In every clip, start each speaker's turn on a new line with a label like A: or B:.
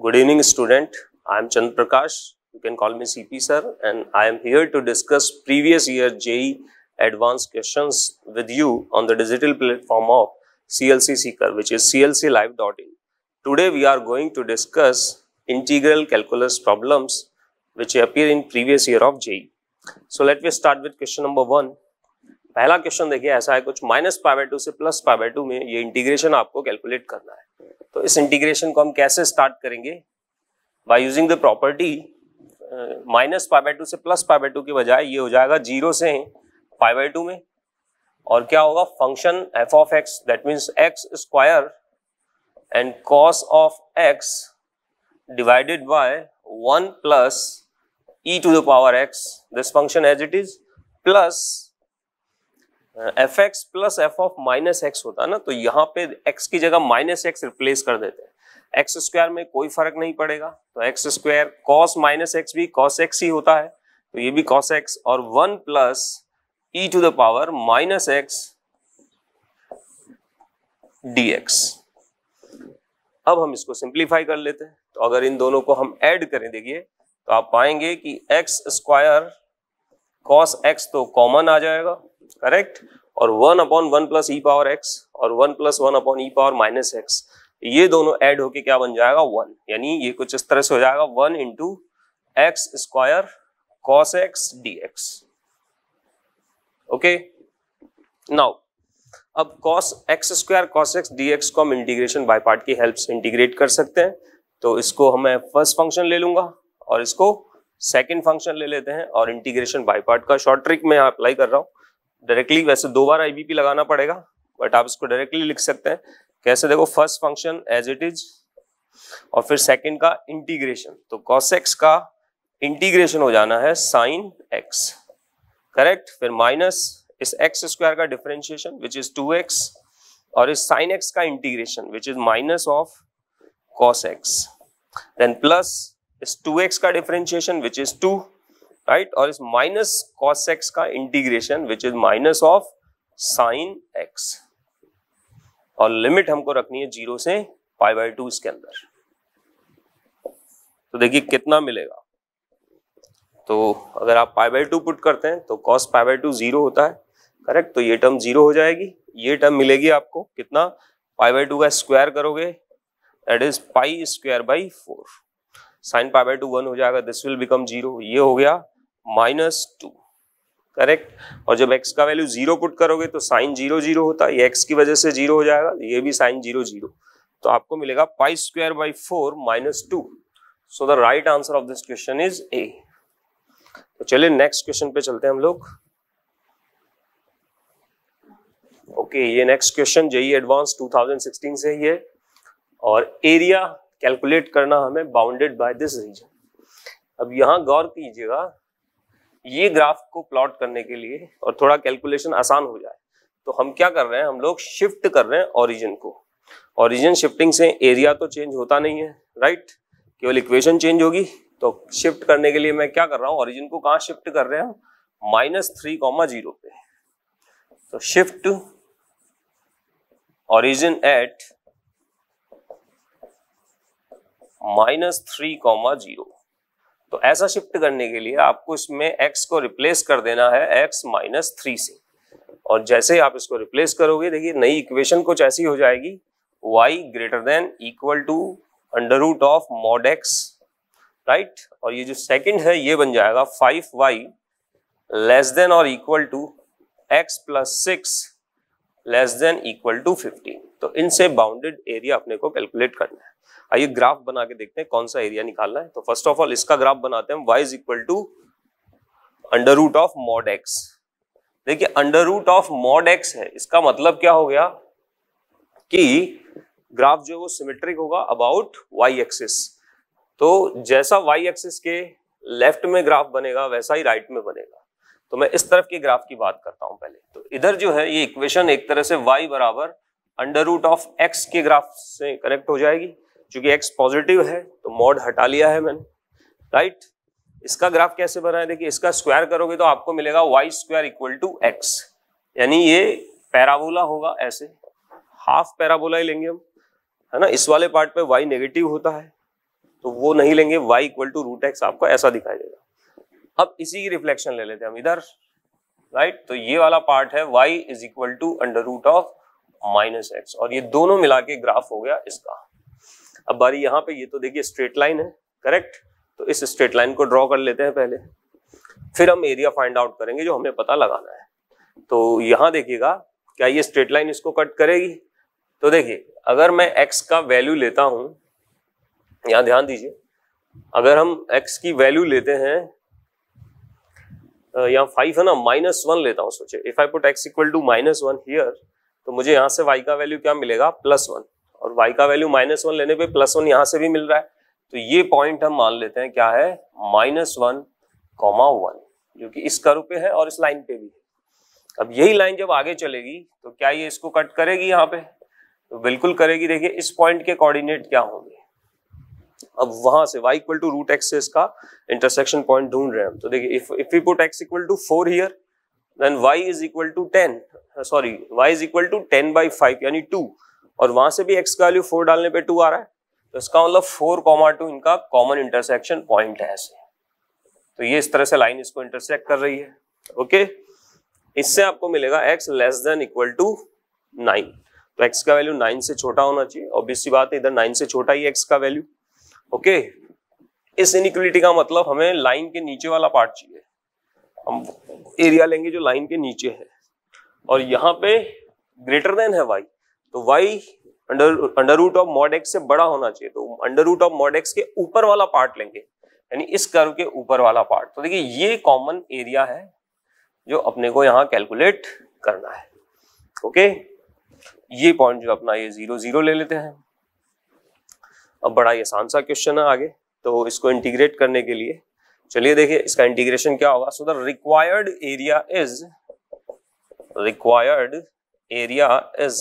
A: Good evening, student. I am Chandra Prakash. You can call me CP sir, and I am here to discuss previous year JE advanced questions with you on the digital platform of CLC Seeker, which is clclive.in. Today we are going to discuss integral calculus problems which appear in previous year of JE. So let me start with question number one. पहला question देखिए ऐसा है कुछ minus power two से plus power to में ये integration आपको calculate करना है तो इस इंटीग्रेशन को हम कैसे स्टार्ट करेंगे by using the property minus power two से प्लस पावे टू के बजाय ये हो जाएगा जीरो से पाई बाई टू में और क्या होगा function f of x that means x square and cos of x divided by one plus e to the power x this function as it is plus f x plus f of minus x होता है ना तो यहाँ पे x की जगह minus x replace कर देते हैं एक्स स्क्वायर में कोई फर्क नहीं पड़ेगा तो x square cos minus x भी कॉस एक्स ही होता है तो ये भी कॉस एक्स और one plus e to the power minus x d x अब हम इसको सिंप्लीफाई कर लेते हैं तो अगर इन दोनों को हम ऐड करें देखिए तो आप पाएंगे कि एक्स स्क्वायर कॉस एक्स तो कॉमन आ जाएगा करेक्ट और one upon one plus e power x और one plus one upon e power minus x ये दोनों ऐड होके क्या बन जाएगा वन यानी ये कुछ इस तरह से हो जाएगा one into x square cos x d x okay now अब cos x square cos x d x को हम इंटीग्रेशन बाय पार्ट की हेल्प से इंटीग्रेट कर सकते हैं तो इसको हमें फर्स्ट फंक्शन ले लूंगा और इसको सेकेंड फंक्शन ले लेते हैं और इंटीग्रेशन बाय पार्ट का शॉर्ट ट्रिक मैं अप्लाई कर रहा हूं डायरेक्टली वैसे दो बार आईबीपी लगाना पड़ेगा बट आप इसको डायरेक्टली लिख सकते हैं कैसे देखो first function as it is और फिर सेकंड का इंटीग्रेशन तो कॉस एक्स का इंटीग्रेशन हो जाना है साइन एक्स करेक्ट फिर माइनस इस एक्स स्क्वायर का differentiation which is two x और इस साइन एक्स का integration which is minus of cos x then plus इस टू एक्स का differentiation which is two right और इस माइनस कॉस एक्स का integration which is minus of sine x और limit हमको रखनी है जीरो से पाई बाई टू इसके अंदर तो देखिए कितना मिलेगा तो अगर आप पाई बाई टू पुट करते हैं तो cos pi by two zero होता है करेक्ट तो ये टर्म जीरो हो जाएगी ये टर्म मिलेगी आपको कितना पाई बाई टू का स्क्वायर करोगे that is pi square by four sine pi by two one हो जाएगा दिस विल बिकम जीरो ये हो गया माइनस टू करेक्ट और जब x का वैल्यू जीरो पुट करोगे तो साइन जीरो जीरो होता है ये x की वजह से जीरो हो जाएगा ये भी साइन जीरो जीरो तो आपको मिलेगा pi square by four minus two so the right answer of this question is a तो चलिए नेक्स्ट क्वेश्चन पे चलते हैं हम लोग ओके okay, ये नेक्स्ट क्वेश्चन जेई एडवांस 2016 से ही है और एरिया कैलकुलेट करना हमें बाउंडेड बाय दिस रीजन अब यहां गौर कीजिएगा ये ग्राफ को प्लॉट करने के लिए और थोड़ा कैलकुलेशन आसान हो जाए तो हम क्या कर रहे हैं हम लोग शिफ्ट कर रहे हैं ओरिजिन को ओरिजिन शिफ्टिंग से एरिया तो चेंज होता नहीं है राइट केवल इक्वेशन चेंज होगी तो शिफ्ट करने के लिए मैं क्या कर रहा हूँ ओरिजिन को कहा शिफ्ट कर रहे हैं माइनस थ्री कॉमा जीरो पे तो shift origin at minus three comma zero तो ऐसा शिफ्ट करने के लिए आपको इसमें एक्स को रिप्लेस कर देना है एक्स माइनस थ्री से और जैसे आप इसको रिप्लेस करोगे देखिए नई इक्वेशन कुछ ऐसी हो जाएगी y greater than equal to under root of mod x right और ये जो सेकंड है ये बन जाएगा फाइव वाई लेस देन और equal to x plus six less than equal to fifteen तो इनसे बाउंडेड एरिया अपने को कैलकुलेट करना है आइए ग्राफ बना के देखते हैं कौन सा एरिया निकालना है तो फर्स्ट ऑफ ऑल इसका ग्राफ बनाते हैं y is equal to under root of mod x देखिए under root of mod x है इसका मतलब क्या हो गया कि ग्राफ जो है वो सिमेट्रिक होगा अबाउट वाई एक्सिस तो जैसा वाई एक्सिस के लेफ्ट में ग्राफ बनेगा वैसा ही राइट में बनेगा तो मैं इस तरफ के ग्राफ की बात करता हूं पहले तो इधर जो है ये इक्वेशन एक तरह से y बराबर अंडर रूट ऑफ एक्स के ग्राफ से कनेक्ट हो जाएगी चूंकि एक्स पॉजिटिव है तो मॉड हटा लिया है मैंने राइट इसका ग्राफ कैसे बना है देखिए इसका स्क्वायर करोगे तो आपको मिलेगा y square equal to x यानी ये पैराबोला होगा ऐसे हाफ पैराबोला ही लेंगे हम है ना इस वाले पार्ट पे वाई नेगेटिव होता है तो वो नहीं लेंगे y equal to root x आपको ऐसा दिखाई देगा अब इसी की रिफ्लेक्शन ले लेते हैं हम इधर राइट तो ये वाला पार्ट है Y is equal to under root of minus x और ये दोनों मिला के ग्राफ हो गया इसका अब बारी यहाँ पे ये तो देखिए स्ट्रेट लाइन है करेक्ट तो इस स्ट्रेट लाइन को ड्रॉ कर लेते हैं पहले फिर हम एरिया फाइंड आउट करेंगे जो हमें पता लगाना है तो यहाँ देखिएगा क्या ये स्ट्रेट लाइन इसको कट करेगी तो देखिए अगर मैं एक्स का वैल्यू लेता हूँ यहाँ ध्यान दीजिए अगर हम एक्स की वैल्यू लेते हैं यहाँ फाइव है ना माइनस वन लेता हूँ सोचे if I put x equal to minus one here तो मुझे यहाँ से वाई का वैल्यू क्या मिलेगा प्लस वन और y का वैल्यू माइनस वन लेने पे प्लस वन यहां से भी मिल रहा है तो ये पॉइंट हम मान लेते हैं क्या है माइनस वन कॉमा वन जो कि इस कर्व पे है और इस लाइन पे भी है अब यही लाइन जब आगे चलेगी तो क्या ये इसको कट करेगी यहाँ पे तो बिल्कुल करेगी देखिए इस पॉइंट के कोऑर्डिनेट क्या होंगे अब वहां से y equal to root x का इंटरसेक्शन पॉइंट ढूंढ रहे हैं हम तो देखिए if if we put x equal to four here then y is equal to ten sorry y is equal to ten by five यानी टू और वहां से भी एक्स का वैल्यू फोर डालने पे टू आ रहा है तो इसका मतलब फोर कॉमा टू इनका कॉमन इंटरसेक्शन पॉइंट है ऐसे तो ये इस तरह से लाइन इसको इंटरसेक्ट कर रही है ओके इससे आपको मिलेगा x less than equal to nine तो एक्स का वैल्यू नाइन से छोटा होना चाहिए और ऑब्वियसली बात है इधर नाइन से छोटा ही एक्स का वैल्यू ओके इस इनिक्वलिटी का मतलब हमें लाइन के नीचे वाला पार्ट चाहिए हम एरिया लेंगे जो लाइन के नीचे है और यहाँ पे ग्रेटर देन है वाई तो y under under root of mod x से बड़ा होना चाहिए तो under root of mod x के ऊपर वाला पार्ट लेंगे यानी इस कर्व के ऊपर वाला पार्ट तो देखिए ये कॉमन एरिया है जो अपने को यहाँ कैलकुलेट करना है ओके ये पॉइंट जो अपना ये जीरो जीरो ले लेते हैं अब बड़ा ही आसान सा क्वेश्चन है आगे तो इसको इंटीग्रेट करने के लिए चलिए देखिए इसका इंटीग्रेशन क्या होगा so the required area is required area is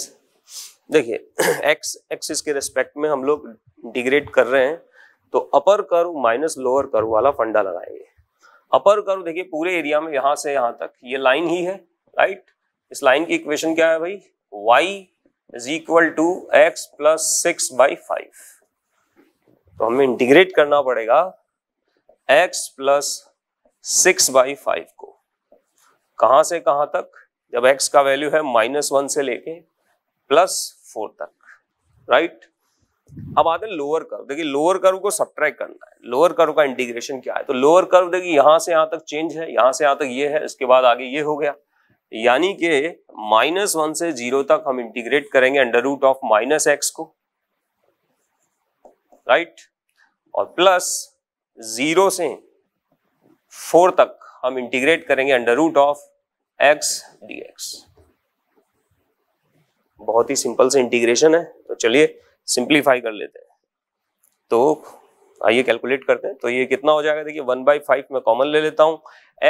A: देखिए एक्स एक्सिस के रेस्पेक्ट में हम लोग डिग्रेड कर रहे हैं तो upper curve minus lower curve वाला फंडा लगाएंगे अपर कर्व देखिए पूरे एरिया में यहां से यहां तक ये लाइन ही है राइट इस लाइन की इक्वेशन क्या है भाई y is equal to x plus six by five तो हमें इंटीग्रेट करना पड़ेगा x plus six by five को कहां से कहां तक जब एक्स का वैल्यू है माइनस वन से लेके प्लस फोर तक राइट अब आते हैं लोअर कर्व देखिए लोअर कर्व को सब्ट्रैक्ट करना है लोअर कर्व का इंटीग्रेशन क्या है तो लोअर कर्व देखिए यहां से यहां तक चेंज है यहां से यहां तक ये है इसके बाद आगे ये हो गया यानी कि माइनस वन से जीरो तक हम इंटीग्रेट करेंगे under root of minus x को राइट और प्लस जीरो से फोर तक हम इंटीग्रेट करेंगे under root of x d बहुत ही सिंपल से इंटीग्रेशन है तो चलिए सिंप्लीफाई कर लेते हैं तो आइए कैलकुलेट करते हैं तो ये कितना हो जाएगा देखिए वन बाई फाइव में कॉमन ले लेता हूं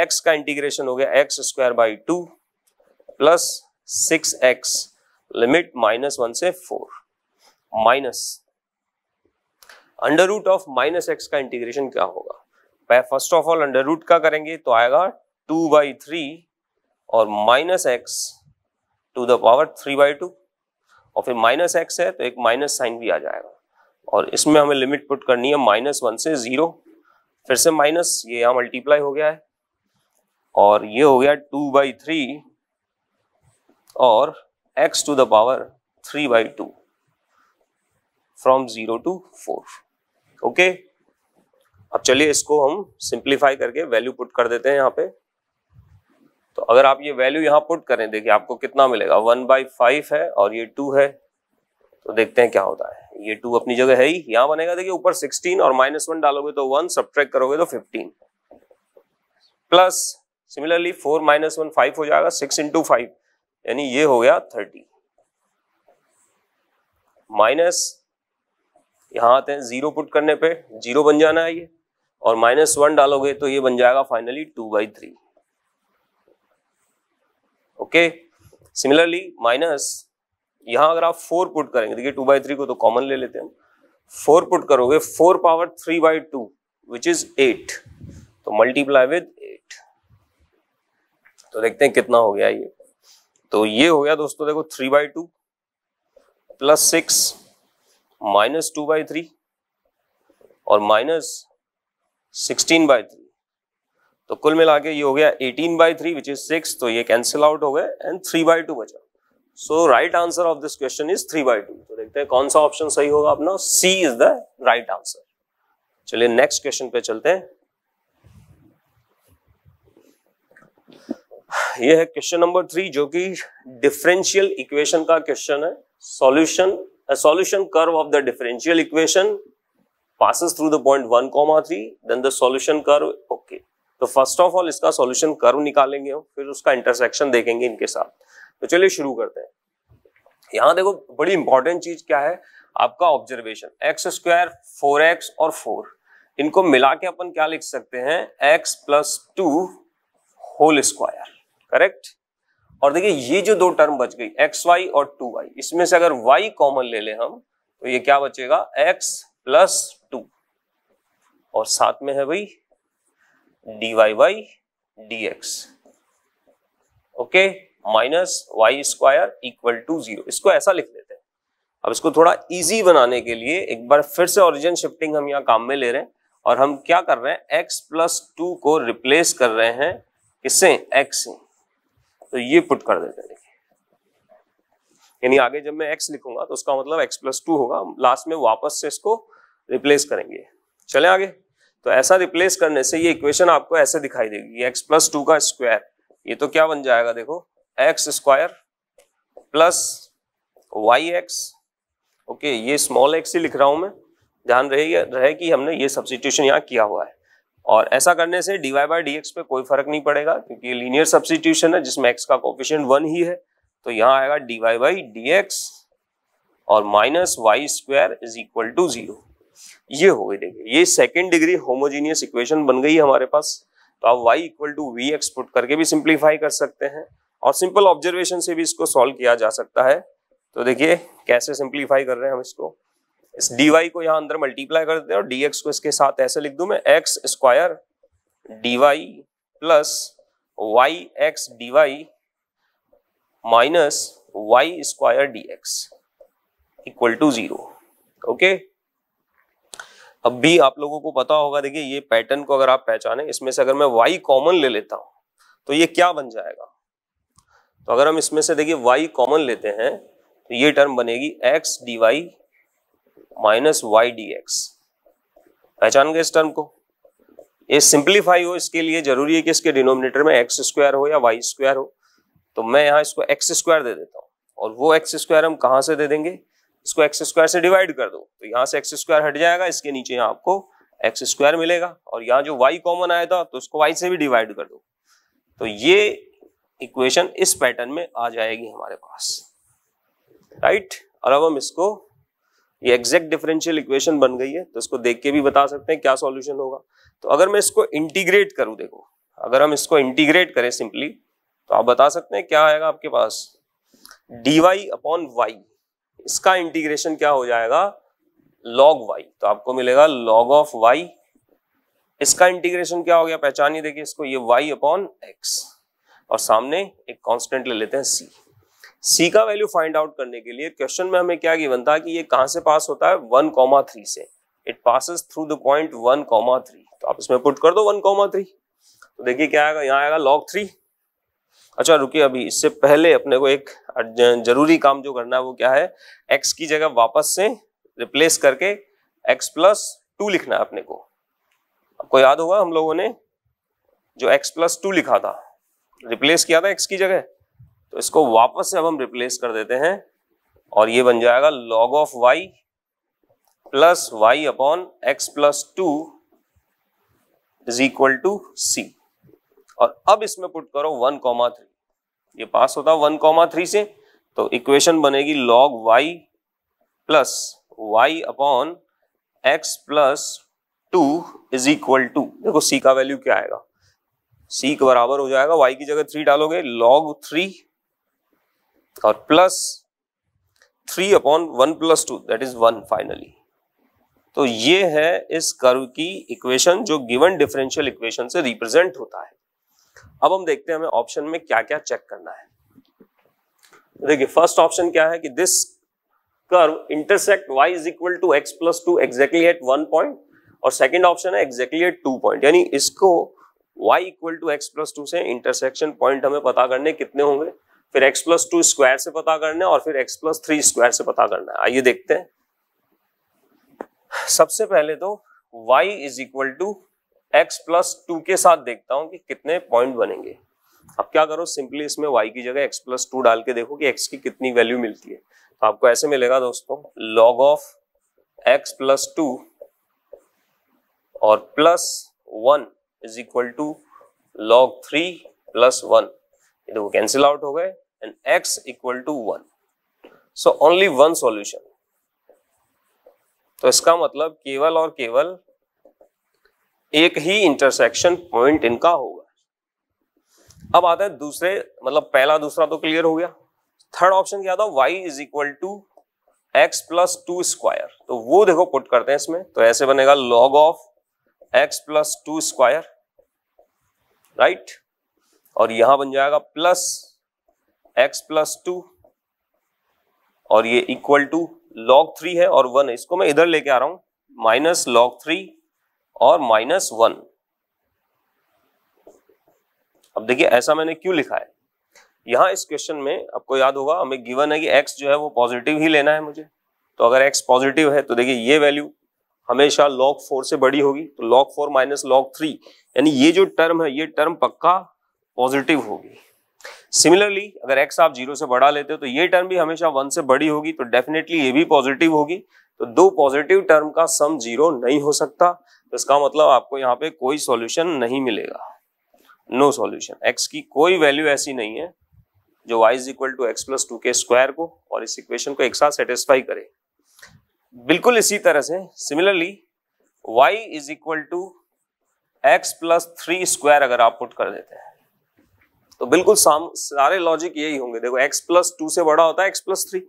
A: एक्स का इंटीग्रेशन हो गया x square by two plus six x limit minus one से four minus under root of minus x का इंटीग्रेशन क्या होगा first of all under root का करेंगे तो आएगा टू बाई थ्री और minus x to the power three by two और फिर माइनस एक्स है तो एक माइनस साइन भी आ जाएगा और इसमें हमें लिमिट पुट करनी है माइनस वन से ज़ीरो फिर से माइनस ये यहाँ मल्टीप्लाई हो गया है और ये हो गया टू बाई थ्री और x to the power three by two from zero to four okay अब चलिए इसको हम सिंप्लीफाई करके वैल्यू पुट कर देते हैं यहाँ पे तो अगर आप ये वैल्यू यहाँ पुट करें देखिए आपको कितना मिलेगा वन बाई फाइव है और ये टू है तो देखते हैं क्या होता है ये टू अपनी जगह है ही यहाँ बनेगा देखिए ऊपर सिक्सटीन और माइनस वन डालोगे तो वन सब करोगे तो fifteen plus similarly four minus one five हो जाएगा सिक्स इंटू फाइव यानी ये हो गया थर्टी माइनस यहाँ आते हैं जीरो पुट करने पे जीरो बन जाना है ये और माइनस वन डालोगे तो ये बन जाएगा finally two by three okay similarly minus यहां अगर आप फोर पुट करेंगे देखिए टू बाई थ्री को तो कॉमन ले लेते हैं फोर पुट करोगे four power three by two which is eight तो मल्टीप्लाई विद एट तो देखते हैं कितना हो गया ये तो ये हो गया दोस्तों देखो three by two plus six minus two by three और माइनस सिक्सटीन बाई थ्री तो कुल मिला के ये हो गया 18 by three which is six तो ये कैंसिल आउट हो गए एंड थ्री बाई टू बचा so right answer of this question is three by two तो देखते हैं कौन सा ऑप्शन सही होगा अपना C is the right answer चलिए नेक्स्ट क्वेश्चन पे चलते हैं ये है क्वेश्चन नंबर थ्री जो कि डिफरेंशियल इक्वेशन का क्वेश्चन है solution solution curve of the differential equation passes through the point one comma 3 then the solution curve okay तो फर्स्ट ऑफ ऑल इसका सॉल्यूशन कर्व निकालेंगे हम फिर उसका इंटरसेक्शन देखेंगे इनके साथ तो चलिए शुरू करते हैं यहां देखो बड़ी इंपॉर्टेंट चीज क्या है आपका observation x square four x और फोर इनको मिला के अपन क्या लिख सकते हैं x plus two whole square correct और देखिए ये जो दो टर्म बच गई एक्स वाई और टू वाई इसमें से अगर वाई कॉमन ले लें हम तो ये क्या बचेगा एक्स प्लस टू और साथ में है भाई d y by d x okay minus y square equal to zero इसको ऐसा लिख देते हैं अब इसको थोड़ा इजी बनाने के लिए एक बार फिर से ओरिजिन शिफ्टिंग हम यहाँ काम में ले रहे हैं और हम क्या कर रहे हैं एक्स प्लस टू को रिप्लेस कर रहे हैं किससे एक्स तो ये पुट कर देते हैं देखिए यानी आगे जब मैं x लिखूंगा तो उसका मतलब x प्लस टू होगा लास्ट में वापस से इसको रिप्लेस करेंगे चले आगे तो ऐसा रिप्लेस करने से ये इक्वेशन आपको ऐसे दिखाई देगी एक्स प्लस टू का स्क्वायर ये तो क्या बन जाएगा देखो x square plus y x okay ये स्मॉल एक्स ही लिख रहा हूं मैं ध्यान रहे रहे कि हमने ये सब्सिट्यूशन यहाँ किया हुआ है और ऐसा करने से d y by d x पे कोई फर्क नहीं पड़ेगा क्योंकि ये लीनियर सब्सिट्यूशन है जिसमें एक्स का कोफिशियंट वन ही है तो यहाँ आएगा d y by d x और minus y square is equal to zero ये हो गई देखिए ये सेकेंड डिग्री होमोजीनियस इक्वेशन बन गई हमारे पास तो आप y equal to v x put करके भी सिंप्लीफाई कर सकते हैं और सिंपल ऑब्जर्वेशन से भी इसको सॉल्व किया जा सकता है तो देखिए कैसे सिंप्लीफाई कर रहे हैं हम इसको इस डी वाई को यहाँ अंदर मल्टीप्लाई कर देते हैं और डी एक्स को इसके साथ ऐसे लिख दूं मैं x square d y plus y x d y minus y square d x equal to zero okay अब भी आप लोगों को पता होगा देखिए ये पैटर्न को अगर आप पहचाने इसमें से अगर मैं वाई कॉमन ले लेता हूं तो ये क्या बन जाएगा तो अगर हम इसमें से देखिए वाई कॉमन लेते हैं तो ये टर्म बनेगी x d y minus y d x पहचान गए इस टर्म को ये सिंप्लीफाई हो इसके लिए जरूरी है कि इसके डिनोमिनेटर में एक्स स्क्वायर हो या वाई स्क्वायर हो तो मैं यहां इसको एक्स स्क्वायर दे देता हूं और वो एक्स स्क्वायर हम कहां से दे देंगे इसको एक्स स्क्वायर से डिवाइड कर दो तो यहाँ से एक्स स्क्वायर हट जाएगा इसके नीचे यहाँ आपको एक्स स्क्वायर मिलेगा और यहाँ जो वाई कॉमन आया था तो उसको वाई से भी डिवाइड कर दो तो ये इक्वेशन इस पैटर्न में आ जाएगी हमारे पास राइट और अब हम इसको ये एग्जैक्ट डिफरेंशियल इक्वेशन बन गई है तो इसको देख के भी बता सकते हैं क्या सॉल्यूशन होगा तो अगर मैं इसको इंटीग्रेट करूं देखो अगर हम इसको इंटीग्रेट करें सिंपली तो आप बता सकते हैं क्या आएगा आपके पास डी वाई अपॉन वाई इसका इंटीग्रेशन क्या हो जाएगा लॉग वाई तो आपको मिलेगा लॉग ऑफ वाई इसका इंटीग्रेशन क्या हो गया पहचानिए देखिए इसको ये वाई अपॉन एक्स और सामने एक कांस्टेंट ले लेते हैं सी सी का वैल्यू फाइंड आउट करने के लिए क्वेश्चन में हमें क्या गिवन था कि ये कहां से पास होता है वन कॉमा थ्री से it passes through the point one comma three तो आप इसमें पुट कर दो वन कॉमा थ्री तो देखिए क्या आएगा यहाँ आएगा लॉग थ्री अच्छा रुकिए अभी इससे पहले अपने को एक जरूरी काम जो करना है वो क्या है एक्स की जगह वापस से रिप्लेस करके एक्स प्लस टू लिखना है अपने को आपको याद होगा हम लोगों ने जो एक्स प्लस टू लिखा था रिप्लेस किया था एक्स की जगह तो इसको वापस से अब हम रिप्लेस कर देते हैं और ये बन जाएगा log of y plus y upon x plus two is equal to c और अब इसमें पुट करो वन कॉमा थ्री ये पास होता वन कॉमा थ्री से तो इक्वेशन बनेगी log y plus y upon x plus two is equal to देखो सी का वैल्यू क्या आएगा सी के बराबर हो जाएगा वाई की जगह थ्री डालोगे लॉग थ्री और plus three upon one plus two that is one finally तो ये है इस कर्व की इक्वेशन जो गिवन डिफरेंशियल इक्वेशन से रिप्रेजेंट होता है अब हम देखते हैं हमें ऑप्शन में क्या क्या चेक करना है देखिए फर्स्ट ऑप्शन क्या है कि this curve intersect y is equal to x plus two exactly at one point और सेकंड ऑप्शन है एक्जेक्टली एट टू पॉइंट यानी इसको y equal to x plus two से इंटरसेक्शन पॉइंट हमें पता करने कितने होंगे फिर x प्लस टू स्क्वायर से पता करना है और फिर x प्लस थ्री स्क्वायर से पता करना है आइए देखते हैं सबसे पहले तो y is equal to x plus two के साथ देखता हूं कि कितने पॉइंट बनेंगे अब क्या करो सिंपली इसमें वाई की जगह एक्स प्लस टू डाल के देखो कि एक्स की कितनी वैल्यू मिलती है तो आपको ऐसे मिलेगा दोस्तों log of x plus two और plus one is equal to log three plus one ये देखो कैंसिल आउट हो गए and x equal to one so only one solution तो इसका मतलब केवल और केवल एक ही इंटरसेक्शन पॉइंट इनका होगा अब आता है दूसरे मतलब पहला दूसरा तो क्लियर हो गया थर्ड ऑप्शन क्या था y is equal to x plus two square तो वो देखो पुट करते हैं इसमें तो ऐसे बनेगा log of x plus two square right और यहां बन जाएगा प्लस x प्लस टू और ये इक्वल टू लॉग थ्री है और वन है इसको मैं इधर लेके आ रहा हूं माइनस लॉग थ्री और माइनस वन अब देखिए ऐसा मैंने क्यों लिखा है यहां इस क्वेश्चन में आपको याद होगा हमें गिवन है कि एक्स जो है वो पॉजिटिव ही लेना है मुझे तो अगर एक्स पॉजिटिव है तो देखिए ये वैल्यू हमेशा लॉग फोर से बड़ी होगी तो log four minus log three यानी ये जो टर्म है ये टर्म पक्का पॉजिटिव होगी सिमिलरली अगर एक्स आप जीरो से बढ़ा लेते हो तो ये टर्म भी हमेशा वन से बड़ी होगी तो डेफिनेटली ये भी पॉजिटिव होगी तो दो पॉजिटिव टर्म का सम जीरो नहीं हो सकता तो इसका मतलब आपको यहाँ पे कोई सॉल्यूशन नहीं मिलेगा नो सॉल्यूशन एक्स की कोई वैल्यू ऐसी नहीं है जो y is equal to x plus two के स्क्वायर को और इस इक्वेशन को एक साथ सेटिस्फाई करे बिल्कुल इसी तरह से similarly y is equal to x plus three square अगर आप पुट कर देते हैं तो बिल्कुल सारे लॉजिक यही होंगे देखो x प्लस टू से बड़ा होता है x प्लस थ्री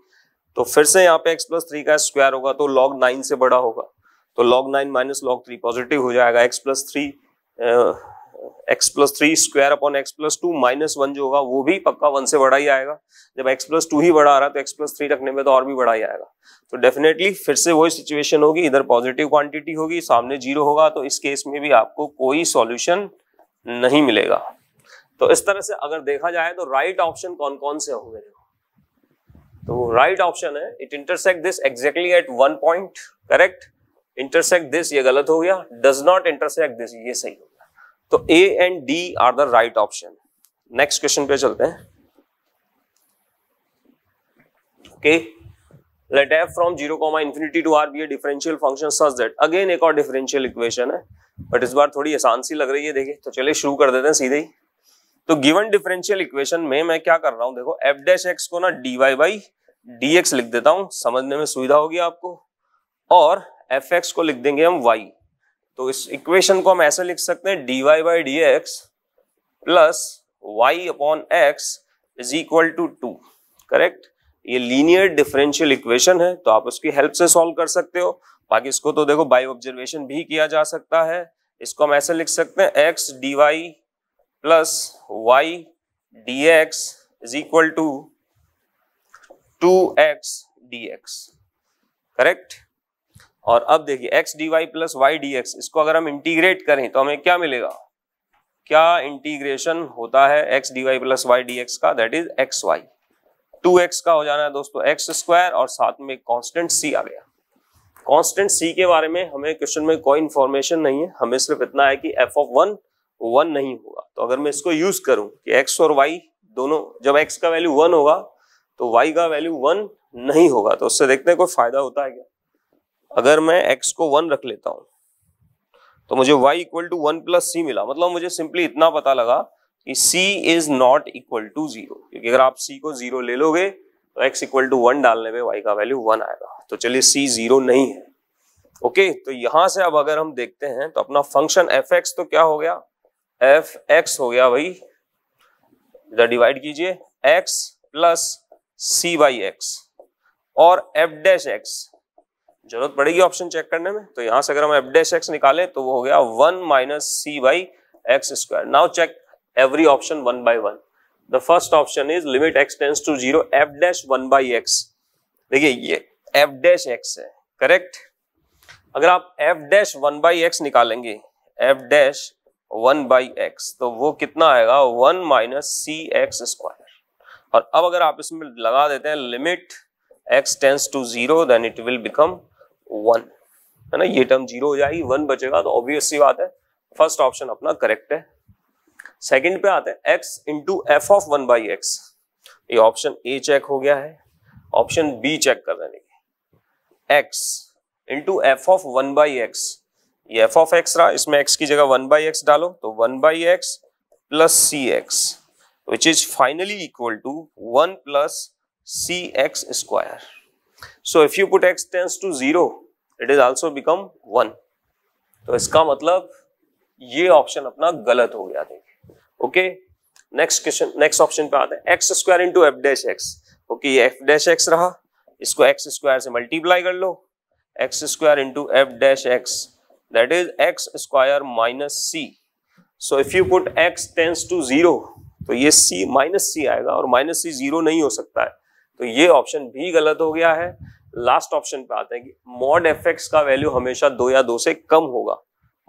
A: तो फिर से यहाँ पे x प्लस थ्री का स्क्वायर होगा तो log नाइन से बड़ा होगा तो log nine minus log three positive हो जाएगा x plus three x plus three square upon x plus two minus one जो होगा वो भी पक्का वन से बड़ा ही आएगा जब एक्स प्लस टू ही बड़ा आ रहा है तो एक्स प्लस थ्री रखने में तो और भी बड़ा ही आएगा तो डेफिनेटली फिर से वही सिचुएशन होगी इधर पॉजिटिव क्वांटिटी होगी सामने जीरो होगा तो इस केस में भी आपको कोई सॉल्यूशन नहीं मिलेगा तो इस तरह से अगर देखा जाए तो राइट right ऑप्शन कौन कौन से होंगे तो राइट right ऑप्शन है it intersect this exactly at one point correct intersect this ये गलत हो गया डज नॉट इंटरसेक्ट दिस ये सही हो गया तो A and D are the right option next question पे चलते हैं okay let f from zero comma infinity to R be a differential function such that again एक और डिफरेंशियल इक्वेशन है बट इस बार थोड़ी आसान सी लग रही है देखिए तो चलिए शुरू कर देते हैं सीधे ही तो गिवन डिफरेंशियल इक्वेशन में मैं क्या कर रहा हूं देखो एफ डैश एक्स को ना d y by d x लिख देता हूं समझने में सुविधा होगी आपको और एफ एक्स को लिख देंगे हम वाई तो इस इक्वेशन को हम ऐसे लिख सकते हैं d y by d x plus y upon x is equal to two correct ये लीनियर डिफरेंशियल इक्वेशन है तो आप उसकी हेल्प से सॉल्व कर सकते हो बाकी इसको तो देखो बाई ऑब्जर्वेशन भी किया जा सकता है इसको हम ऐसे लिख सकते हैं x d y plus y d x is equal to two x d x correct और अब देखिए x d y plus y d x इसको अगर हम इंटीग्रेट करें तो हमें क्या मिलेगा क्या इंटीग्रेशन होता है x d y plus y d x का that is x y two x का हो जाना है दोस्तों एक्स स्क्वायर और साथ में कॉन्स्टेंट सी आ गया कॉन्स्टेंट सी के बारे में हमें क्वेश्चन में कोई इंफॉर्मेशन नहीं है हमें सिर्फ इतना है कि एफ ऑफ वन वन नहीं होगा तो अगर मैं इसको यूज करूं कि एक्स और वाई दोनों जब एक्स का वैल्यू वन होगा तो वाई का वैल्यू वन नहीं होगा तो उससे देखते हैं कोई फायदा होता है क्या अगर मैं x को वन रख लेता हूं तो मुझे y equal to one plus c मिला मतलब मुझे सिंपली इतना पता लगा कि c is not equal to zero क्योंकि अगर आप c को जीरो ले लोगे तो x इक्वल टू वन डालने पे y का वैल्यू वन आएगा तो चलिए c जीरो नहीं है ओके तो यहां से अब अगर हम देखते हैं तो अपना फंक्शन एफ एक्स तो क्या हो गया एफ एक्स हो गया भाई इधर डिवाइड कीजिए x plus c by x और एफ डैश एक्स जरूरत पड़ेगी ऑप्शन चेक करने में तो यहां से अगर हम एफ डेश एक्स निकालें तो वो हो गया one minus c by x square now check every option one by one the first option is limit x tends to zero f dash one by x देखिए ये एफ डैश एक्स है correct अगर आप f dash one by x निकालेंगे f dash one by x तो वो कितना आएगा one minus c x square और अब अगर आप इसमें लगा देते हैं limit x tends to zero then it will become one है ना ये टर्म जीरो हो जाएगी वन बचेगा तो ऑब्वियस सी बात है फर्स्ट ऑप्शन अपना करेक्ट है सेकंड पे आते हैं x into f of one by x ये ऑप्शन ए चेक हो गया है ऑप्शन बी चेक कर रहे हैं x into f of one by x ये एफ ऑफ एक्स रहा इसमें एक्स की जगह वन बाई एक्स डालो तो one by x plus c x which is finally equal to one plus c x square so if you put x tends to zero it is also become one तो इसका मतलब ये option अपना गलत हो गया देखिए okay next question next option पे आते हैं x square into F dash x okay ये एफ डैश एक्स रहा इसको एक्स स्क्वायर से मल्टीप्लाई कर लो x square into F dash x that is x square minus c so if you put x tends to zero तो ये सी minus सी आएगा और माइनस सी जीरो नहीं हो सकता है तो ये ऑप्शन भी गलत हो गया है लास्ट ऑप्शन पे आते हैं कि मॉड एफ का वैल्यू हमेशा दो या दो से कम होगा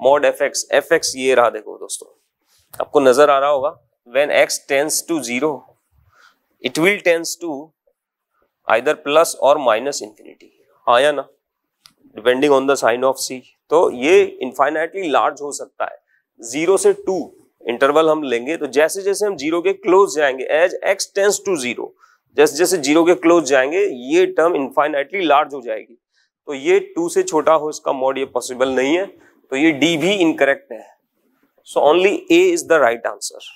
A: mod f x f x ये रहा देखो दोस्तों आपको नजर आ रहा होगा when x tends to zero it will tends to either plus और माइनस इंफिनिटी आया ना depending on the sign of c तो ये इन्फाइनाइटली लार्ज हो सकता है जीरो से टू इंटरवल हम लेंगे तो जैसे जैसे हम जीरो के क्लोज जाएंगे as x tends to zero जैसे जैसे जीरो के क्लोज जाएंगे ये टर्म इनफाइनाइटली लार्ज हो जाएगी तो ये टू से छोटा हो इसका मॉड ये पॉसिबल नहीं है तो ये डी भी इनकरेक्ट है so only A is the right answer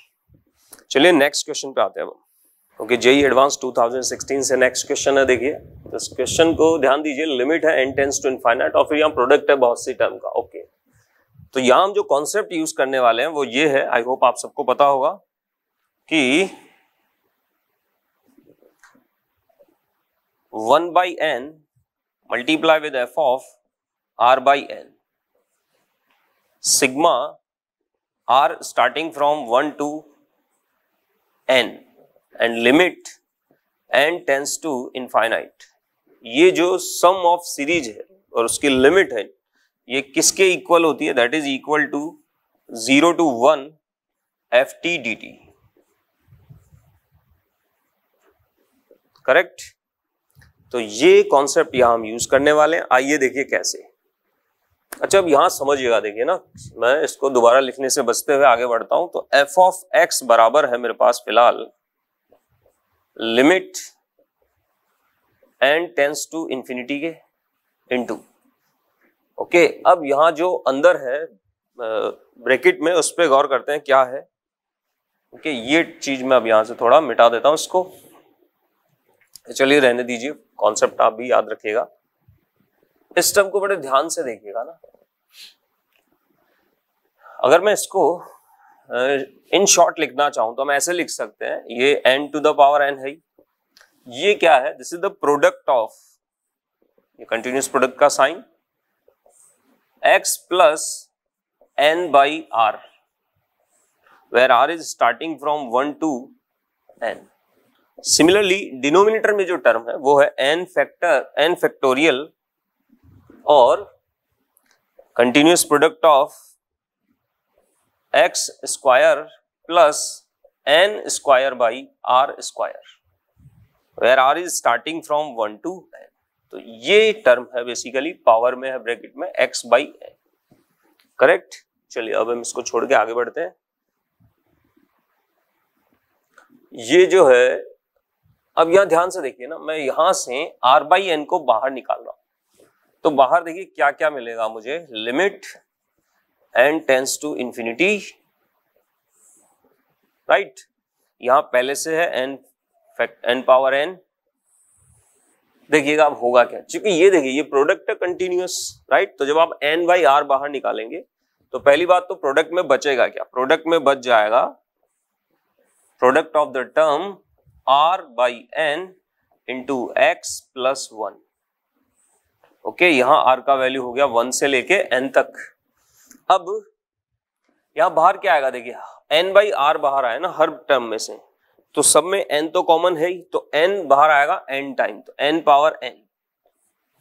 A: चलिए नेक्स्ट क्वेश्चन पे आते हैं हम ओके जेई एडवांस 2016 से नेक्स्ट क्वेश्चन है देखिए तो इस क्वेश्चन को ध्यान दीजिए लिमिट है एन टेंस टू इनफाइनाइट और फिर यहाँ प्रोडक्ट है बहुत सी टर्म का ओके okay. तो यहाँ हम जो कॉन्सेप्ट यूज करने वाले हैं वो ये है आई होप आप सबको पता होगा कि one by n multiply with f of r by n sigma r starting from one to n and limit n tends to infinite ये जो सम ऑफ सीरीज है और उसकी लिमिट है ये किसके इक्वल होती है that is equal to zero to one f T D t correct तो ये कॉन्सेप्ट यहां हम यूज करने वाले हैं आइए देखिए कैसे अच्छा अब यहां समझिएगा देखिए ना मैं इसको दोबारा लिखने से बचते हुए आगे बढ़ता हूं तो एफ ऑफ एक्स बराबर है मेरे पास फिलहाल limit n tends to infinity के इनटू ओके अब यहां जो अंदर है ब्रैकेट में उस पर गौर करते हैं क्या है ओके ये चीज मैं अब यहां से थोड़ा मिटा देता हूं इसको चलिए रहने दीजिए कॉन्सेप्ट आप भी याद रखिएगा इस टर्म को बड़े ध्यान से देखिएगा ना अगर मैं इसको इन शॉर्ट लिखना चाहूं तो हम ऐसे लिख सकते हैं ये n to the power n है ये क्या है this is the product of ये कंटिन्यूस प्रोडक्ट का sine x plus n by r where r is starting from one to n similarly denominator में जो टर्म है वो है एन फैक्टर एन फैक्टोरियल और continuous product of x square plus n square by r square where r is starting from one to n तो ये term है basically power में है ब्रैकेट में एक्स बाई एन करेक्ट चलिए अब हम इसको छोड़ के आगे बढ़ते हैं ये जो है अब यहां ध्यान से देखिए ना मैं यहां से आर बाई एन को बाहर निकाल रहा हूं तो बाहर देखिए क्या क्या मिलेगा मुझे limit n tends to infinity right यहां पहले से है एन एन पावर एन देखिएगा अब होगा क्या क्योंकि ये देखिए ये प्रोडक्ट है कंटिन्यूस राइट तो जब आप एन बाई आर बाहर निकालेंगे तो पहली बात तो प्रोडक्ट में बचेगा क्या प्रोडक्ट में बच जाएगा product of the term r by n into x plus one okay यहां आर का वैल्यू हो गया वन से लेके एन तक अब यहां बाहर क्या आएगा देखिए एन बाई आर बाहर आया ना हर टर्म में से तो सब में एन तो कॉमन है ही तो एन बाहर आएगा एन टाइम तो एन पावर एन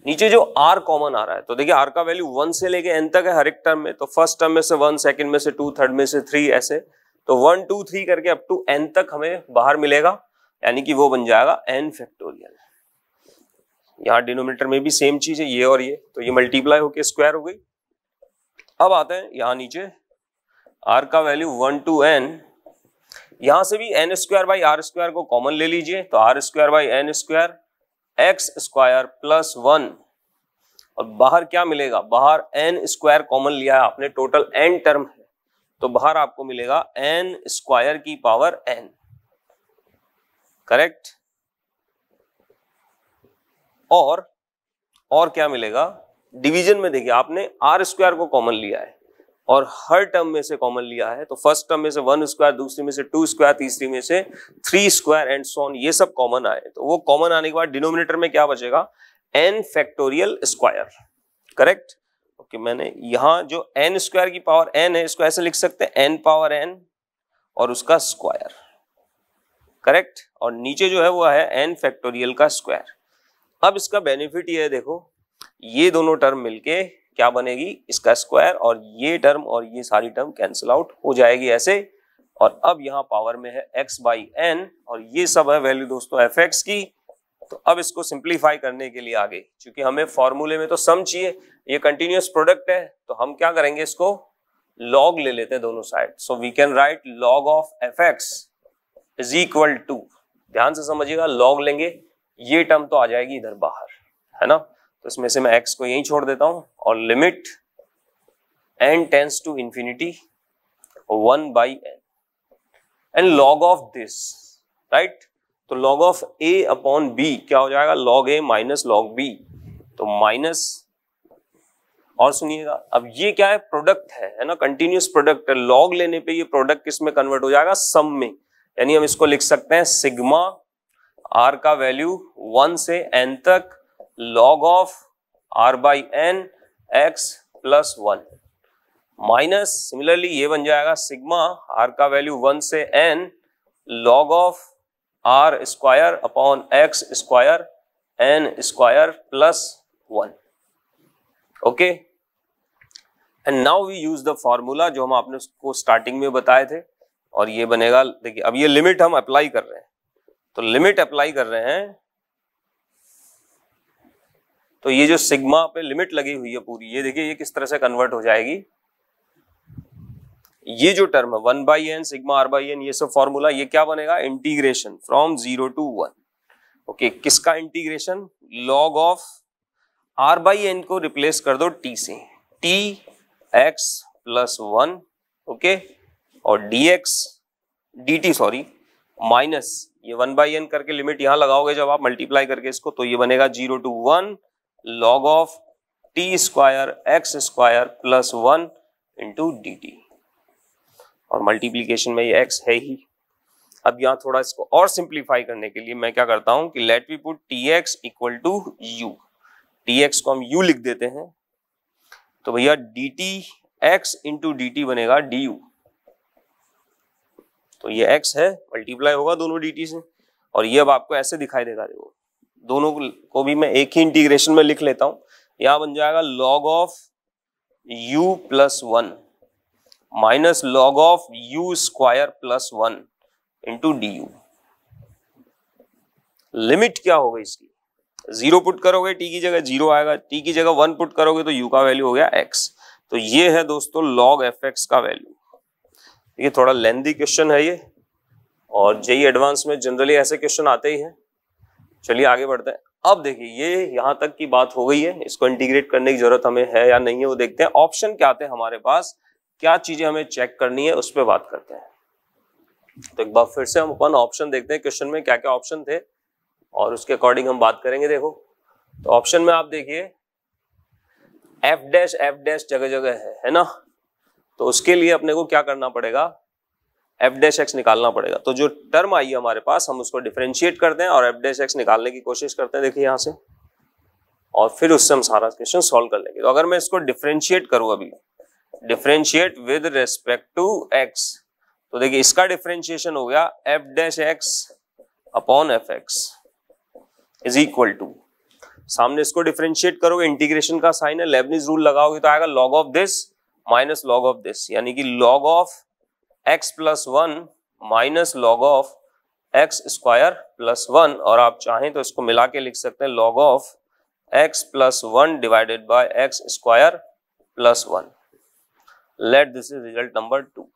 A: नीचे जो आर कॉमन आ रहा है तो देखिए आर का वैल्यू वन से लेके एन तक है हर एक टर्म में तो फर्स्ट टर्म में से वन सेकंड में से टू थर्ड में से थ्री ऐसे तो वन टू थ्री करके अप टू एन तक हमें बाहर मिलेगा यानी कि वो बन जाएगा एन फैक्टोरियल यहाँ डिनोमीटर में भी सेम चीज है ये और ये तो ये मल्टीप्लाई होके स्क्वायर हो गई अब आते हैं यहाँ नीचे आर का वैल्यू वन टू एन यहां से भी n square by r square को कॉमन ले लीजिए तो r square by n square x square plus one और बाहर क्या मिलेगा बाहर एन स्क्वायर कॉमन लिया है आपने टोटल एन टर्म है तो बाहर आपको मिलेगा एन स्क्वायर की पावर एन करेक्ट और और क्या मिलेगा डिवीजन में देखिए आपने आर स्क्वायर को कॉमन लिया है और हर टर्म में से कॉमन लिया है तो फर्स्ट टर्म में से वन स्क्वायर दूसरी में से टू स्क्वायर तीसरी में से थ्री स्क्वायर एंड सोन ये सब कॉमन आए तो वो कॉमन आने के बाद डिनोमिनेटर में क्या बचेगा n factorial square correct okay मैंने यहां जो एन स्क्वायर की पावर एन है इसको ऐसे लिख सकते हैं एन पावर एन और उसका स्क्वायर करेक्ट और नीचे जो है वो है एन फैक्टोरियल का स्क्वायर अब इसका बेनिफिट ये है देखो ये दोनों टर्म मिलके क्या बनेगी इसका स्क्वायर और ये टर्म और ये सारी टर्म कैंसिल आउट हो जाएगी ऐसे और अब यहाँ पावर में है एक्स बाई एन और ये सब है वैल्यू दोस्तों एफ एक्स की तो अब इसको सिंप्लीफाई करने के लिए आगे क्योंकि हमें फॉर्मूले में तो सम चाहिए ये कंटिन्यूस प्रोडक्ट है तो हम क्या करेंगे इसको लॉग ले लेते हैं दोनों side so we can write log of f x is equal to ध्यान से समझिएगा लॉग लेंगे ये टर्म तो आ जाएगी इधर बाहर है ना तो इसमें से मैं एक्स को यहीं छोड़ देता हूं और limit n tends to infinity one by n and log of this right तो log of a upon b क्या हो जाएगा log a minus log b तो माइनस और सुनिएगा अब ये क्या है प्रोडक्ट है है ना कंटिन्यूस प्रोडक्ट है लॉग लेने पे ये प्रोडक्ट किस में कन्वर्ट हो जाएगा सम में यानी हम इसको लिख सकते हैं सिग्मा आर का वैल्यू वन से एन तक log of r by n x plus one minus similarly ये बन जाएगा सिग्मा आर का वैल्यू वन से n log of r square upon x square n square plus one okay and now we use the formula जो हम आपने उसको starting में बताए थे और ये बनेगा देखिए अब ये लिमिट हम अप्लाई कर रहे हैं तो लिमिट अप्लाई कर रहे हैं तो ये जो सिग्मा पे लिमिट लगी हुई है पूरी ये देखिए ये किस तरह से कन्वर्ट हो जाएगी ये जो टर्म है one by n sigma r by n ये सब फॉर्मूला ये क्या बनेगा integration from zero to one okay किसका integration log of r by n को रिप्लेस कर दो टी से t x plus one okay और dx dt सॉरी माइनस ये वन बाई एन करके लिमिट यहां लगाओगे जब आप मल्टीप्लाई करके इसको तो ये बनेगा zero to one log of t square x square plus one into d T और मल्टीप्लीकेशन में ये एक्स है ही अब यहां थोड़ा इसको और सिंप्लीफाई करने के लिए मैं क्या करता हूं कि let we put t x equal to u t x को हम यू लिख देते हैं तो भैया d t x into d t बनेगा डी यू तो ये एक्स है मल्टीप्लाई होगा दोनों डी से और ये अब आपको ऐसे दिखाई देगा देखो दोनों को भी मैं एक ही इंटीग्रेशन में लिख लेता हूं यहाँ बन जाएगा log of u plus one minus log of u square plus one into d limit क्या होगा इसकी जीरो पुट करोगे t की जगह जीरो आएगा t की जगह वन पुट करोगे तो u का वैल्यू हो गया x तो ये है दोस्तों लॉग एफ एक्स का वैल्यू ये थोड़ा लेंदी क्वेश्चन है ये और जेई एडवांस में जनरली ऐसे क्वेश्चन आते ही हैं चलिए आगे बढ़ते हैं अब देखिए ये यहाँ तक की बात हो गई है इसको इंटीग्रेट करने की जरूरत हमें है या नहीं है वो देखते हैं ऑप्शन क्या आते हैं हमारे पास क्या चीजें हमें चेक करनी है उस पर बात करते हैं तो एक बार फिर से हम अपन ऑप्शन देखते हैं क्वेश्चन में क्या क्या ऑप्शन थे और उसके अकॉर्डिंग हम बात करेंगे देखो तो ऑप्शन में आप देखिए एफ डैश एफ डैश जगह जगह है है ना तो उसके लिए अपने को क्या करना पड़ेगा एफ डैश एक्स निकालना पड़ेगा तो जो टर्म आई है हमारे पास हम उसको डिफ्रेंशिएट करते हैं और एफ डैश एक्स निकालने की कोशिश करते हैं देखिए यहां से और फिर उससे हम सारा क्वेश्चन सॉल्व कर लेंगे तो अगर मैं इसको डिफ्रेंशिएट करूं अभी differentiate with respect to x तो देखिए इसका डिफ्रेंशिएशन हो गया f dash x upon f x is equal to सामने इसको डिफ्रेंशिएट करोगे इंटीग्रेशन का साइन है लेबनीज रूल लगाओगे तो आएगा log of this minus log of this यानी कि log of x plus one minus log of x square plus one और आप चाहें तो इसको मिला के लिख सकते हैं log of x plus one divided by x square plus one let this is result number two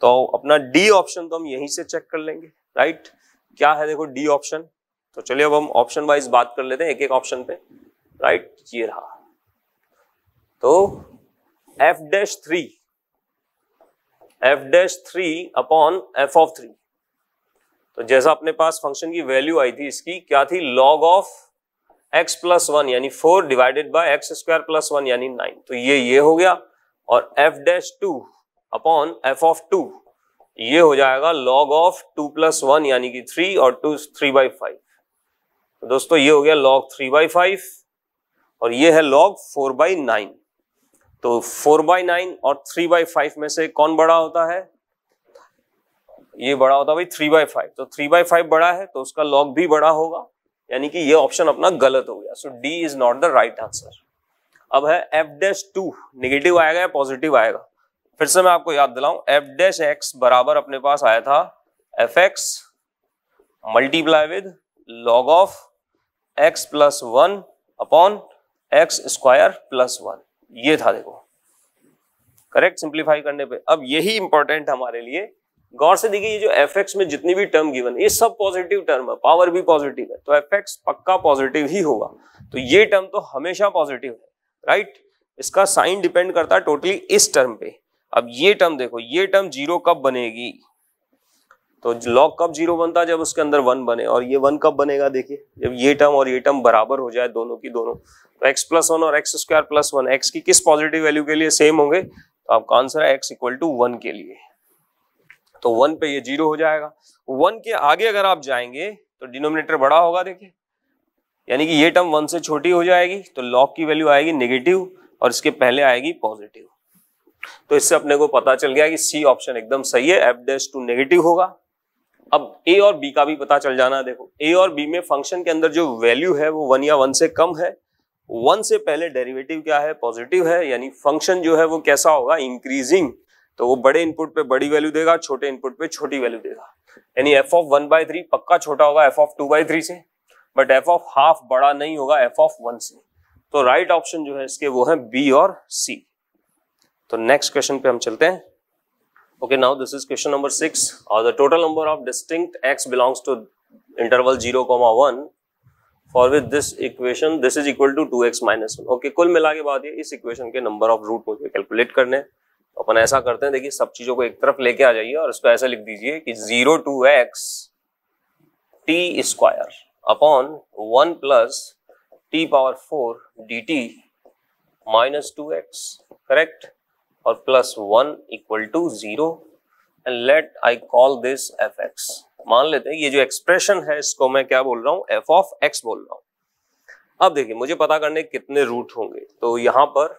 A: तो अपना डी ऑप्शन तो हम यहीं से चेक कर लेंगे राइट क्या है देखो डी ऑप्शन तो चलिए अब हम ऑप्शन वाइज बात कर लेते हैं एक एक ऑप्शन पे राइट ये रहा तो f dash three f dash three upon f of three तो जैसा अपने पास फंक्शन की वैल्यू आई थी इसकी क्या थी log of x plus one यानी four divided by x square plus one यानी नाइन तो ये ये हो गया और f dash two upon f of two ये हो जाएगा log of two plus one यानी कि थ्री और टू थ्री बाई फाइव तो दोस्तों ये हो गया लॉग थ्री बाई फाइव और ये है लॉग फोर बाई नाइन तो फोर बाई नाइन और थ्री बाई फाइव में से कौन बड़ा होता है ये बड़ा होता है भाई थ्री बाई फाइव तो थ्री बाई फाइव बड़ा है तो उसका लॉग भी बड़ा होगा यानी कि ये ऑप्शन अपना गलत हो गया so d is not the right answer अब है एफ डैश टू निगेटिव आएगा या पॉजिटिव आएगा फिर से मैं आपको याद दिलाऊं एफ डैश एक्स बराबर अपने पास आया था f x multiply with log of x plus one upon x square plus one ये था देखो करेक्ट सिंप्लीफाई करने पे अब यही इंपॉर्टेंट हमारे लिए गौर से देखिए ये जो एफ में जितनी भी टर्म गिवन ये सब पॉजिटिव टर्म है पावर भी पॉजिटिव है तो एफ पक्का पॉजिटिव ही होगा तो ये टर्म तो हमेशा पॉजिटिव है राइट इसका साइन डिपेंड करता है टोटली इस टर्म पे अब ये टर्म देखो ये टर्म जीरो कब बनेगी तो लॉग कब जीरो बनता है जब उसके अंदर वन बने और ये वन कब बनेगा देखिए जब ये टर्म और ये टर्म बराबर हो जाए दोनों की दोनों तो एक्स प्लस वन और x square plus one x की किस पॉजिटिव वैल्यू के लिए सेम होंगे तो आपका आंसर है एक्स इक्वल टू वन के लिए तो वन पे ये जीरो हो जाएगा वन के आगे अगर आप जाएंगे तो डिनोमिनेटर बड़ा होगा देखिए यानी कि ये टर्म वन से छोटी हो जाएगी तो लॉग की वैल्यू आएगी निगेटिव और इसके पहले आएगी पॉजिटिव तो इससे अपने को पता चल गया कि सी ऑप्शन एकदम सही है एफ डैश टू नेगेटिव होगा अब ए और बी का भी पता चल जाना देखो ए और बी में फंक्शन के अंदर जो वैल्यू है वो वन या वन से कम है वन से पहले डेरिवेटिव क्या है पॉजिटिव है यानी फंक्शन जो है वो कैसा होगा इंक्रीजिंग तो वो बड़े इनपुट पे बड़ी वैल्यू देगा छोटे इनपुट पे छोटी वैल्यू देगा यानी f of one by three पक्का छोटा होगा f of two by three से बट एफ ऑफ हाफ बड़ा नहीं होगा एफ ऑफ वन से तो राइट right ऑप्शन जो है इसके वो है बी और सी तो नेक्स्ट क्वेश्चन पे हम चलते हैं Okay, now this is question number 6. Uh, the total number of distinct x belongs to interval 0, comma 1 for which this equation this is equal to 2x minus one okay कुल मिला के बाद ये इस इक्वेशन के नंबर ऑफ रूट मुझे calculate करने हैं तो अपन ऐसा करते हैं देखिए सब चीजों को एक तरफ लेके आ जाइए और इसको ऐसा लिख दीजिए कि zero to x t square upon one plus t power four d t minus two x correct और plus one equal to zero and let I call this f x मान लेते हैं ये जो एक्सप्रेशन है इसको मैं क्या बोल रहा हूँ एफ ऑफ एक्स बोल रहा हूँ अब देखिए मुझे पता करने कितने रूट होंगे तो यहाँ पर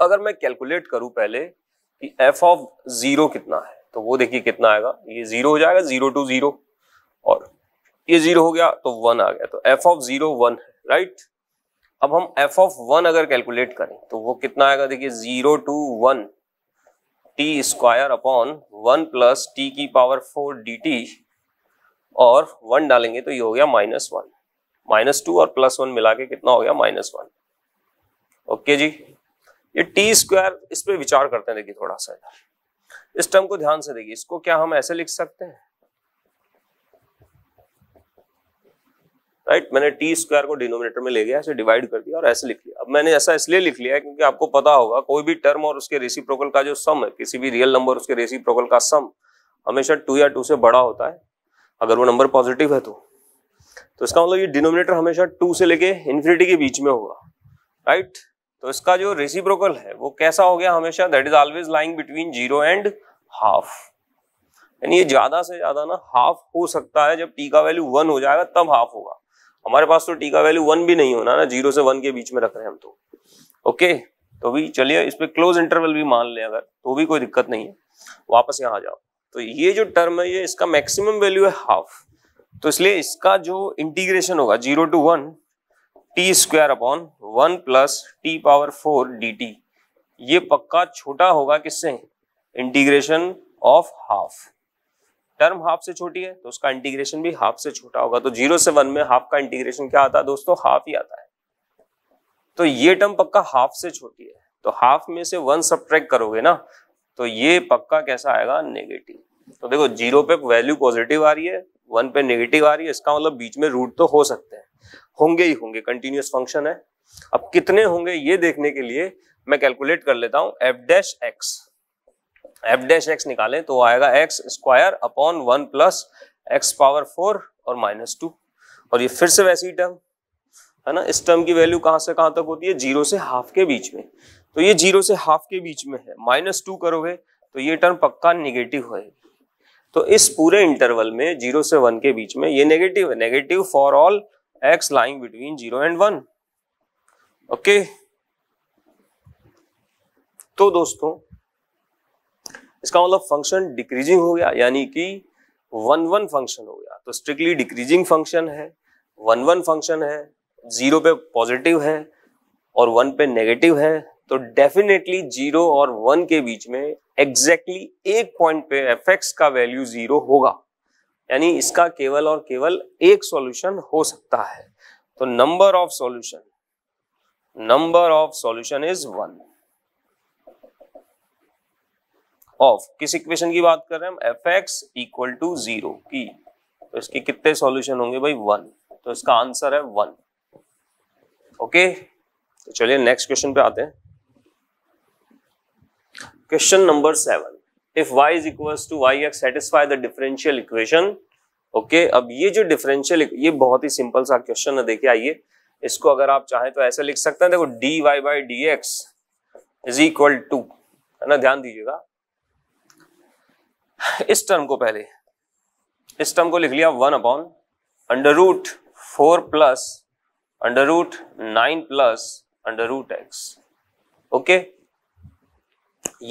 A: अगर मैं कैलकुलेट करूं पहले कि एफ ऑफ जीरो कितना है तो वो देखिए कितना आएगा ये जीरो हो जाएगा जीरो टू जीरो और ये जीरो हो गया तो वन आ गया तो एफ ऑफ जीरो वन है राइट अब हम एफ ऑफ वन अगर कैलकुलेट करें तो वो कितना आएगा देखिए zero to one t square upon one plus t की पावर फोर डी टी और वन डालेंगे तो ये हो गया माइनस वन माइनस टू और प्लस वन मिला के कितना हो गया माइनस वन ओके जी ये टी स्क्वायर इस पर विचार करते हैं देखिए थोड़ा सा इस टर्म को ध्यान से देखिए इसको क्या हम ऐसे लिख सकते हैं राइट right? मैंने टी स्क्वायर को डिनोमिनेटर में ले गया ऐसे डिवाइड कर दिया और ऐसे लिख लिया अब मैंने ऐसा इसलिए लिख लिया है क्योंकि आपको पता होगा कोई भी टर्म और उसके रेसिप्रोकल का जो सम है किसी भी रियल नंबर उसके रेसिप्रोकल का सम हमेशा टू या टू से बड़ा होता है अगर वो नंबर पॉजिटिव है तो तो इसका मतलब ये डिनोमिनेटर हमेशा टू से लेके इन्फिनिटी के बीच में होगा राइट right? तो इसका जो रेसिप्रोकल है वो कैसा हो गया हमेशा that is always lying between zero and half यानी ये ज्यादा से ज्यादा ना हाफ हो सकता है जब टी का वैल्यू वन हो जाएगा तब हाफ होगा हमारे पास तो टी का वैल्यू वन भी नहीं होना ना जीरो से वन के बीच में रख रहे हैं हम तो ओके तो भी चलिए इस पर क्लोज इंटरवल भी मान लें अगर तो भी कोई दिक्कत नहीं है वापस यहाँ आ जाओ तो ये जो टर्म है ये इसका मैक्सिमम वैल्यू है हाफ तो इसलिए इसका जो इंटीग्रेशन होगा zero to one t square upon one plus t power four d t ये पक्का छोटा होगा किससे integration of half term half से छोटी है तो उसका इंटीग्रेशन भी हाफ से छोटा होगा तो जीरो से वन में हाफ का इंटीग्रेशन क्या आता है दोस्तों हाफ ही आता है तो ये टर्म पक्का हाफ से छोटी है तो हाफ में से वन सब करोगे ना तो ये पक्का कैसा आएगा नेगेटिव तो देखो जीरो पे वैल्यू पॉजिटिव आ रही है वन पे नेगेटिव आ रही है इसका मतलब बीच में रूट तो हो सकते हैं होंगे ही होंगे कंटिन्यूस फंक्शन है अब कितने होंगे ये देखने के लिए मैं कैलकुलेट कर लेता हूं f dash x f dash x निकालें तो आएगा x square upon one plus x power four और माइनस टू और ये फिर से वैसी टर्म है ना इस टर्म की वैल्यू कहां से कहां तक होती है जीरो से हाफ के बीच में तो ये जीरो से हाफ के बीच में है माइनस टू करोगे तो ये टर्म पक्का निगेटिव है तो इस पूरे इंटरवल में जीरो से वन के बीच में ये नेगेटिव है negative for all x lying between zero and one okay तो दोस्तों इसका मतलब फंक्शन डिक्रीजिंग हो गया यानी कि वन वन फंक्शन हो गया तो स्ट्रिक्टली डिक्रीजिंग फंक्शन है वन वन फंक्शन है जीरो पे पॉजिटिव है और वन पे नेगेटिव है तो डेफिनेटली जीरो और वन के बीच में एग्जैक्टली exactly एक पॉइंट पे एफ का वैल्यू जीरो होगा यानी इसका केवल और केवल एक सॉल्यूशन हो सकता है तो number of solution number of solution is one of किस इक्वेशन की बात कर रहे हैं हम f x equal to zero की तो इसके कितने सॉल्यूशन होंगे भाई वन तो इसका आंसर है वन ओके तो चलिए नेक्स्ट क्वेश्चन पे आते हैं question number seven if y is equals to y x satisfy the differential equation okay अब ये जो डिफरेंशियल ये बहुत ही सिंपल सा क्वेश्चन है देखिए आइए इसको अगर आप चाहें तो ऐसे लिख सकते हैं देखो dy y by d x is equal to है ना ध्यान दीजिएगा इस टर्म को पहले इस टर्म को लिख लिया one upon under root four plus under root nine plus under root x okay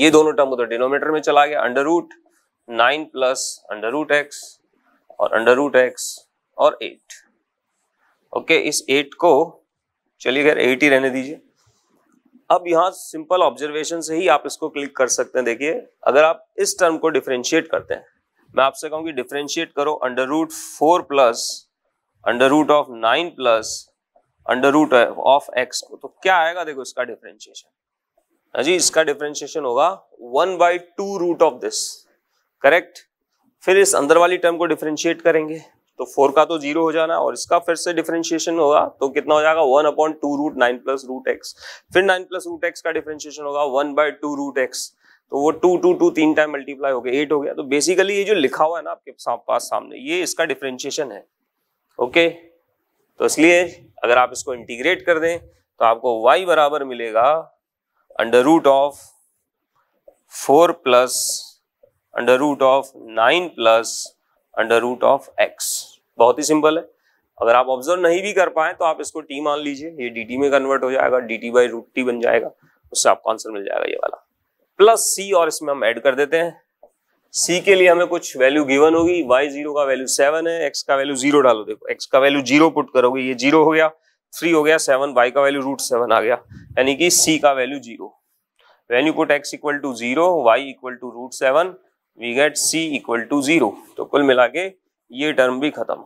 A: ये दोनों टर्म उधर तो डिनोमीटर में चला गया under root nine plus under root x और अंडर रूट एक्स और एट ओके इस एट को चलिए खैर एट ही रहने दीजिए अब यहाँ सिंपल ऑब्जर्वेशन से ही आप इसको क्लिक कर सकते हैं देखिए अगर आप इस टर्म को डिफ्रेंशिएट करते हैं मैं आपसे कहूँ कि डिफ्रेंशिएट करो under root four plus under root of nine plus under root of x को तो क्या आएगा देखो इसका डिफ्रेंशिएशन हाँ जी इसका डिफ्रेंशिएशन होगा one by two root of this correct फिर इस अंदर वाली टर्म को डिफ्रेंशिएट करेंगे तो फोर का तो जीरो हो जाना और इसका फिर से डिफरेंशिएशन होगा तो कितना हो जाएगा one upon two root nine plus root x फिर नाइन प्लस रूट एक्स का डिफरेंशिएशन होगा one by two root x तो वो टू टू टू तीन टाइम मल्टीप्लाई हो गया एट हो गया तो बेसिकली ये जो लिखा हुआ है ना आपके पास सामने ये इसका डिफरेंशिएशन है ओके तो इसलिए अगर आप इसको इंटीग्रेट कर दें तो आपको वाई बराबर मिलेगा under root of four plus under root of nine plus under root of x बहुत ही सिंपल है अगर आप ऑब्जर्व नहीं भी कर पाए तो आप इसको टी मान लीजिए ये डी में कन्वर्ट हो जाएगा d t by root t बन जाएगा उससे आपको आंसर मिल जाएगा ये वाला प्लस सी और इसमें हम ऐड कर देते हैं सी के लिए हमें कुछ वैल्यू गिवन होगी वाई जीरो का वैल्यू सेवन है एक्स का वैल्यू जीरो डालो देखो एक्स का वैल्यू जीरो पुट करोगे ये जीरो हो गया थ्री हो गया सेवन वाई का वैल्यू रूट सेवन आ गया यानी कि सी का value zero when you put x equal to zero Y equal to root seven we get C equal to zero तो कुल मिला के ये टर्म भी खत्म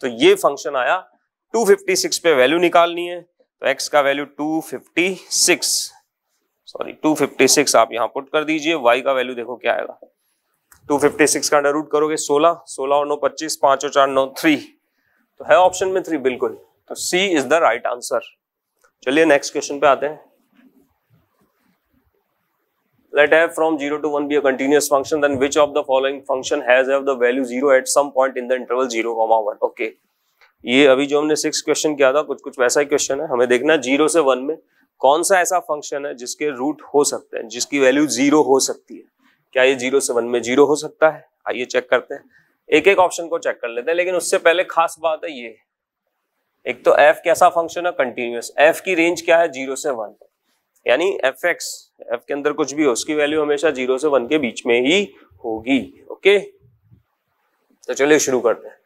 A: तो ये फंक्शन आया 256 पे वैल्यू निकालनी है तो x का वैल्यू 256 सॉरी 256 आप यहां पुट कर दीजिए y का वैल्यू देखो क्या आएगा 256 का अंडर रूट करोगे 16 16 और 9 25 5 और 4 9 3 तो है ऑप्शन में 3 बिल्कुल तो C is the right answer चलिए नेक्स्ट क्वेश्चन पे आते हैं let f from 0 to 1 be a continuous function then which of the following function has have the value 0 at some point in the interval 0 comma 1 okay ये अभी जो हमने six question किया था कुछ कुछ वैसा ही क्वेश्चन है हमें देखना है जीरो से वन में कौन सा ऐसा फंक्शन है जिसके रूट हो सकते हैं जिसकी वैल्यू जीरो हो सकती है क्या ये जीरो से वन में जीरो हो सकता है आइए चेक करते हैं एक एक ऑप्शन को चेक कर लेते हैं लेकिन उससे पहले खास बात है ये एक तो एफ कैसा फंक्शन है कंटिन्यूस एफ की रेंज क्या है जीरो से वन यानी एफ एक्स एफ के अंदर कुछ भी हो उसकी वैल्यू हमेशा जीरो से वन के बीच में ही होगी ओके तो चलिए शुरू करते हैं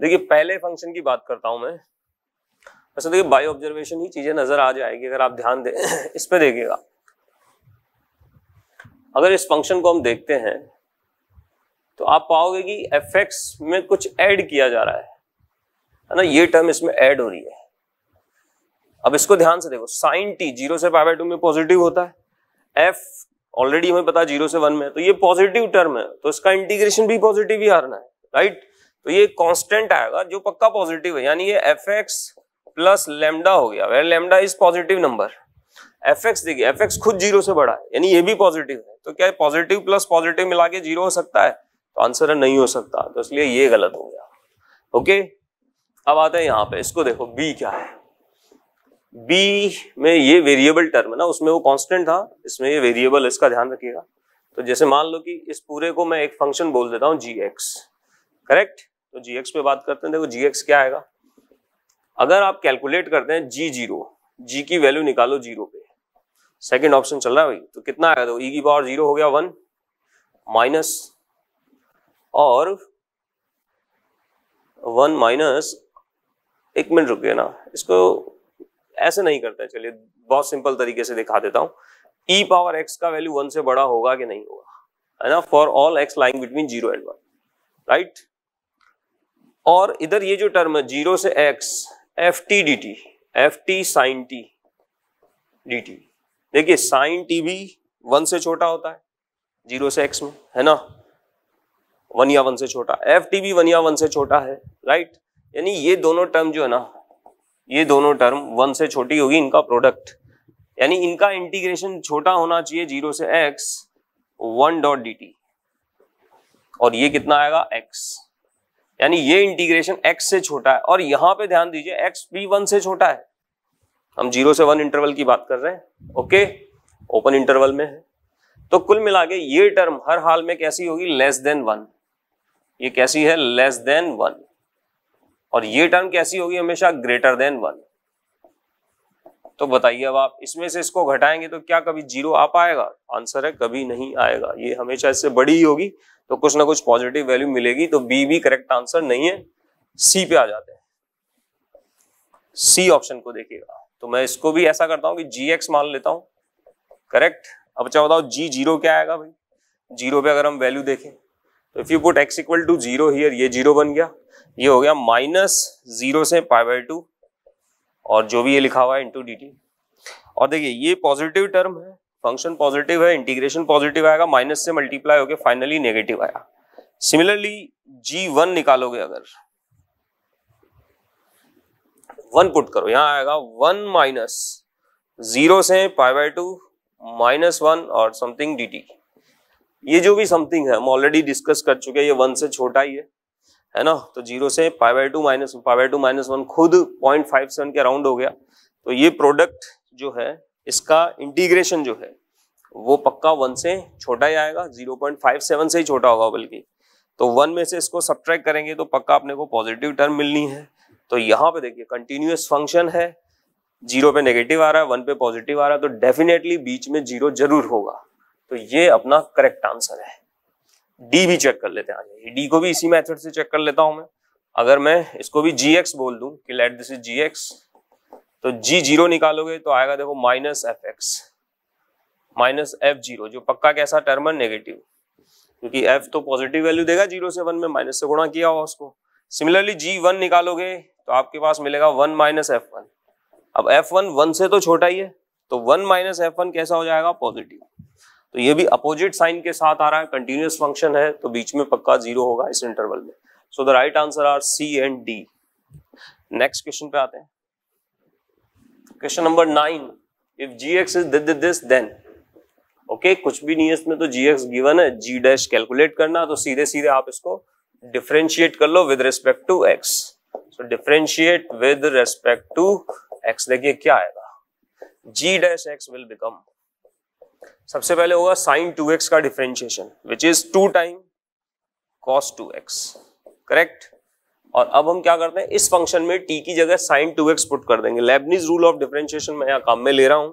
A: देखिए पहले फंक्शन की बात करता हूं मैं वैसे देखिए बाय ऑब्जर्वेशन ही चीजें नजर आ जाएगी अगर आप ध्यान दें इस पर देखिएगा अगर इस फंक्शन को हम देखते हैं तो आप पाओगे कि एफ में कुछ ऐड किया जा रहा है ना ये टर्म इसमें ऐड हो रही है अब इसको ध्यान से देखो साइन टी जीरो से पाई बाई टू में पॉजिटिव होता है एफ ऑलरेडी हमें पता जीरो से वन में तो ये पॉजिटिव टर्म है तो इसका इंटीग्रेशन भी पॉजिटिव ही हारना है राइट तो ये कांस्टेंट आएगा जो पक्का पॉजिटिव है यानी ये एफ एक्स प्लस लेमडा हो गया where lambda is positive number F X देखिए एफ एक्स खुद जीरो से बड़ा है यानी ये भी पॉजिटिव है तो क्या पॉजिटिव प्लस पॉजिटिव मिला के जीरो हो सकता है तो आंसर है नहीं हो सकता तो इसलिए ये गलत हो गया ओके अब आते हैं यहाँ पे इसको देखो बी क्या है बी में ये वेरिएबल टर्म है ना उसमें वो कांस्टेंट था इसमें ये वेरिएबल इसका ध्यान रखिएगा तो जैसे मान लो कि इस पूरे को मैं एक फंक्शन बोल देता हूँ जी एक्स करेक्ट तो जी एक्स पे बात करते हैं देखो जी एक्स क्या आएगा अगर आप कैलकुलेट करते हैं जी जीरो जी की वैल्यू निकालो जीरो पे सेकेंड ऑप्शन चल रहा है भाई तो कितना आएगा देखो ई e की पावर जीरो हो गया वन माइनस और वन माइनस एक मिनट रुकिए ना इसको ऐसे नहीं करते चलिए बहुत सिंपल तरीके से दिखा देता हूँ ई पावर एक्स का वैल्यू वन से बड़ा होगा कि नहीं होगा है ना for all x lying between zero and one right और इधर ये जो टर्म है जीरो से X F T D T F T sine T D T देखिए साइन टी भी वन से छोटा होता है जीरो से एक्स में है ना वन या वन से छोटा एफ टी भी वन या वन से छोटा है राइट यानी ये दोनों टर्म जो है ना ये दोनों टर्म वन से छोटी होगी इनका प्रोडक्ट यानी इनका इंटीग्रेशन छोटा होना चाहिए जीरो से X one dot D T और ये कितना आएगा एक्स यानी ये इंटीग्रेशन एक्स से छोटा है और यहां पे ध्यान दीजिए एक्स भी वन से छोटा है हम जीरो से वन इंटरवल की बात कर रहे हैं ओके ओपन इंटरवल में है तो कुल मिला के ये टर्म हर हाल में कैसी होगी लेस देन वन ये कैसी है लेस देन वन और ये टर्म कैसी होगी हमेशा ग्रेटर देन वन तो बताइए अब आप इसमें से इसको घटाएंगे तो क्या कभी जीरो आ पाएगा आंसर है कभी नहीं आएगा ये हमेशा इससे बड़ी ही होगी तो कुछ ना कुछ पॉजिटिव वैल्यू मिलेगी तो बी भी करेक्ट आंसर नहीं है सी पे आ जाते हैं सी ऑप्शन को देखिएगा तो मैं इसको भी ऐसा करता हूं कि जी एक्स मान लेता हूं करेक्ट अब अच्छा बताओ जी जीरो क्या आएगा भाई जीरो पे अगर हम वैल्यू देखें तो if you put x equal to zero here ये जीरो बन गया ये हो गया माइनस जीरो से पाई बाई टू और जो भी ये लिखा हुआ है इंटू डी और देखिए ये पॉजिटिव टर्म है फंक्शन पॉजिटिव है इंटीग्रेशन पॉजिटिव आएगा माइनस से मल्टीप्लाई होकर फाइनली नेगेटिव आया सिमिलरली जी वन निकालोगे अगर वन पुट करो यहां आएगा वन माइनस जीरो से pi by two minus one और समथिंग डी ये जो भी समथिंग है हम ऑलरेडी डिस्कस कर चुके हैं ये वन से छोटा ही है है ना तो जीरो से five by two minus five by two minus one खुद पॉइंट फाइव सेवन के अराउंड हो गया तो ये प्रोडक्ट जो है इसका इंटीग्रेशन जो है वो पक्का वन से छोटा ही आएगा जीरो पॉइंट फाइव सेवन से ही छोटा होगा बल्कि तो वन में से इसको सब्ट्रैक्ट करेंगे तो पक्का अपने को पॉजिटिव टर्म मिलनी है तो यहाँ पे देखिए कंटिन्यूस फंक्शन है जीरो पे नेगेटिव आ रहा है वन पे पॉजिटिव आ रहा है तो डेफिनेटली बीच में जीरो जरूर होगा तो ये अपना करेक्ट आंसर है डी भी चेक कर लेते हैं डी e को भी इसी मेथड से चेक कर लेता हूं मैं अगर मैं इसको भी जी एक्स बोल दू कि let this is G X तो जी जीरो निकालोगे तो आएगा देखो minus F X minus F zero जो पक्का कैसा टर्म है नेगेटिव क्योंकि एफ तो पॉजिटिव वैल्यू देगा जीरो से वन में माइनस से गुणा किया हुआ उसको सिमिलरली जी वन निकालोगे तो आपके पास मिलेगा वन माइनस एफ वन अब एफ वन वन से तो छोटा ही है तो वन माइनस एफ वन कैसा हो जाएगा पॉजिटिव तो ये भी अपोजिट साइन के साथ आ रहा है कंटिन्यूस फंक्शन है तो बीच में पक्का जीरो होगा इस इंटरवल में so the right answer are C and D next question पे आते हैं question number nine if G x is this then okay कुछ भी नहीं है इसमें तो जी एक्स गिवन है जी डैश कैलकुलेट करना तो सीधे सीधे आप इसको डिफ्रेंशिएट कर लो with respect to X so differentiate with respect to X देखिए क्या आएगा G dash X will become सबसे पहले होगा साइन टू एक्स का differentiation which is two time cos two x correct और अब हम क्या करते हैं इस फंक्शन में टी की जगह साइन टू एक्स पुट कर देंगे लेबनीज रूल ऑफ डिफरेंशिएशन मैं यहां काम में ले रहा हूं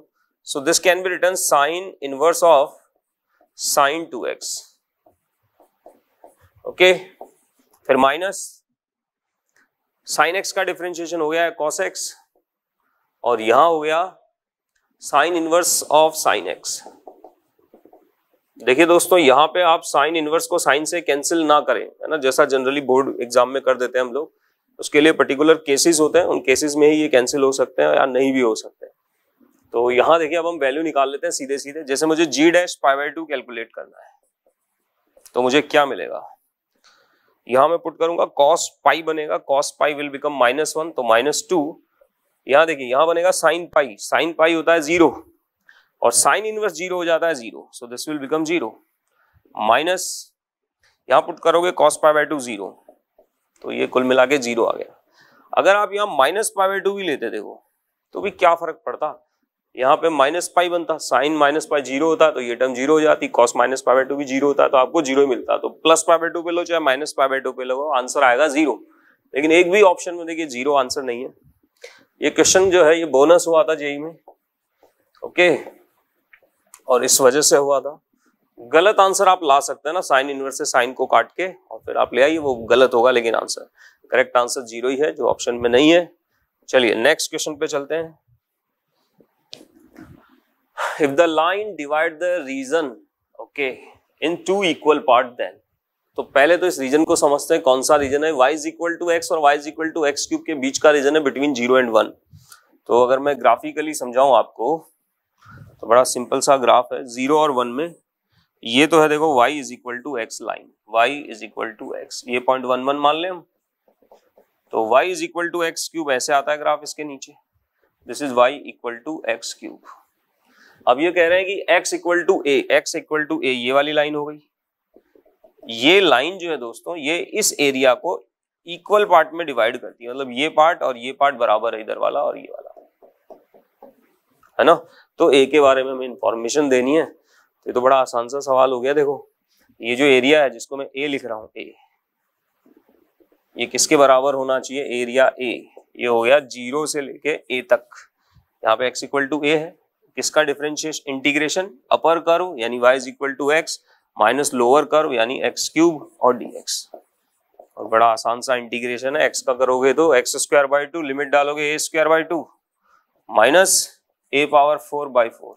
A: so this can be written sine inverse of sine two x okay फिर माइनस साइन एक्स का डिफ्रेंशिएशन हो गया है कॉस एक्स और यहां हो गया sine inverse of sine x देखिए दोस्तों यहाँ पे आप साइन इनवर्स को साइन से कैंसिल ना करें है ना जैसा जनरली बोर्ड एग्जाम में कर देते हैं हम लोग उसके लिए पर्टिकुलर केसेस होते हैं उन केसेस में ही ये कैंसिल हो सकते हैं या नहीं भी हो सकते हैं तो यहाँ देखिए अब हम वैल्यू निकाल लेते हैं सीधे सीधे जैसे मुझे G dash pi by two calculate करना है तो मुझे क्या मिलेगा यहाँ मैं पुट करूंगा कॉस पाई बनेगा cos pi will become minus one तो माइनस टू यहां देखिए यहां बनेगा साइन पाई साइन पाई होता है जीरो और साइन इनवर्स जीरो हो जाता है zero so this will become zero minus यहां पुट करोगे cos pi by two zero तो ये कुल मिला के जीरो आ गया अगर आप यहाँ माइनस पाई बाई टू भी लेते देखो तो भी क्या फर्क पड़ता यहाँ पे माइनस पाई बनता साइन माइनस पाई जीरो होता तो ये टर्म जीरो हो जाती cos minus pi by two भी जीरो होता तो आपको जीरो मिलता तो प्लस पाई बाई टू पे लो चाहे माइनस पाई बाई टू पे लो आंसर आएगा जीरो लेकिन एक भी ऑप्शन में देखिए जीरो आंसर नहीं है ये क्वेश्चन जो है ये बोनस हुआ था जेई में ओके और इस वजह से हुआ था गलत आंसर आप ला सकते हैं ना साइन इनवर्स से साइन को काट के और फिर आप ले आइए वो गलत होगा लेकिन आंसर करेक्ट आंसर जीरो ही है जो ऑप्शन में नहीं है चलिए नेक्स्ट क्वेश्चन पे चलते हैं if the line divide the region okay in two equal part then तो पहले तो इस रीजन को समझते हैं कौन सा रीजन है Y is equal to x और Y is equal to X cube के बीच का रीजन है बिटवीन जीरो एंड वन तो अगर मैं ग्राफिकली समझाऊं आपको तो बड़ा सिंपल सा ग्राफ है जीरो और वन में ये तो है देखो Y is equal to X line Y is equal to X ये पॉइंट वन वन मान लें हम तो Y is equal to X cube ऐसे आता है ग्राफ इसके नीचे this is Y equal to X cube अब ये कह रहे हैं कि X equal to A X equal to A ये वाली लाइन हो गई ये लाइन जो है दोस्तों ये इस एरिया को इक्वल पार्ट में डिवाइड करती है मतलब ये पार्ट और ये पार्ट बराबर है इधर वाला और ये वाला है ना तो ए के बारे में हमें इंफॉर्मेशन देनी है तो ये तो बड़ा आसान सा सवाल हो गया देखो ये जो एरिया है जिसको मैं ए लिख रहा हूँ ए ये किसके बराबर होना चाहिए एरिया ए ये हो गया जीरो से लेके ए तक यहाँ पे एक्स इक्वल टू ए है किसका डिफरेंशिएशन इंटीग्रेशन अपर करो यानी Y is equal to x minus lower curve यानी एक्स क्यूब और डी एक्स और बड़ा आसान सा इंटीग्रेशन है एक्स का करोगे तो x square by two limit डालोगे A square by two minus A power four by four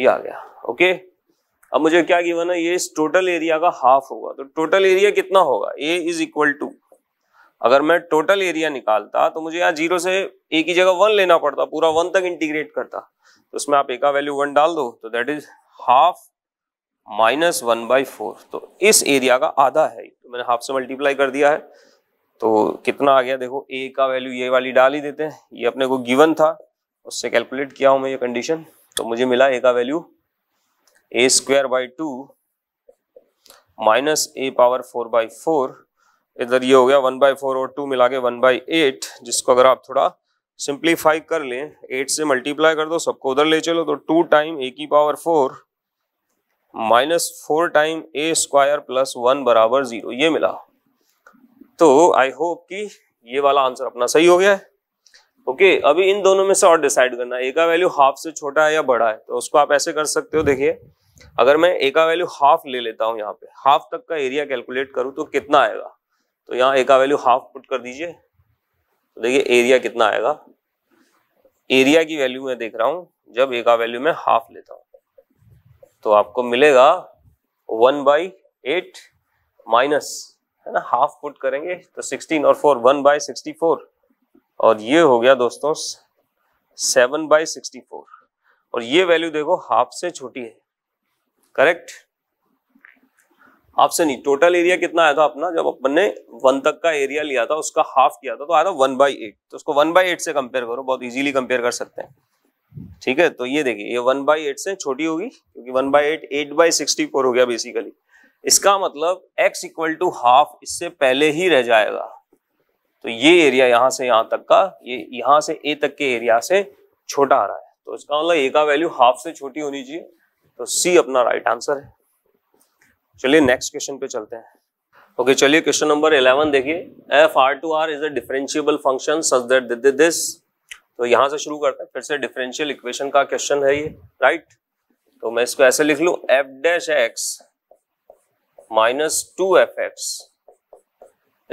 A: ये आ गया ओके अब मुझे क्या गिवन है ये इस टोटल एरिया का हाफ होगा तो टोटल एरिया कितना होगा ए इज इक्वल टू अगर मैं टोटल एरिया निकालता तो मुझे यहाँ जीरो से ए की जगह वन लेना पड़ता पूरा वन तक इंटीग्रेट करता तो उसमें आप ए का वैल्यू वन डाल दो तो that is half minus one by four तो इस एरिया का आधा है तो मैंने हाफ से मल्टीप्लाई कर दिया है तो कितना आ गया देखो ए का वैल्यू ये वाली डाल ही देते हैं ये अपने को गिवन था उससे कैलकुलेट किया हूं मैं ये कंडीशन तो मुझे मिला ए का value A square by two minus A power four by four इधर ये हो गया वन बाई फोर और टू मिला के वन बाई एट जिसको अगर आप थोड़ा सिंप्लीफाई कर लें एट से मल्टीप्लाई कर दो सबको उधर ले चलो तो टू टाइम ए की power four minus four time A square plus one बराबर जीरो ये मिला तो आई होप कि ये वाला आंसर अपना सही हो गया है ओके okay, अभी इन दोनों में से और डिसाइड करना है ए का वैल्यू हाफ से छोटा है या बड़ा है तो उसको आप ऐसे कर सकते हो देखिए अगर मैं ए का वैल्यू हाफ ले लेता हूं यहाँ पे हाफ तक का एरिया कैलकुलेट करूं तो कितना आएगा तो यहाँ ए का वैल्यू हाफ पुट कर दीजिए तो देखिए एरिया कितना आएगा एरिया की वैल्यू मैं देख रहा हूँ जब ए का वैल्यू मैं हाफ लेता हूँ तो आपको मिलेगा वन बाई एट माइनस है ना हाफ पुट करेंगे तो सिक्सटीन और four one by sixty four और ये हो गया दोस्तों सेवन बाई सिक्सटी फोर और ये वैल्यू देखो हाफ से छोटी है करेक्ट आपसे नहीं टोटल एरिया कितना आया था अपना जब अपन ने वन तक का एरिया लिया था उसका हाफ किया था तो आया था वन बाई एट तो उसको वन बाई एट से कंपेयर करो बहुत इजीली कंपेयर कर सकते हैं ठीक है तो ये देखिए ये वन बाई एट से छोटी होगी क्योंकि one by eight eight by sixty four हो गया बेसिकली इसका मतलब x इक्वल टू हाफ इससे पहले ही रह जाएगा तो ये एरिया यहाँ से यहाँ तक का ये यहाँ से ए तक के एरिया से छोटा आ रहा है तो इसका मतलब ए का वैल्यू हाफ से छोटी होनी चाहिए तो सी अपना राइट आंसर है चलिए नेक्स्ट क्वेश्चन पे चलते हैं ओके चलिए क्वेश्चन नंबर इलेवन देखिए F R to R is a differentiable function such that this तो यहां से शुरू करते हैं फिर से डिफरेंशियल इक्वेशन का क्वेश्चन है ये राइट तो मैं इसको ऐसे लिख लू F dash X minus two F x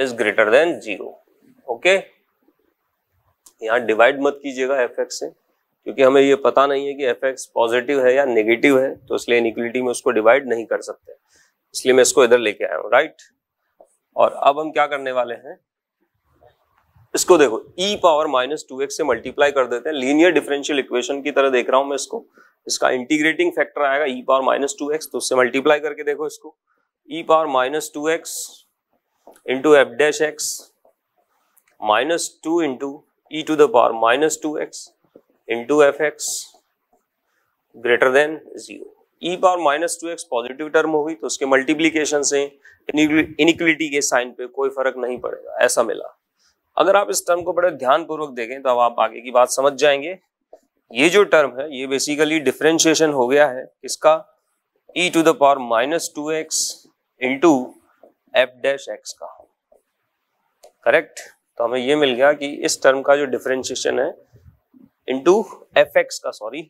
A: is greater than zero okay यहां डिवाइड मत कीजिएगा एफ एक्स से क्योंकि हमें ये पता नहीं है कि एफ एक्स पॉजिटिव है या नेगेटिव है तो इसलिए इक्विलिटी में उसको डिवाइड नहीं कर सकते इसलिए मैं इसको इधर लेके आया हूं राइट और अब हम क्या करने वाले हैं इसको देखो e power minus two x से मल्टीप्लाई कर देते हैं लीनियर डिफरेंशियल इक्वेशन की तरह देख रहा हूं मैं इसको इसका इंटीग्रेटिंग फैक्टर आएगा e power minus two x तो उससे मल्टीप्लाई करके देखो इसको e power minus two X into F dash X minus two into E to the power minus two X into F X greater than zero e power minus two X positive term होगी तो उसके multiplication से inequality के sign पे कोई फर्क नहीं पड़ेगा ऐसा मिला अगर आप इस टर्म को बड़े ध्यानपूर्वक देखें तो अब आप आगे की बात समझ जाएंगे ये जो टर्म है ये बेसिकली डिफ्रेंशिएशन हो गया है इसका e to the power minus two X into F dash X का करेक्ट तो हमें ये मिल गया कि इस टर्म का जो डिफ्रेंशिएशन है इंटू एफ एक्स का सॉरी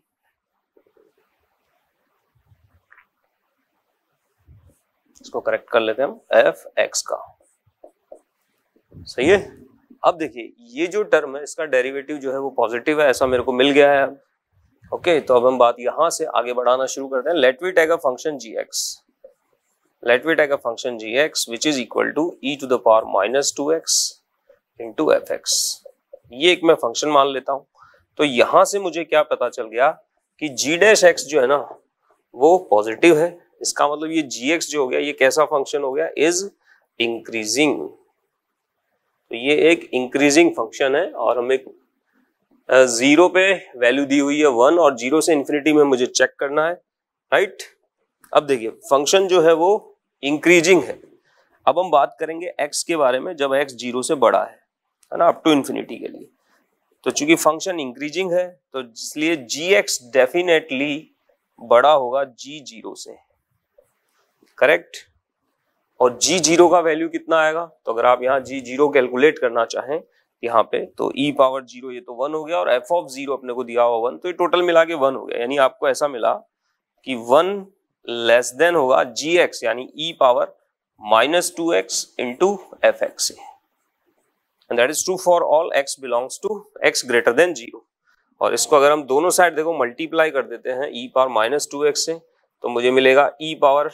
A: इसको करेक्ट कर लेते हैं हम एफ एक्स का सही है अब देखिए ये जो टर्म है इसका डेरिवेटिव जो है वो पॉजिटिव है ऐसा मेरे को मिल गया है ओके तो अब हम बात यहां से आगे बढ़ाना शुरू करते हैं let we take of function G X let we take of function G X which is equal to E to the power minus two X into F x ये एक मैं फंक्शन मान लेता हूं तो यहां से मुझे क्या पता चल गया कि जी डैश एक्स जो है ना वो पॉजिटिव है इसका मतलब ये जी एक्स जो हो गया ये कैसा फंक्शन हो गया इज इंक्रीजिंग तो ये एक इंक्रीजिंग फंक्शन है और हमें जीरो पे वैल्यू दी हुई है वन और जीरो से इंफिनिटी में मुझे चेक करना है राइट अब देखिए फंक्शन जो है वो इंक्रीजिंग है अब हम बात करेंगे एक्स के बारे में जब एक्स जीरो से बड़ा है है ना अप टू इंफिनिटी के लिए तो चूंकि फंक्शन इंक्रीजिंग है तो इसलिए जी एक्स डेफिनेटली बड़ा होगा जी जीरो से करेक्ट और जी जीरो का वैल्यू कितना आएगा तो अगर आप यहाँ जी जीरो कैलकुलेट करना चाहें यहाँ पे तो ई पावर जीरो ये तो वन हो गया और एफ ऑफ जीरो अपने को दिया हुआ वन तो ये टोटल मिला के वन हो गया यानी आपको ऐसा मिला कि वन लेस देन होगा जी एक्स यानी ई power minus two X into F x and that is true for all X belongs to X greater than zero और इसको अगर हम दोनों साइड देखो मल्टीप्लाई कर देते हैं E power minus two x से तो मुझे मिलेगा E e power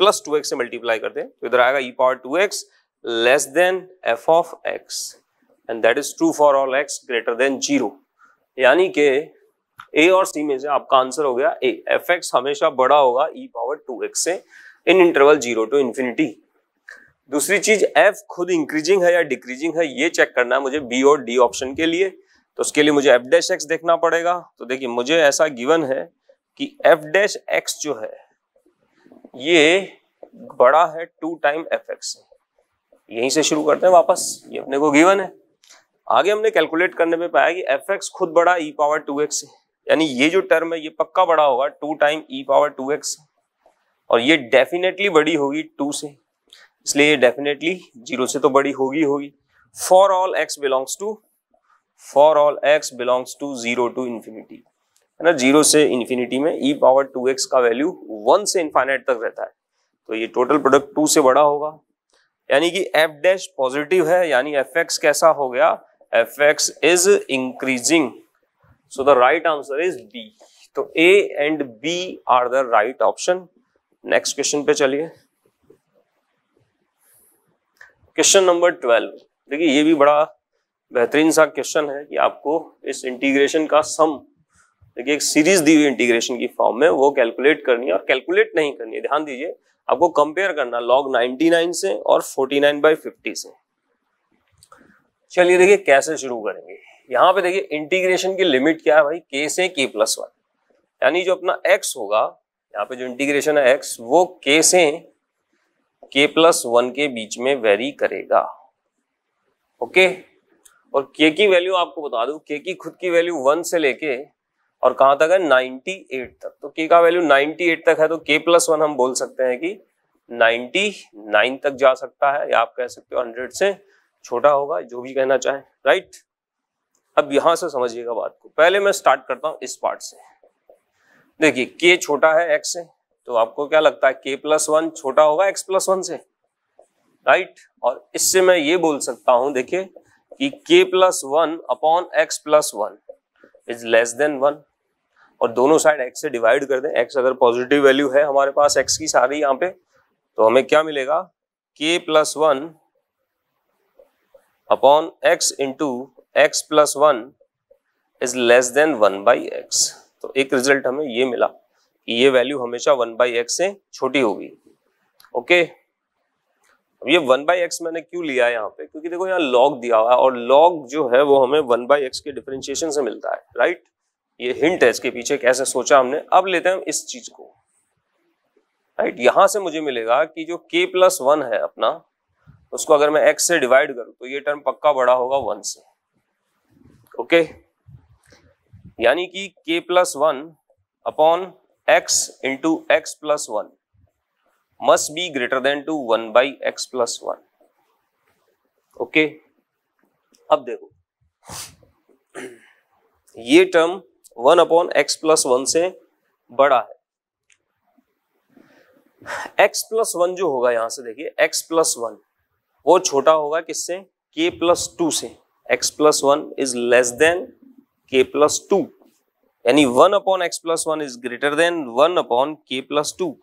A: plus two x से मल्टीप्लाई करते हैं तो इधर आएगा E power two X less than F of X and that is true for all X greater than zero यानी के ए और सी में से आपका आंसर हो गया ए एफ एक्स हमेशा बड़ा होगा ई पावर टू एक्स से in interval zero to infinity दूसरी चीज एफ खुद इंक्रीजिंग है या डिक्रीजिंग है ये चेक करना है मुझे बी और डी ऑप्शन के लिए तो उसके लिए मुझे एफ डैश एक्स देखना पड़ेगा तो देखिए मुझे ऐसा गिवन है कि एफ डैश एक्स जो है ये बड़ा है टू टाइम एफ एक्स यहीं से शुरू करते हैं वापस ये अपने को गिवन है आगे हमने कैलकुलेट करने पे पाया कि एफ एक्स खुद बड़ा ई पावर टू एक्स है यानी ये जो टर्म है ये पक्का बड़ा होगा two time E power two x और ये डेफिनेटली बड़ी होगी टू से इसलिए ये डेफिनेटली जीरो से तो बड़ी होगी होगी for all X belongs to for all X belongs to zero to infinity है ना जीरो से इन्फिनिटी में ई पावर टू एक्स का वैल्यू वन से इन्फाइनाइट तक रहता है तो ये टोटल प्रोडक्ट टू से बड़ा होगा यानी कि एफ डैश पॉजिटिव है यानी एफ एक्स कैसा हो गया F x is increasing so the right answer is B तो A and B are the right option next question पे चलिए क्वेश्चन नंबर ट्वेल्व देखिए ये भी बड़ा बेहतरीन सा क्वेश्चन है कि आपको इस इंटीग्रेशन का सम देखिए एक सीरीज दी हुई इंटीग्रेशन की फॉर्म में वो कैलकुलेट करनी है और कैलकुलेट नहीं करनी है ध्यान दीजिए आपको कंपेयर करना लॉग 99 से और 49 नाइन बाई फिफ्टी से चलिए देखिए कैसे शुरू करेंगे यहां पे देखिए इंटीग्रेशन की लिमिट क्या है भाई के से के प्लस वन यानी जो अपना एक्स होगा यहाँ पे जो इंटीग्रेशन है एक्स वो के से के प्लस वन के बीच में वेरी करेगा ओके और के की वैल्यू आपको बता दू के की खुद की वैल्यू वन से लेके और कहां तक है 98 तक तो के का वैल्यू 98 तक है तो के प्लस वन हम बोल सकते हैं कि 99 तक जा सकता है या आप कह सकते हो 100 से छोटा होगा जो भी कहना चाहे राइट अब यहां से समझिएगा बात को पहले मैं स्टार्ट करता हूं इस पार्ट से देखिए के छोटा है एक्स से तो आपको क्या लगता है के प्लस वन छोटा होगा एक्स प्लस वन से राइट और इससे मैं ये बोल सकता हूं देखिये कि के plus one upon x plus one is less than one और दोनों साइड एक्स से डिवाइड कर दें एक्स अगर पॉजिटिव वैल्यू है हमारे पास एक्स की सारी यहाँ पे तो हमें क्या मिलेगा K plus one upon x into x plus one is less than one by x तो एक रिजल्ट हमें ये मिला कि ये वैल्यू हमेशा वन बाई एक्स से छोटी होगी ओके अब ये वन बाई एक्स मैंने क्यों लिया है यहाँ पे क्योंकि देखो यहाँ लॉग दिया हुआ है और लॉग जो है वो हमें वन बाई एक्स के डिफ्रेंशिएशन से मिलता है राइट right? ये हिंट है इसके पीछे कैसे सोचा हमने अब लेते हैं हम इस चीज को राइट यहां से मुझे मिलेगा कि जो के प्लस वन है अपना उसको अगर मैं एक्स से डिवाइड करूं तो ये टर्म पक्का बड़ा होगा वन से ओके यानी कि के plus one upon x into x plus one must be greater than two one by x plus one okay अब देखो ये term one upon x plus one से बड़ा है एक्स प्लस वन जो होगा यहां से देखिए एक्स प्लस वन वो छोटा होगा किससे के प्लस टू से x plus one is less than k plus two यानी one upon x plus one is greater than one upon k plus two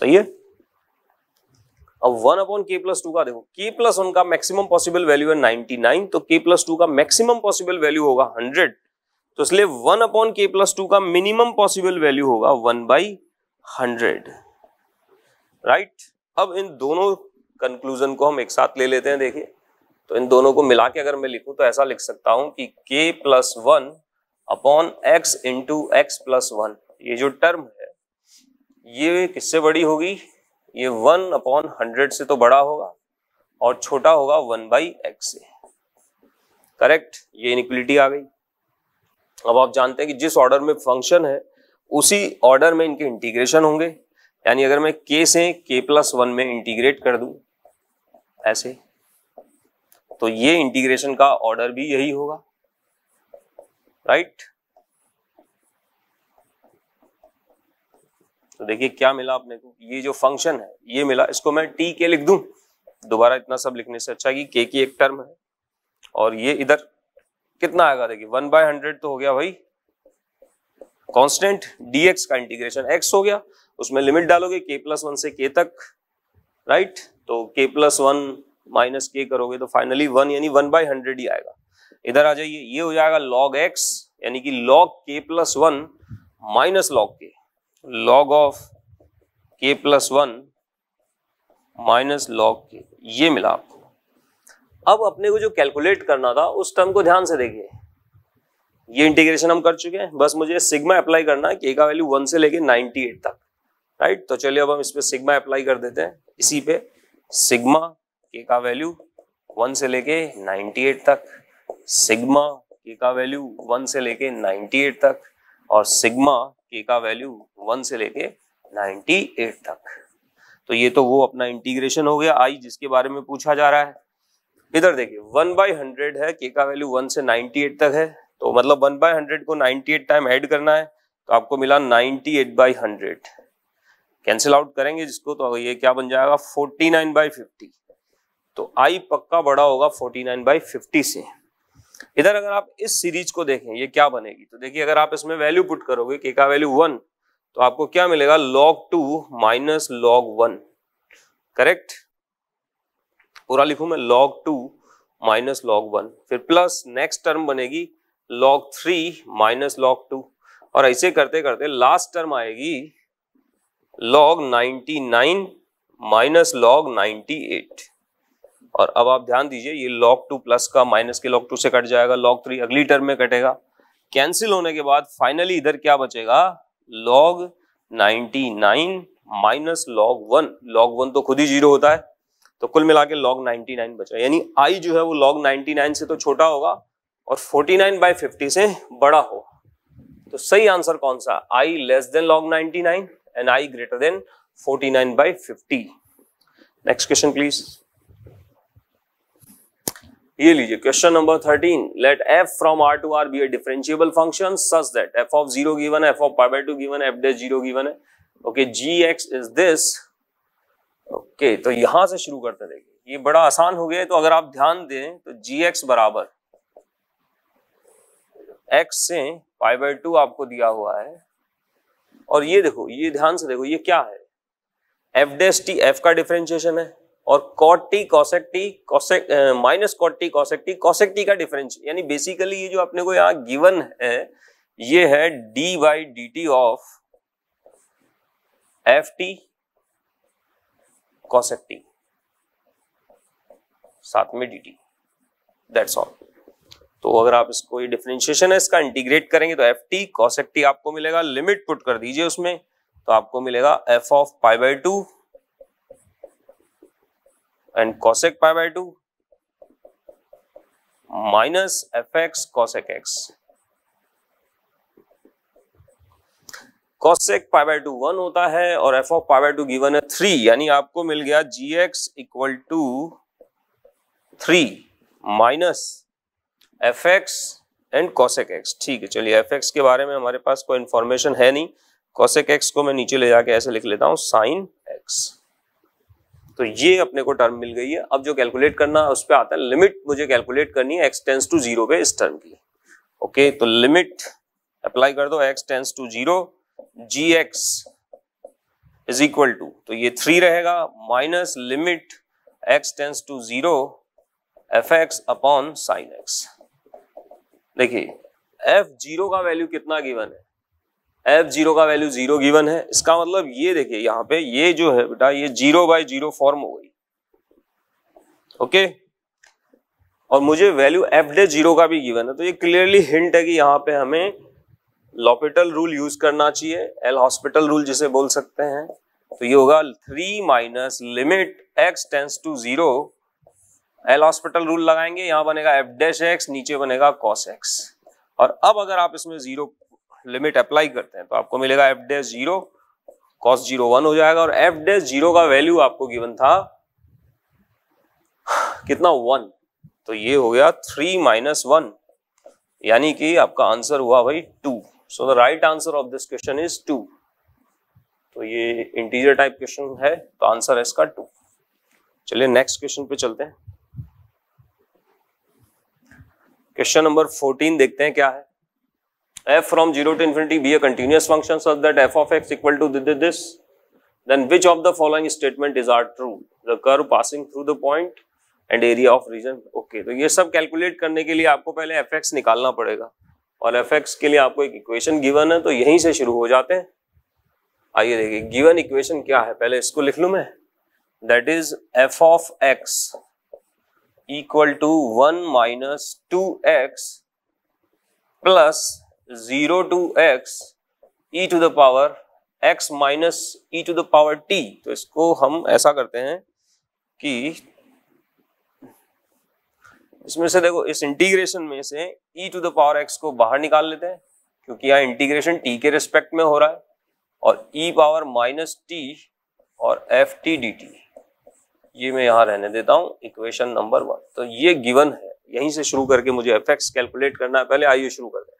A: सही है अब one upon k plus two का देखो के प्लस वन का maximum possible value है 99 तो k plus two का मैक्सिमम पॉसिबल वैल्यू होगा 100 तो इसलिए one upon k plus two का मिनिमम पॉसिबल वैल्यू होगा वन बाई हंड्रेड राइट अब इन दोनों कंक्लूजन को हम एक साथ ले लेते हैं देखिए तो इन दोनों को मिला के अगर मैं लिखूं तो ऐसा लिख सकता हूं कि के plus one upon x into x plus one ये जो टर्म है ये किससे बड़ी होगी ये वन अपॉन हंड्रेड से तो बड़ा होगा और छोटा होगा वन बाई एक्स से करेक्ट ये इनिक्वलिटी आ गई अब आप जानते हैं कि जिस ऑर्डर में फंक्शन है उसी ऑर्डर में इनके इंटीग्रेशन होंगे यानी अगर मैं के से के प्लस वन में इंटीग्रेट कर दूं ऐसे तो ये इंटीग्रेशन का ऑर्डर भी यही होगा राइट right? तो देखिए क्या मिला आपने को ये जो फंक्शन है ये मिला इसको मैं टी के लिख दूं दोबारा इतना सब लिखने से अच्छा कि के की एक टर्म है और ये इधर कितना आएगा देखिए वन बाय हंड्रेड तो हो गया भाई कांस्टेंट डीएक्स का इंटीग्रेशन एक्स हो गया उसमें लिमिट डालोगे के प्लस वन से के तक राइट तो k plus one minus k करोगे तो फाइनली वन यानी वन बाय हंड्रेड ही आएगा इधर आ जाइए ये हो जाएगा लॉग एक्स यानी कि log k plus one minus log k log of k plus one minus log k ये मिला आपको अब अपने को जो कैलकुलेट करना था उस टर्म को ध्यान से देखिए ये इंटीग्रेशन हम कर चुके हैं बस मुझे सिग्मा अप्लाई करना है के का वैल्यू वन से लेके एट तक राइट तो चलिए अब हम इस पर सिग्मा अप्लाई कर देते हैं इसी पे सिग्मा के का वैल्यू वन से लेके नाइनटी एट तक सिग्मा के का वैल्यू वन से लेके नाइनटी एट तक और सिग्मा के का वैल्यू वन से लेके नाइनटी एट तक तो ये तो वो अपना इंटीग्रेशन हो गया आई जिसके बारे में पूछा जा रहा है इधर देखिए वन बाई हंड्रेड है के का वैल्यू वन से नाइनटी एट तक है तो मतलब वन बाई हंड्रेड को नाइनटी एट टाइम एड करना है तो आपको मिला ninety eight by hundred cancel out करेंगे जिसको तो ये क्या बन जाएगा फोर्टी नाइन बाई फिफ्टी तो आई पक्का बड़ा होगा फोर्टी नाइन बाई फिफ्टी से इधर अगर आप इस सीरीज को देखें ये क्या बनेगी तो देखिए अगर आप इसमें वैल्यू पुट करोगे के का वैल्यू वन तो आपको क्या मिलेगा log two minus log one correct पूरा लिखू मैं log two minus log one फिर प्लस नेक्स्ट टर्म बनेगी log three minus log two और ऐसे करते करते लास्ट टर्म आएगी log ninety nine minus log ninety eight और अब आप ध्यान दीजिए ये लॉक टू प्लस का माइनस के लॉक टू से कट जाएगा लॉक थ्री अगली टर्म में कटेगा कैंसिल होने के बाद फाइनली इधर क्या बचेगा log 99 minus log one log one तो खुद ही जीरो होता है तो कुल मिला के लॉग 99 बचा यानी आई जो है वो लॉग नाइन से तो छोटा होगा और 49 नाइन बाई फिफ्टी से बड़ा होगा तो सही आंसर कौन सा I less than log 99 and I greater than 49 nine by fifty next question please ये लीजिए question number thirteen let f from R to R be a differentiable function such that f of zero given f of pi by two given f dash zero given है okay g x is this okay तो यहां से शुरू करते देखिए ये बड़ा आसान हो गया तो अगर आप ध्यान दें तो जी एक्स बराबर एक्स से पाई बाई टू आपको दिया हुआ है और ये देखो ये ध्यान से देखो ये क्या है एफ डेस टी एफ का डिफरेंशिएशन है और cot t cosec t cosec minus cot t cosec t t का डिफरेंस यानी बेसिकली ये जो अपने को यहां गिवन है ये है d y d t of f t cosec t साथ में डी टी दैट्स ऑल तो अगर आप इसको ये डिफ्रेंशिएशन है इसका इंटीग्रेट करेंगे तो एफ टी कॉसेक्टी आपको मिलेगा लिमिट पुट कर दीजिए उसमें तो आपको मिलेगा f of pi by two and pi pi two minus F x cosec x cosec pi by two one होता है और f of pi by two given है थ्री यानी आपको मिल गया g x equal to three minus F x and cosec x ठीक है चलिए एफ एक्स के बारे में हमारे पास कोई इंफॉर्मेशन है नहीं कॉसेक एक्स को मैं नीचे ले जाके ऐसे लिख लेता हूँ साइन एक्स तो ये अपने को टर्म मिल गई है अब जो कैलकुलेट करना है उस पर आता है लिमिट मुझे कैलकुलेट करनी है एक्स टेंस टू जीरो पे इस टर्म की ओके तो लिमिट अप्लाई कर दो x tends to zero g x is equal to तो ये थ्री रहेगा minus limit x tends to zero f x upon sine x देखिए एफ जीरो का वैल्यू कितना गिवन है एफ जीरो का वैल्यू जीरो गिवन है इसका मतलब ये देखिए यहाँ पे ये जो है बेटा ये जीरो बाय जीरो फॉर्म हो गई ओके और मुझे वैल्यू एफ डे जीरो का भी गिवन है तो ये क्लियरली हिंट है कि यहाँ पे हमें लॉपिटल रूल यूज करना चाहिए एल हॉस्पिटल रूल जिसे बोल सकते हैं तो ये होगा three minus limit x tends to zero L hospital rule लगाएंगे यहां बनेगा एफ डैश एक्स नीचे बनेगा कॉस एक्स और अब अगर आप इसमें जीरो लिमिट अप्लाई करते हैं तो आपको मिलेगा f dash zero cos zero one हो जाएगा और एफ डे जीरो का वैल्यू आपको गिवन था कितना वन तो ये हो गया थ्री माइनस वन यानी कि आपका आंसर हुआ भाई two so the right answer of this question is two तो ये इंटीरियर टाइप क्वेश्चन है तो आंसर है इसका टू चलिए नेक्स्ट क्वेश्चन पे चलते हैं क्वेश्चन नंबर फोर्टीन देखते हैं क्या है f from 0 to infinity be a continuous function so that f of x equal to this, then which of the following statement is are true? The curve passing through the point and area of region okay तो ये सब calculate करने के लिए आपको पहले F x निकालना पड़ेगा और एफ एक्स के लिए आपको एक इक्वेशन गिवन है तो यहीं से शुरू हो जाते हैं आइए देखिए गिवन इक्वेशन क्या है पहले इसको लिख लू मैं that is f of x equal to one minus two x plus zero to x e to the power x minus e to the power t तो इसको हम ऐसा करते हैं कि इसमें से देखो इस इंटीग्रेशन में से e to the power x को बाहर निकाल लेते हैं क्योंकि यहाँ इंटीग्रेशन टी के रिस्पेक्ट में हो रहा है और ई पावर माइनस टी और एफ टी डी टी ये मैं यहाँ रहने देता हूँ इक्वेशन नंबर वन तो ये गिवन है यहीं से शुरू करके मुझे एफ एक्स कैलकुलेट करना है पहले आइए शुरू कर दें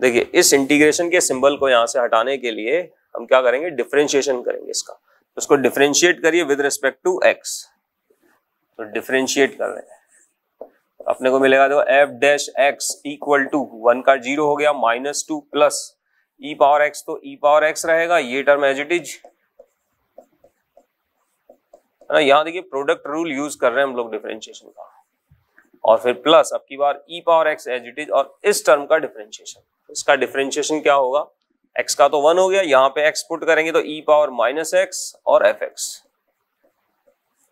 A: देखिए इस इंटीग्रेशन के सिंबल को यहाँ से हटाने के लिए हम क्या करेंगे डिफ्रेंशिएशन करेंगे इसका तो उसको डिफ्रेंशिएट करिए विद रिस्पेक्ट टू एक्स तो डिफ्रेंशिएट कर रहे हैं अपने को मिलेगा देखो f dash x equal to one का जीरो हो गया minus two plus e power x तो ई पावर एक्स रहेगा ये टर्म एज इट इज है ना यहाँ देखिए प्रोडक्ट रूल यूज कर रहे हैं हम लोग डिफ्रेंशिएशन का और फिर प्लस अब की बार e power x as it is और इस टर्म का डिफरेंशिएशन इसका डिफरेंशिएशन क्या होगा एक्स का तो वन हो गया यहाँ पे एक्स पुट करेंगे तो ई पावर माइनस एक्स और एफ एक्स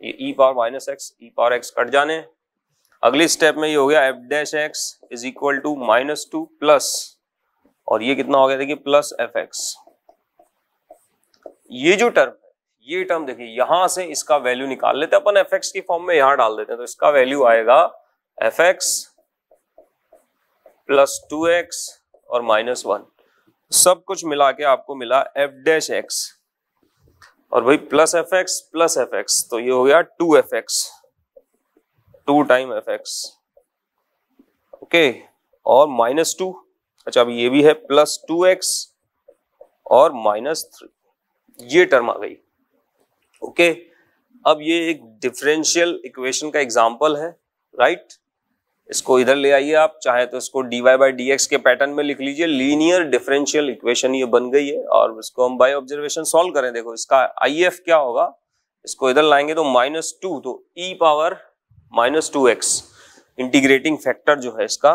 A: ये e power minus x e power x cut जाने अगली स्टेप में ये हो गया f dash x is equal to minus two plus और ये कितना हो गया देखिए प्लस एफ एक्स ये जो टर्म है ये टर्म देखिए यहां से इसका वैल्यू निकाल लेते हैं अपन एफ एक्स की फॉर्म में यहां डाल देते हैं तो इसका वैल्यू आएगा f x plus two x और माइनस वन सब कुछ मिला के आपको मिला एफ डैश एक्स और भाई plus f x plus f x तो ये हो गया two F x two time f x okay और माइनस टू अच्छा अब ये भी है प्लस टू एक्स और माइनस थ्री ये टर्म आ गई ओके अब ये एक डिफरेंशियल इक्वेशन का एग्जांपल है राइट right? इसको इधर ले आइए आप चाहे तो इसको d y by d x के पैटर्न में लिख लीजिए लीनियर डिफरेंशियल इक्वेशन ये बन गई है और इसको हम बाय ऑब्जर्वेशन सॉल्व करें देखो इसका आई एफ क्या होगा इसको इधर लाएंगे तो माइनस टू तो e power minus two x integrating factor जो है इसका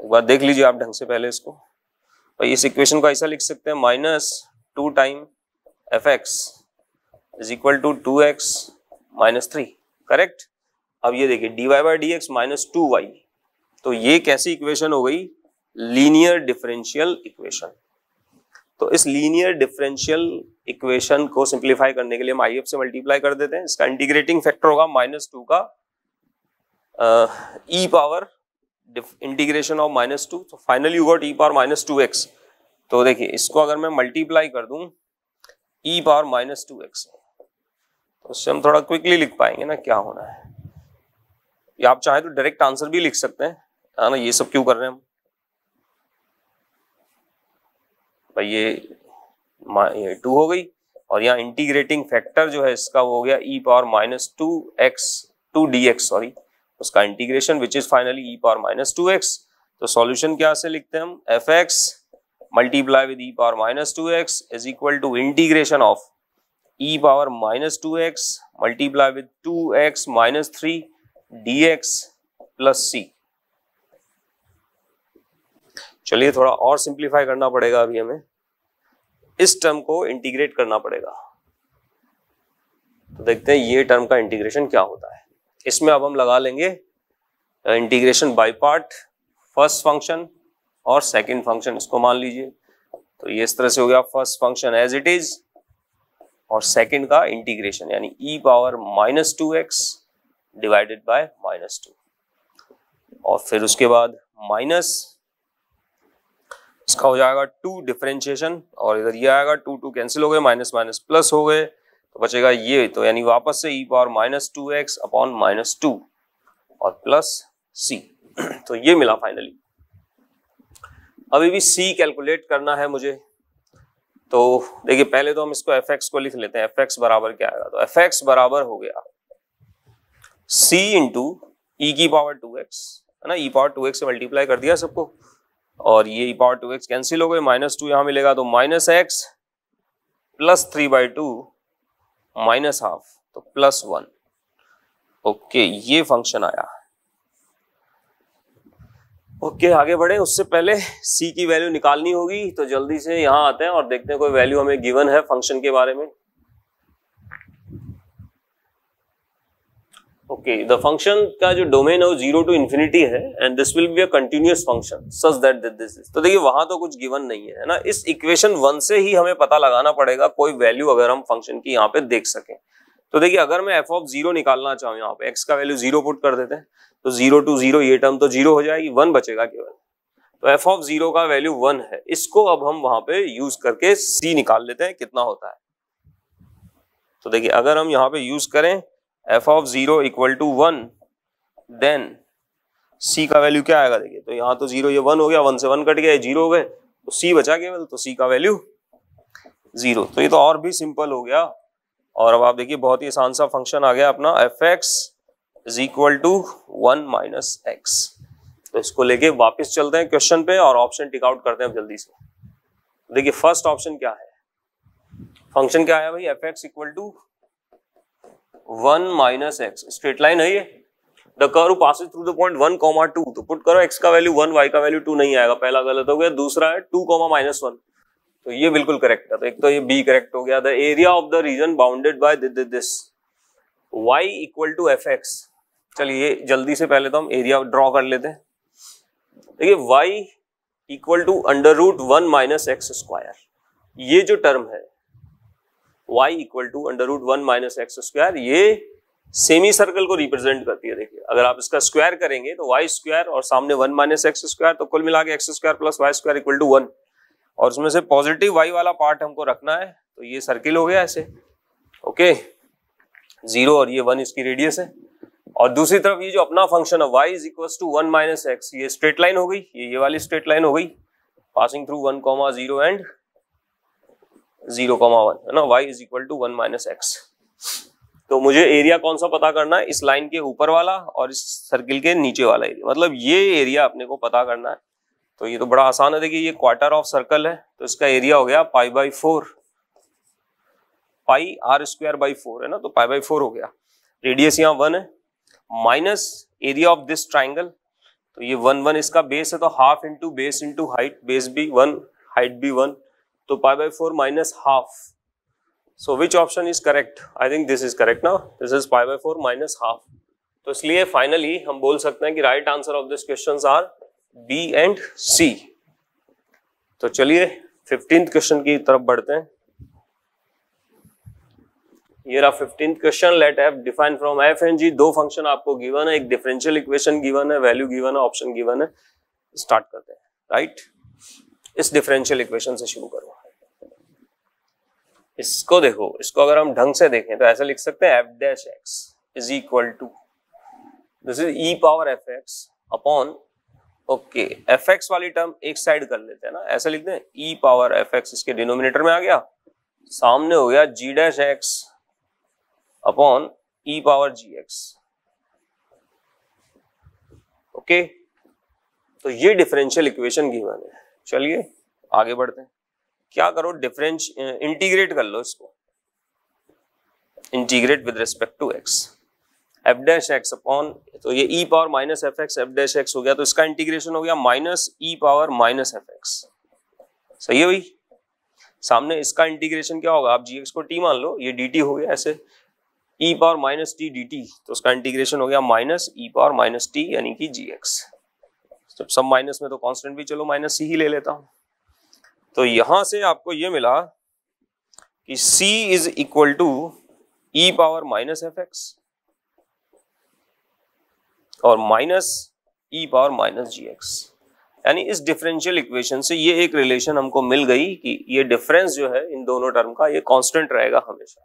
A: एक बार देख लीजिए आप ढंग से पहले इसको और इस इक्वेशन को ऐसा लिख सकते हैं minus two time f x is equal to two x minus three correct अब ये देखिए d y by d x minus two y तो ये कैसी इक्वेशन हो गई लीनियर डिफरेंशियल इक्वेशन तो इस लीनियर डिफरेंशियल इक्वेशन को सिंप्लीफाई करने के लिए हम आई एफ से मल्टीप्लाई कर देते हैं इसका इंटीग्रेटिंग फैक्टर होगा माइनस टू का e power integration of minus two तो finally you got e power minus two x तो देखिए इसको अगर मैं मल्टीप्लाई कर दूं e power minus two x तो उससे हम थोड़ा क्विकली लिख पाएंगे ना क्या होना है या आप चाहे तो डायरेक्ट आंसर भी लिख सकते हैं है ना ये सब क्यों कर रहे हैं हम भाई ये, ये टू हो गई और यहाँ इंटीग्रेटिंग फैक्टर जो है इसका हो गया e power minus two x two d x sorry उसका integration which is finally e power minus two x तो सॉल्यूशन क्या से लिखते हैं हम f x multiply with e power minus two x is equal to integration of e power minus two x multiply with two x minus three dx plus c चलिए थोड़ा और simplify करना पड़ेगा अभी हमें इस टर्म को इंटीग्रेट करना पड़ेगा तो देखते हैं ये टर्म का इंटीग्रेशन क्या होता है इसमें अब हम लगा लेंगे integration by part first function और सेकंड फंक्शन इसको मान लीजिए तो ये इस तरह से हो गया first function as it is और सेकंड का इंटीग्रेशन यानी ई power minus two x divided by minus two और फिर उसके बाद माइनस इसका हो जाएगा टू डिफ्रेंशिएशन और इधर ये आएगा टू टू कैंसिल हो गए माइनस माइनस प्लस हो गए तो बचेगा ये तो यानी वापस से e power minus two x upon minus two और प्लस सी तो ये मिला फाइनली अभी भी सी कैलकुलेट करना है मुझे तो देखिए पहले तो हम इसको एफ एक्स को लिख लेते हैं एफ एक्स बराबर क्या आएगा तो एफ एक्स बराबर हो गया c इंटू ई e की पावर टू एक्स है ना ई पावर टू एक्स से मल्टीप्लाई कर दिया सबको और ये e power two x cancel हो गए माइनस टू यहाँ मिलेगा तो minus x plus three by two minus half तो प्लस वन ओके ये फंक्शन आया ओके okay, आगे बढ़े उससे पहले सी की वैल्यू निकालनी होगी तो जल्दी से यहाँ आते हैं और देखते हैं कोई वैल्यू हमें गिवन है फंक्शन के बारे में ओके द फंक्शन का जो डोमेन है वो जीरो टू इन्फिनिटी है and this will be a continuous function such that that this is तो देखिए वहां तो कुछ गिवन नहीं है ना इस इक्वेशन वन से ही हमें पता लगाना पड़ेगा कोई वैल्यू अगर हम फंक्शन की यहाँ पे देख सकें तो देखिए अगर मैं एफ ऑफ जीरो निकालना चाहूँ यहाँ पे एक्स का वैल्यू जीरो पुट कर देते हैं तो जीरो टू जीरो ये टर्म तो जीरो हो जाएगी वन बचेगा केवल तो एफ ऑफ जीरो का वैल्यू वन है इसको अब हम वहां पे यूज करके सी निकाल लेते हैं कितना होता है तो देखिए अगर हम यहाँ पे यूज करें f of zero equal to one then c का वैल्यू क्या आएगा देखिए तो यहां तो जीरो ये वन हो गया वन से वन कट गया जीरो हो गए तो सी बचा केवल मतलब, तो सी का वैल्यू जीरो तो ये तो और भी सिंपल हो गया और अब आप देखिए बहुत ही आसान सा फंक्शन आ गया अपना f x is equal to one minus x तो इसको लेके वापस चलते हैं क्वेश्चन पे और ऑप्शन टिक आउट करते हैं जल्दी से देखिए फर्स्ट ऑप्शन क्या है फंक्शन क्या है भाई f x equal to one minus x straight line है ये the curve passes through the point one comma two तो पुट करो एक्स का वैल्यू वन वाई का वैल्यू टू नहीं आएगा पहला गलत हो गया दूसरा है टू कॉमा माइनस वन तो ये बिल्कुल करेक्ट है तो एक तो ये बी करेक्ट हो गया the area of the region bounded by this y equal to F x चलिए जल्दी से पहले तो हम एरिया ड्रॉ कर लेते हैं देखिए y equal to under root one minus x square ये जो टर्म है y equal to under root one minus x square ये सेमी सर्कल को रिप्रेजेंट करती है देखिए अगर आप इसका स्क्वायर करेंगे तो वाई स्क्वायर और सामने वन माइनस एक्स स्क्वायर तो कुल मिला के x square plus y square equal to one और उसमें से पॉजिटिव वाई वाला पार्ट हमको रखना है तो ये सर्किल हो गया ऐसे ओके जीरो और ये वन इसकी रेडियस है और दूसरी तरफ ये जो अपना फंक्शन है Y is equal to one minus x ये स्ट्रेट लाइन हो गई ये ये वाली स्ट्रेट लाइन हो गई passing through one comma zero and zero comma one है ना y is equal to one minus x तो मुझे एरिया कौन सा पता करना है इस लाइन के ऊपर वाला और इस सर्किल के नीचे वाला एरिया मतलब ये एरिया अपने को पता करना है तो ये तो बड़ा आसान है देखिए ये क्वार्टर ऑफ सर्कल है तो इसका एरिया हो गया pi by four pi r square by four है ना तो पाई बाई फोर हो गया रेडियस यहाँ वन है minus area of this triangle तो ये वन वन इसका बेस है तो half into base into height base भी वन हाइट भी वन तो pi by four minus half so which option is correct I think this is correct ना this is pi by four minus half तो इसलिए finally हम बोल सकते हैं कि right answer of this question are B and C तो चलिए फिफ्टींथ क्वेश्चन की तरफ बढ़ते हैं ये रहा fifteenth question let f define from f and g दो फंक्शन आपको गिवन है एक डिफरेंशियल इक्वेशन गिवन है वैल्यू गिवन है ऑप्शन गिवन है स्टार्ट करते हैं राइट right? इस डिफरेंशियल इक्वेशन से शुरू करो इसको देखो इसको अगर हम ढंग से देखें तो ऐसा लिख सकते हैं f dash x is equal to this is e power f x upon okay f x वाली टर्म एक साइड कर लेते हैं ना ऐसा लिखते हैं e e power f x इसके डिनोमिनेटर में आ गया सामने हो गया g dash x upon e power g x okay तो ये डिफरेंशियल इक्वेशन की मैंने चलिए आगे बढ़ते हैं क्या करो डिफरेंस इंटीग्रेट कर लो इसको integrate with respect to x f dash x upon तो ये e power minus F x f dash x हो गया तो इसका इंटीग्रेशन हो गया minus e power minus F x सही भाई सामने इसका इंटीग्रेशन क्या होगा आप जी एक्स को टी मान लो ये डी टी हो गया ऐसे e power minus t D t तो उसका इंटीग्रेशन हो गया minus e power minus t यानी कि जी एक्स जब सब माइनस में तो कॉन्स्टेंट भी चलो माइनस सी ही ले लेता हूँ तो यहां से आपको ये मिला कि c is equal to e power minus F x और minus e power minus g x यानी इस डिफरेंशियल इक्वेशन से ये एक रिलेशन हमको मिल गई कि ये डिफरेंस जो है इन दोनों टर्म का ये कांस्टेंट रहेगा हमेशा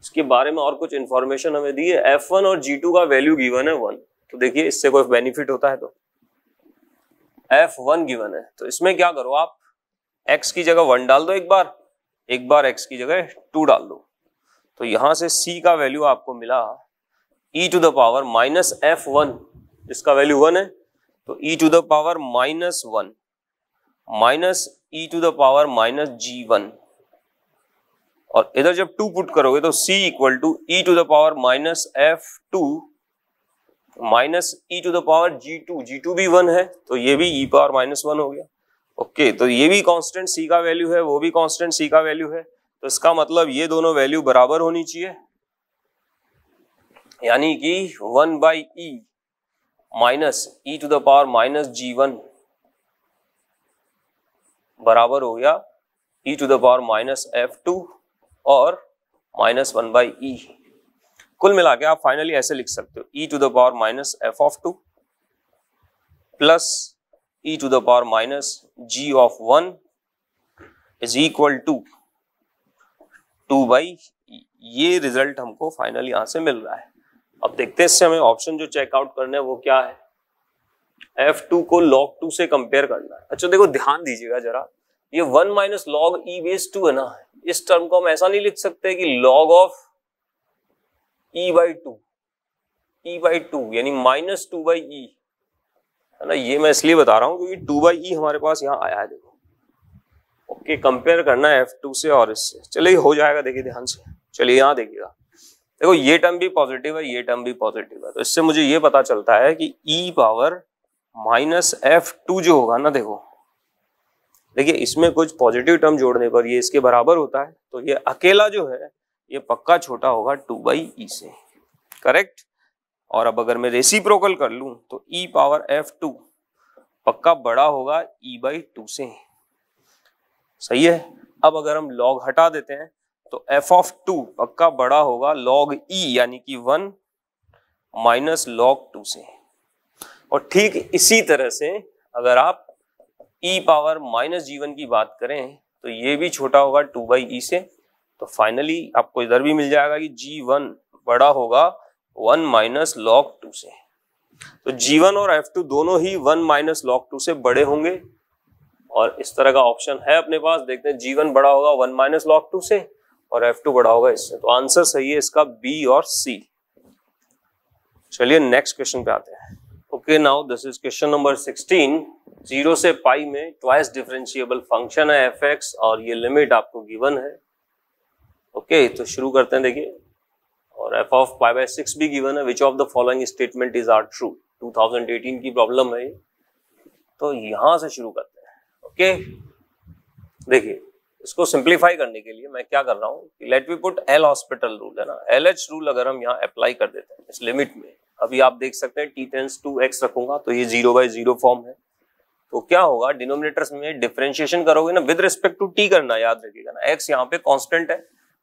A: इसके बारे में और कुछ इंफॉर्मेशन हमें दी है एफ वन और जी टू का वैल्यू गिवन है वन तो देखिए इससे कोई बेनिफिट होता है तो एफ वन गिवन है तो इसमें क्या करो आप एक्स की जगह वन डाल दो एक बार एक बार एक्स की जगह टू डाल दो तो यहां से सी का वैल्यू आपको मिला e to the power minus F one जिसका वैल्यू वन है तो e to the power minus one minus e to the power minus g one और इधर जब टू पुट करोगे तो c equal to E to the power minus f two minus e to the power g two g two भी one है तो ये भी ई पावर माइनस वन हो गया ओके okay, तो ये भी कांस्टेंट सी का वैल्यू है वो भी कांस्टेंट सी का वैल्यू है तो इसका मतलब ये दोनों वैल्यू बराबर होनी चाहिए यानी कि one by e minus e to the power minus g one बराबर हो गया e to the power minus f two और माइनस वन बाई ई कुल मिला के आप फाइनली ऐसे लिख सकते हो e to the power minus f of two plus e to the power minus g of 1 is equal to 2 by ये रिजल्ट हमको फाइनल यहां से मिल रहा है अब देखते हैं इससे हमें ऑप्शन जो चेकआउट करना है वो क्या है F2 को log 2 से कंपेयर करना है अच्छा देखो ध्यान दीजिएगा जरा ये 1 minus log e base two है ना इस टर्म को हम ऐसा नहीं लिख सकते कि log of e by two e by two यानी माइनस टू बाई ई है ना ये मैं इसलिए बता रहा हूँ क्योंकि टू बाई ई हमारे पास यहाँ आया है देखो ओके कंपेयर करना है एफ टू से और इससे चलिए हो जाएगा देखिए ध्यान से चलिए यहाँ देखिएगा देखो ये टर्म भी पॉजिटिव है ये टर्म भी पॉजिटिव है तो इससे मुझे ये पता चलता है कि e power minus f two जो होगा ना देखो देखिए इसमें कुछ पॉजिटिव टर्म जोड़ने पर ये इसके बराबर होता है तो ये अकेला जो है ये पक्का छोटा होगा टू बाई ई से करेक्ट और अब अगर मैं रेसिप्रोकल कर लूं तो e पावर एफ टू पक्का बड़ा होगा e बाई टू से सही है अब अगर हम लॉग हटा देते हैं तो एफ ऑफ टू पक्का बड़ा होगा लॉग ई e, यानी कि वन माइनस लॉग टू से और ठीक इसी तरह से अगर आप ई पावर माइनस जीवन की बात करें तो ये भी छोटा होगा टू बाई ई से तो फाइनली आपको इधर भी मिल जाएगा कि जी वन बड़ा होगा वन माइनस लॉग टू से तो जीवन और एफ टू दोनों ही वन माइनस लॉग टू से बड़े होंगे और इस तरह का ऑप्शन है अपने पास देखते हैं जीवन बड़ा होगा वन माइनस लॉग टू से और एफ टू बड़ा होगा इससे तो आंसर सही है इसका बी और सी चलिए नेक्स्ट क्वेश्चन पे आते हैं okay now this is question number sixteen zero से पाई में ट्वाइस डिफरेंशिएबल फंक्शन है एफ और ये लिमिट आपको गिवन है ओके okay, तो शुरू करते हैं देखिए और f of pi by six भी गिवन है which of the following statement is are true 2018 की प्रॉब्लम है तो यहां से शुरू करते हैं ओके देखिए इसको सिंप्लीफाई करने के लिए मैं क्या कर रहा हूँ let we put L hospital rule है ना एल एच रूल अगर हम यहाँ अप्लाई कर देते हैं इस लिमिट में अभी आप देख सकते हैं टी टेंस टू एक्स रखूंगा तो ये जीरो बाई जीरो फॉर्म है तो क्या होगा डिनोमिनेटर्स में डिफ्रेंशिएशन करोगे ना विद रिस्पेक्ट टू टी करना याद रखिएगा ना एक्स यहाँ पे कॉन्स्टेंट है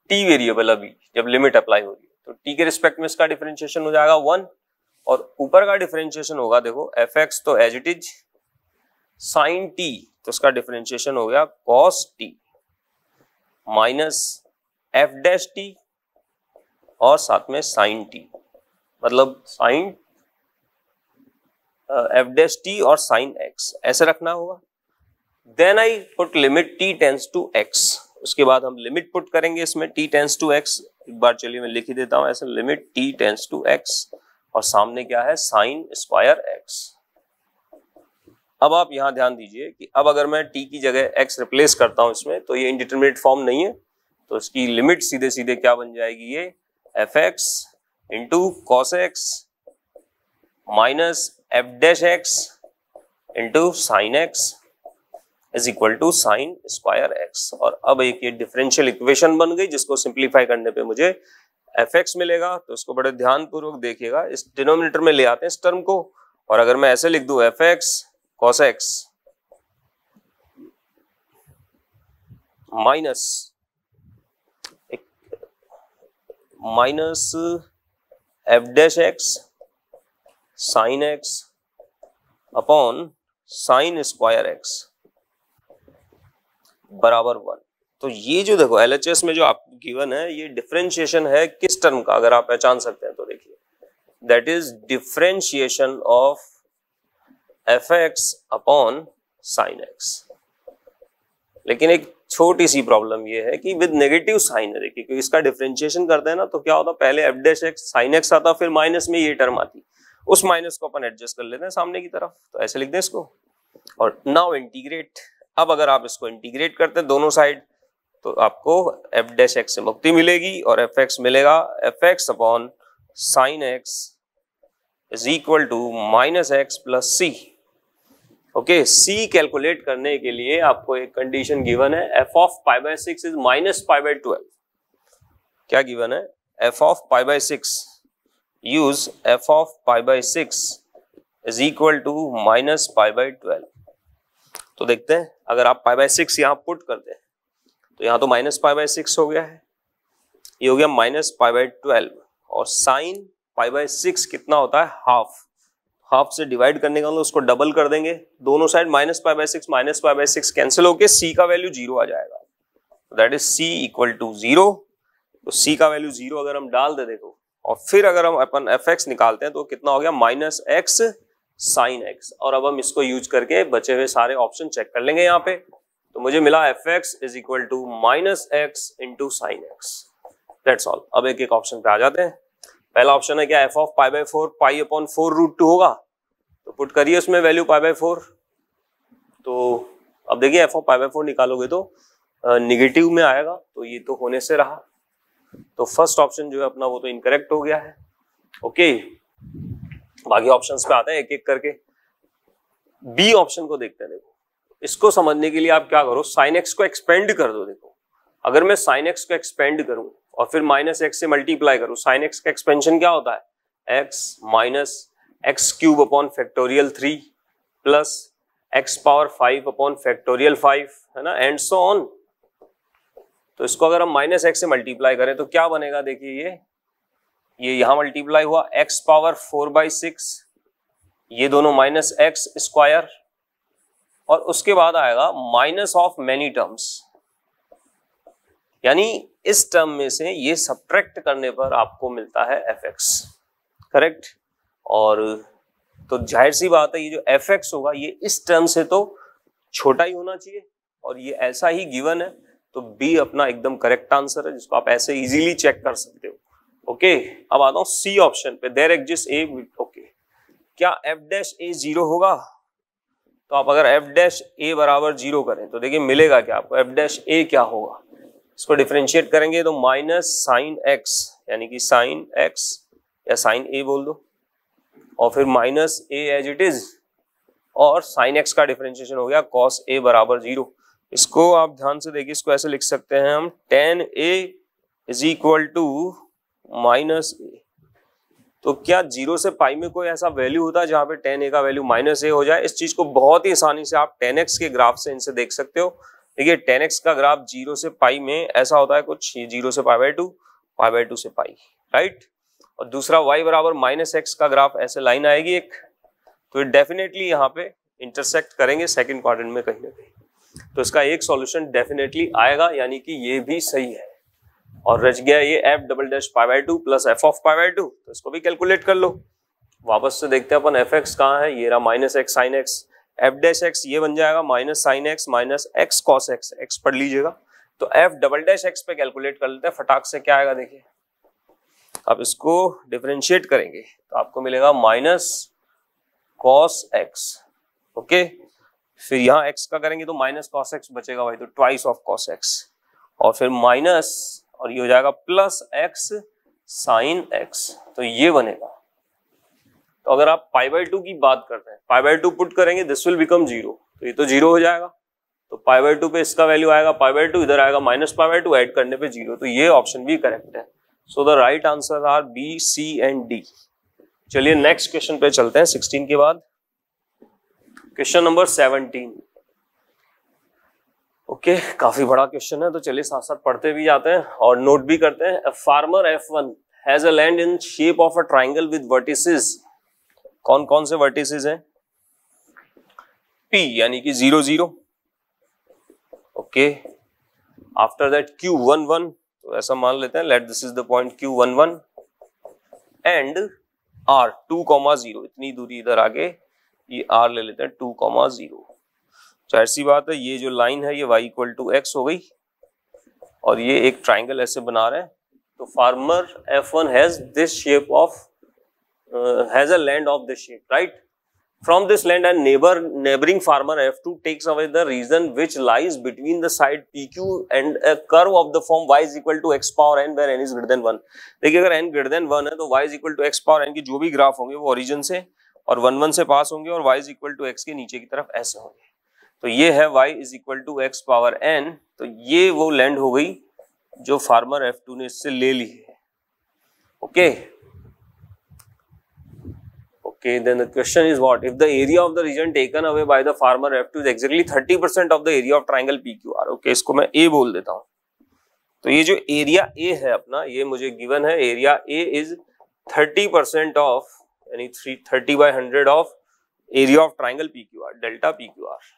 A: टी वेरिएबल अभी जब लिमिट अप्लाई हो रही है तो टी के रिस्पेक्ट में इसका डिफरेंशिएशन हो जाएगा वन और ऊपर का डिफरेंशिएशन होगा देखो एफ एक्स तो as it is sine t तो इसका डिफरेंशिएशन हो गया cos t minus f dash t और साथ में साइन टी मतलब साइन एफ डैश टी और साइन एक्स ऐसे रखना होगा then I put limit t tends to x उसके बाद हम लिमिट पुट करेंगे इसमें टी टेंस टू एक्स एक बार चलिए मैं लिख ही देता हूं ऐसे limit t tends to x और सामने क्या है साइन स्क्वायर एक्स अब आप यहां ध्यान दीजिए कि अब अगर मैं टी की जगह एक्स रिप्लेस करता हूं इसमें तो ये इंडिटर्मिनेट फॉर्म नहीं है तो इसकी लिमिट सीधे सीधे क्या बन जाएगी ये f x into cos x minus f dash x into sine x is equal to sine square x और अब एक ये डिफरेंशियल इक्वेशन बन गई जिसको सिंप्लीफाई करने पे मुझे एफ एक्स मिलेगा तो इसको बड़े ध्यानपूर्वक देखिएगा इस डिनोमिनेटर में ले आते हैं इस टर्म को और अगर मैं ऐसे लिख दू f x cos x minus minus f dash x sine x upon sine square x बराबर वन तो ये जो देखो एल में जो आप गिवन है ये डिफ्रेंशिएशन है किस टर्म का अगर आप पहचान सकते हैं तो देखिए that is differentiation of f x upon sine x लेकिन एक छोटी सी प्रॉब्लम ये है कि विद नेगेटिव साइन है देखिए क्योंकि इसका डिफरेंशिएशन करते हैं ना तो क्या होता पहले f dash x sine x आता फिर माइनस में ये टर्म आती उस माइनस को अपन एडजस्ट कर लेते हैं सामने की तरफ तो ऐसे लिख दें इसको और नाउ इंटीग्रेट अब अगर आप इसको इंटीग्रेट करते हैं दोनों साइड तो आपको एफ डैश एक्स से मुक्ति मिलेगी और एफ एक्स मिलेगा f x upon sine x is equal to minus x plus c okay c calculate करने के लिए आपको एक कंडीशन गिवन है f of pi by six is minus pi by twelve क्या गिवन है f of pi by six use f of pi by six is equal to minus pi by twelve तो देखते हैं अगर आप pi by six यहाँ put कर हैं तो यहाँ तो माइनस पाई बाय सिक्स हो गया है ये हो गया माइनस पाई बाय ट्वेल्व और साइन पाई बाय सिक्स कितना होता है हाफ हाफ से डिवाइड करने का मतलब उसको डबल कर देंगे दोनों side minus pi by six minus pi by six cancel होकर सी का वैल्यू जीरो आ जाएगा that is C equal to zero तो सी का वैल्यू जीरो अगर हम डाल दे देखो और फिर अगर हम अपन एफ एक्स निकालते हैं तो कितना हो गया माइनस एक्स साइन एक्स और अब हम इसको यूज करके बचे हुए सारे ऑप्शन चेक कर लेंगे यहाँ पे तो मुझे मिला f x is equal to minus x into sine x that's all अब एक एक ऑप्शन पे आ जाते हैं पहला ऑप्शन है क्या f of pi by four pi upon four root two होगा तो पुट करिए उसमें वैल्यू पाई बाई फोर तो अब देखिए f of pi by four निकालोगे तो निगेटिव में आएगा तो ये तो होने से रहा तो फर्स्ट ऑप्शन जो है अपना वो तो इनकरेक्ट हो गया है ओके okay. बाकी ऑप्शंस पे आते हैं एक एक करके बी ऑप्शन को देखते हैं देखो इसको समझने के लिए आप क्या करो साइन एक्स को एक्सपेंड कर दो देखो अगर मैं साइन एक्स को एक्सपेंड करूं और फिर माइनस एक्स से मल्टीप्लाई करूं साइन एक्स का एक्सपेंशन क्या होता है x minus x cube upon factorial three plus x power five upon factorial five है ना एंड सो ऑन तो इसको अगर हम माइनस एक्स से मल्टीप्लाई करें तो क्या बनेगा देखिए ये ये यहां मल्टीप्लाई हुआ x power four by six ये दोनों माइनस एक्स स्क्वायर और उसके बाद आएगा माइनस ऑफ मैनी टर्म्स यानी इस टर्म में से ये सब्ट्रैक्ट करने पर आपको मिलता है एफ एक्स करेक्ट और तो जाहिर सी बात है ये जो एफ एक्स होगा ये इस टर्म से तो छोटा ही होना चाहिए और ये ऐसा ही गिवन है तो बी अपना एकदम करेक्ट आंसर है जिसको आप ऐसे इजीली चेक कर सकते हो ओके अब आता हूं सी ऑप्शन पे देर एग्जिस्ट ए ओके क्या एफ डैश ए जीरो होगा तो आप अगर एफ डैश ए बराबर जीरो करें तो देखिए मिलेगा क्या आपको एफ डैश ए क्या होगा इसको डिफ्रेंशिएट करेंगे तो माइनस साइन एक्स यानी कि साइन एक्स या साइन ए बोल दो और फिर minus a as it is और साइन एक्स का डिफ्रेंशिएशन हो गया कॉस ए बराबर जीरो इसको आप ध्यान से देखिए इसको ऐसे लिख सकते हैं हम tan a is equal to minus a तो क्या जीरो से पाई में कोई ऐसा वैल्यू होता है जहां पे टेन ए का वैल्यू माइनस ए हो जाए इस चीज को बहुत ही आसानी से आप टेन एक्स के ग्राफ से इनसे देख सकते हो देखिए टेन एक्स का ग्राफ जीरो से पाई में ऐसा होता है कुछ जीरो से pi by two pi by two से पाई राइट और दूसरा वाई बराबर माइनस एक्स का ग्राफ ऐसे लाइन आएगी एक तो डेफिनेटली यहाँ पे इंटरसेक्ट करेंगे सेकेंड क्वार में कहीं ना कहीं तो इसका एक सोल्यूशन डेफिनेटली आएगा यानी कि ये भी सही है और रच गया ये f double dash pi by two plus f of pi by two तो इसको भी कैलकुलेट कर लो वापस से देखते हैं अपन एफ एक्स कहाँ है ये रहा minus x sine x f dash x ये बन जाएगा minus sine x minus x cos x x पढ़ लीजिएगा तो एफ डबल डैश एक्स पे कैलकुलेट कर लेते हैं फटाक से क्या आएगा देखिए आप इसको डिफ्रेंशिएट करेंगे तो आपको मिलेगा माइनस कॉस एक्स ओके फिर यहाँ एक्स का करेंगे तो माइनस कॉस एक्स बचेगा भाई तो ट्वाइस ऑफ कॉस एक्स और फिर माइनस और ये हो जाएगा प्लस एक्स साइन एक्स तो ये बनेगा तो अगर आप पाई बाई टू की बात करते हैं पाई बाई टू पुट करेंगे दिस विल बिकम जीरो तो ये तो जीरो हो जाएगा तो पाई बाई टू पे इसका वैल्यू आएगा पाई बाई टू इधर आएगा minus pi by two add करने पे जीरो तो ये ऑप्शन भी करेक्ट है so the right answer are B C and D चलिए नेक्स्ट क्वेश्चन पे चलते हैं सिक्सटीन के बाद question number seventeen okay okay, काफी बड़ा क्वेश्चन है तो चलिए साथ साथ पढ़ते भी जाते हैं और नोट भी करते हैं farmer F one has a land in shape of a triangle with vertices कौन कौन से वर्टिसेस हैं पी यानी कि zero zero okay after that Q one one तो ऐसा मान लेते हैं let this is the point Q one one and R two comma zero इतनी दूरी इधर आगे ये आर ले लेते हैं टू कॉमा जीरो जाहिर तो सी बात है ये जो लाइन है ये वाई इक्वल टू एक्स हो गई और ये एक ट्राइंगल ऐसे बना रहे हैं तो farmer F one has this shape of has a land of this shape right from this land and neighbour neighbouring farmer F two takes away the region which lies between the side P Q and curve of the form y is equal to x power n where n is greater than one देखिए अगर n greater than one है तो Y is equal to x power N के जो भी graph होंगे वो origin से और वन वन से पास होंगे और Y is equal to x के नीचे की तरफ ऐसे होंगे तो ये है y is equal to x power n तो ये वो लैंड हो गई जो फार्मर F2 ने इससे ले ली है okay okay then the question is what if the area of the region taken away by the farmer f2 is exactly 30% of the area of triangle pqr okay इसको मैं a बोल देता हूं तो ये जो एरिया A है अपना ये मुझे गिवन है एरिया A इज 30% ऑफ यानी 30 by 100 of area of triangle PQR delta PQR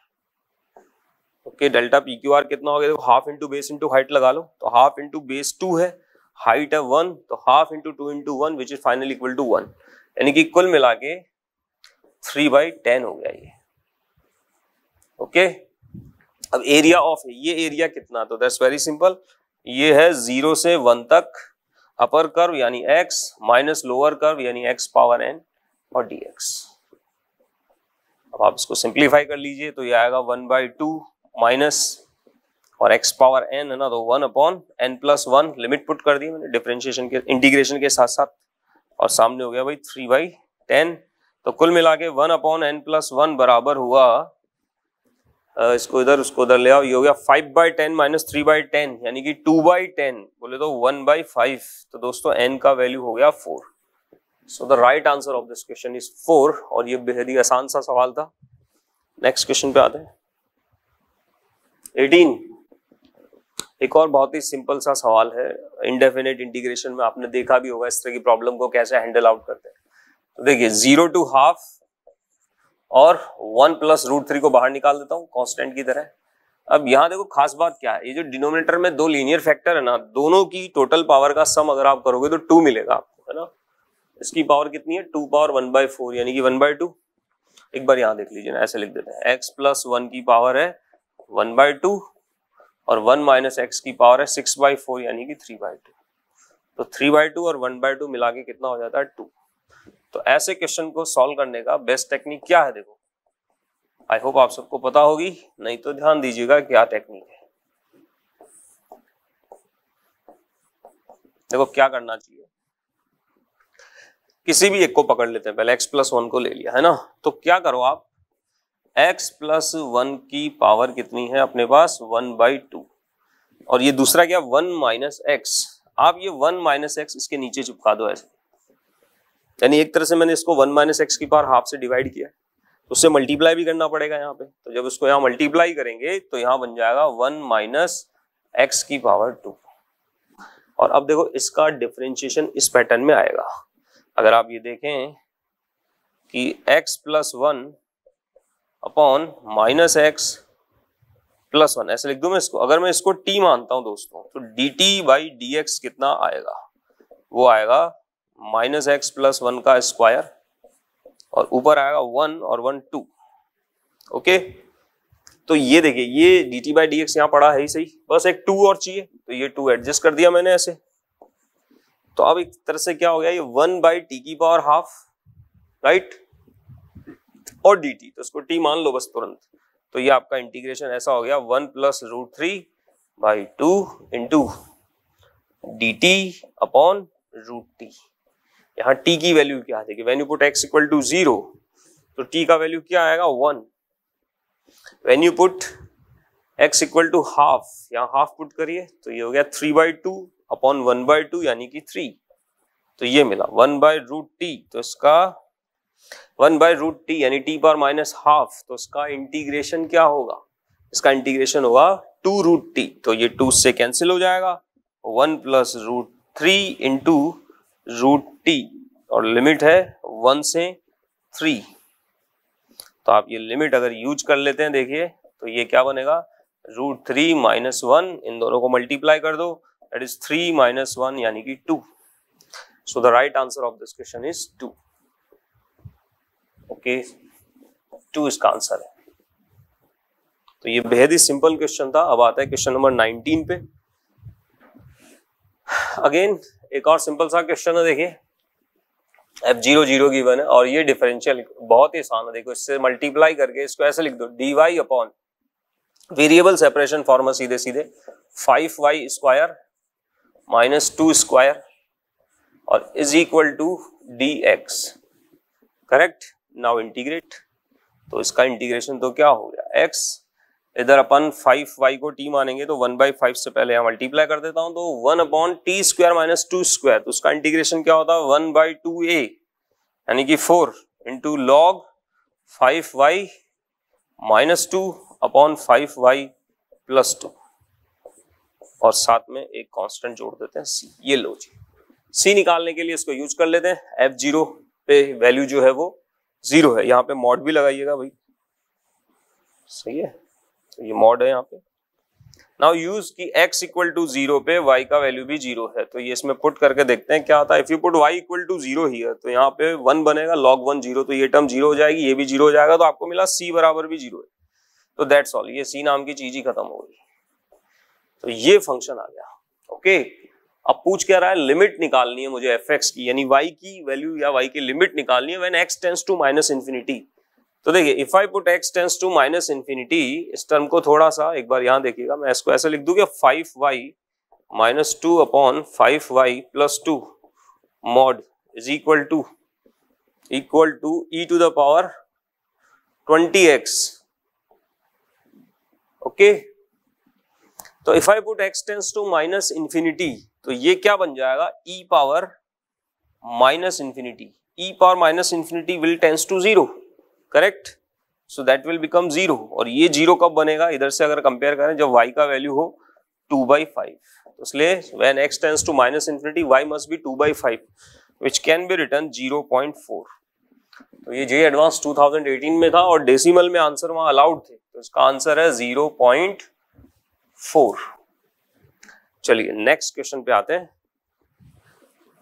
A: okay delta P Q R कितना हो गया देखो half into base into height लगा लो तो हाफ इंटू बेस टू है हाइट है वन तो half into two into one which is final equal to one यानी कि कुल मिला के थ्री बाई टेन हो गया ये ओके अब एरिया ऑफ है ये एरिया कितना तो दैट्स वेरी सिंपल ये है जीरो से वन तक अपर कर्व यानी एक्स माइनस लोअर कर्व यानी एक्स पावर एन और डी एक्स अब आप इसको सिंप्लीफाई कर लीजिए तो ये आएगा वन बाई टू माइनस और एक्स पावर एन है ना तो one upon n plus one limit put कर दी मैंने डिफ्रेंशिएशन के इंटीग्रेशन के साथ साथ और सामने हो गया भाई थ्री बाई टेन तो कुल मिला के one upon n plus one बराबर हुआ इसको इधर उसको उधर ले आओ ये हो गया five by ten minus three by ten यानी कि टू बाई टेन बोले तो वन बाई फाइव तो दोस्तों एन का वैल्यू हो गया four so the right answer of this question is four और ये बेहद ही आसान सा सवाल था नेक्स्ट क्वेश्चन पे आते हैं एटीन एक और बहुत ही सिंपल सा सवाल है इंडेफिनेट इंटीग्रेशन में आपने देखा भी होगा इस तरह की प्रॉब्लम को कैसे हैंडल आउट करते हैं तो देखिए जीरो टू हाफ और वन प्लस रूट थ्री को बाहर निकाल देता हूँ कॉन्स्टेंट की तरह अब यहाँ देखो खास बात क्या है ये जो डिनोमिनेटर में दो लीनियर फैक्टर है ना दोनों की टोटल पावर का सम अगर आप करोगे तो टू मिलेगा आपको है ना इसकी पावर कितनी है two power one by four यानी कि वन बाय टू एक बार यहाँ देख लीजिए ना ऐसे लिख देते हैं एक्स प्लस वन की पावर है वन बाई टू और वन माइनस एक्स की पावर है सिक्स बाई फोर यानी कि थ्री बाई टू तो थ्री बाई टू और वन बाय टू मिला के कितना हो जाता है टू तो ऐसे क्वेश्चन को सॉल्व करने का बेस्ट टेक्निक क्या है देखो आई होप आप सबको पता होगी नहीं तो ध्यान दीजिएगा क्या टेक्निक है देखो क्या करना चाहिए किसी भी एक को पकड़ लेते हैं पहले x प्लस वन को ले लिया है ना तो क्या करो आप x प्लस वन की पावर कितनी है अपने पास वन बाई टू और ये दूसरा क्या वन माइनस एक्स आप ये वन माइनस एक्स इसके नीचे चिपका दो ऐसे यानी एक तरह से मैंने इसको वन माइनस एक्स की पावर हाफ से डिवाइड किया उससे मल्टीप्लाई भी करना पड़ेगा यहाँ पे तो जब उसको यहाँ मल्टीप्लाई करेंगे तो यहाँ बन जाएगा वन माइनस एक्स की पावर टू और अब देखो इसका डिफ्रेंशिएशन इस पैटर्न में आएगा अगर आप ये देखें कि x plus one upon minus x plus one ऐसे लिख दू मैं इसको अगर मैं इसको टी मानता हूं दोस्तों तो d t by d x कितना आएगा वो आएगा माइनस एक्स प्लस वन का स्क्वायर और ऊपर आएगा वन और वन टू ओके तो ये देखिए ये d t by d x यहां पड़ा है ही सही बस एक टू और चाहिए तो ये टू एडजस्ट कर दिया मैंने ऐसे तो अब एक तरह से क्या हो गया ये वन बाई टी की पावर हाफ राइट right? और dt तो इसको t मान लो बस तुरंत तो ये आपका इंटीग्रेशन ऐसा हो गया one plus root three by two into d t upon root t यहाँ टी की वैल्यू क्या आ जाएगी when you put x equal to zero तो t का वैल्यू क्या आएगा one when you put x equal to half यहाँ हाफ पुट करिए तो ये हो गया three by two upon one by two यानी कि थ्री तो ये मिला वन बाय रूट टी तो इसका वन बाय रूट टी यानी टी पावर माइनस हाफ तो उसका इंटीग्रेशन क्या होगा इसका इंटीग्रेशन होगा टू रूट टी तो ये टू से कैंसिल हो जाएगा one plus root three into root t और लिमिट है वन से थ्री तो आप ये लिमिट अगर यूज कर लेते हैं देखिए तो ये क्या बनेगा रूट थ्री माइनस वन इन दोनों को मल्टीप्लाई कर दो that is three minus one यानी कि two so the right answer of this question is two okay two इसका आंसर है तो ये बेहद ही सिंपल क्वेश्चन था अब आता है क्वेश्चन नंबर नाइनटीन पे अगेन एक और सिंपल सा क्वेश्चन है देखिए एफ जीरो जीरो वन है और ये डिफरेंशियल बहुत ही आसान है देखो इससे मल्टीप्लाई करके इसको ऐसे लिख दो d y upon variable separation former सीधे सीधे five y square minus two square और is equal to d x correct now integrate तो इसका इंटीग्रेशन तो क्या हो गया एक्स इधर अपन फाइव वाई को टी मानेंगे तो वन बाई फाइव से पहले यहाँ मल्टीप्लाई कर देता हूँ तो one upon t square minus two square तो उसका इंटीग्रेशन क्या होता है वन बाई टू ए यानी कि four into log five y minus two upon five y plus two और साथ में एक कांस्टेंट जोड़ देते हैं सी ये लो जी सी निकालने के लिए इसको यूज कर लेते हैं एफ जीरो पे वैल्यू जो है वो जीरो है यहाँ पे मॉड भी लगाइएगा भाई सही है ये मॉड है यहाँ पे नाउ यूज की एक्स इक्वल टू जीरो पे वाई का वैल्यू भी जीरो है तो ये इसमें पुट करके देखते हैं क्या आता है if you put y equal to zero ही है तो यहाँ पे वन बनेगा लॉग वन जीरो तो ये टर्म जीरो हो जाएगी ये भी जीरो हो जाएगा तो आपको मिला सी बराबर भी जीरो है तो दैट्स ऑल ये सी नाम की चीज ही खत्म हो गई तो ये फंक्शन आ गया ओके अब पूछ कह रहा है लिमिट निकालनी है मुझे एफ एक्स की यानी वाई की वैल्यू या वाई की लिमिट निकालनी है when x tends to minus infinity तो देखिए if I put x tends to minus infinity इस टर्म को थोड़ा सा एक बार यहां देखिएगा मैं इसको ऐसे लिख दू क्या five y minus two upon five y plus two mod is equal to equal to E to the power twenty x okay तो if I put x tends to minus infinity तो ये क्या बन जाएगा e power minus infinity e power minus infinity will tends to zero correct so that will become zero और ये zero कब बनेगा इधर से अगर कंपेयर करें जब वाई का वैल्यू हो टू बाई फाइव इसलिए when x tends to minus infinity y must be two by five which can be written zero point four तो ये जे एडवांस 2018 में था और डेसीमल में आंसर वहां अलाउड थे तो इसका आंसर है जीरो पॉइंट फोर चलिए नेक्स्ट क्वेश्चन पे आते हैं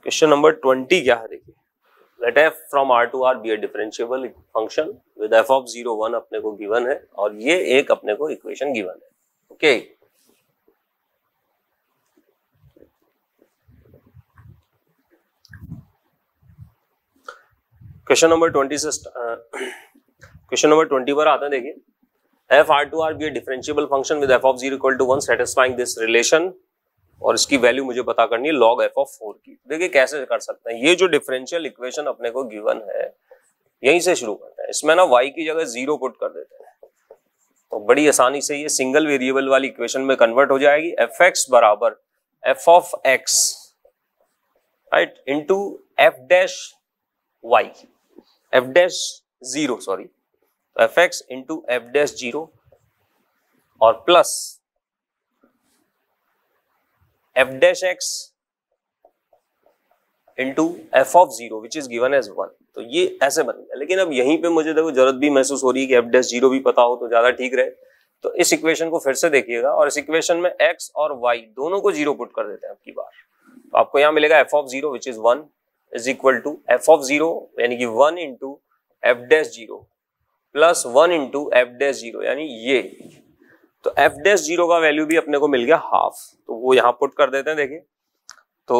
A: क्वेश्चन नंबर ट्वेंटी क्या है देखिए let f from R to R be a differentiable function with f of zero one अपने को गिवन है और ये एक अपने को इक्वेशन गिवन है okay okay. Question number twenty से क्वेश्चन नंबर ट्वेंटी पर आता है देखिए F R to R be differentiable function with f of zero equal to one satisfying this relation और इसकी वैल्यू मुझे पता करनी है लॉग एफ ऑफ फोर की देखिए कैसे कर सकते हैं ये जो डिफरेंशियल इक्वेशन अपने को गिवन है यहीं से शुरू करते हैं इसमें ना वाई की जगह जीरो पुट कर देते हैं तो बड़ी आसानी से ये सिंगल वेरिएबल वाली इक्वेशन में कन्वर्ट हो जाएगी एफ एक्स बराबर f of x right into F dash y f dash zero sorry तो f x into F dash zero और plus f dash x into f of zero which is given as one तो ये ऐसे बन गया लेकिन अब यहीं पे मुझे देखो जरूरत भी महसूस हो रही है कि एफ डैश जीरो भी पता हो तो ज्यादा ठीक रहे तो इस इक्वेशन को फिर से देखिएगा और इस इक्वेशन में एक्स और वाई दोनों को जीरो पुट कर देते हैं आपकी बार तो आपको यहां मिलेगा f of zero which is one is equal to f of zero यानी कि one into F dash zero plus one into F dash zero यानी ये तो एफ डैश जीरो का वैल्यू भी अपने को मिल गया हाफ तो वो यहाँ पुट कर देते हैं देखिए तो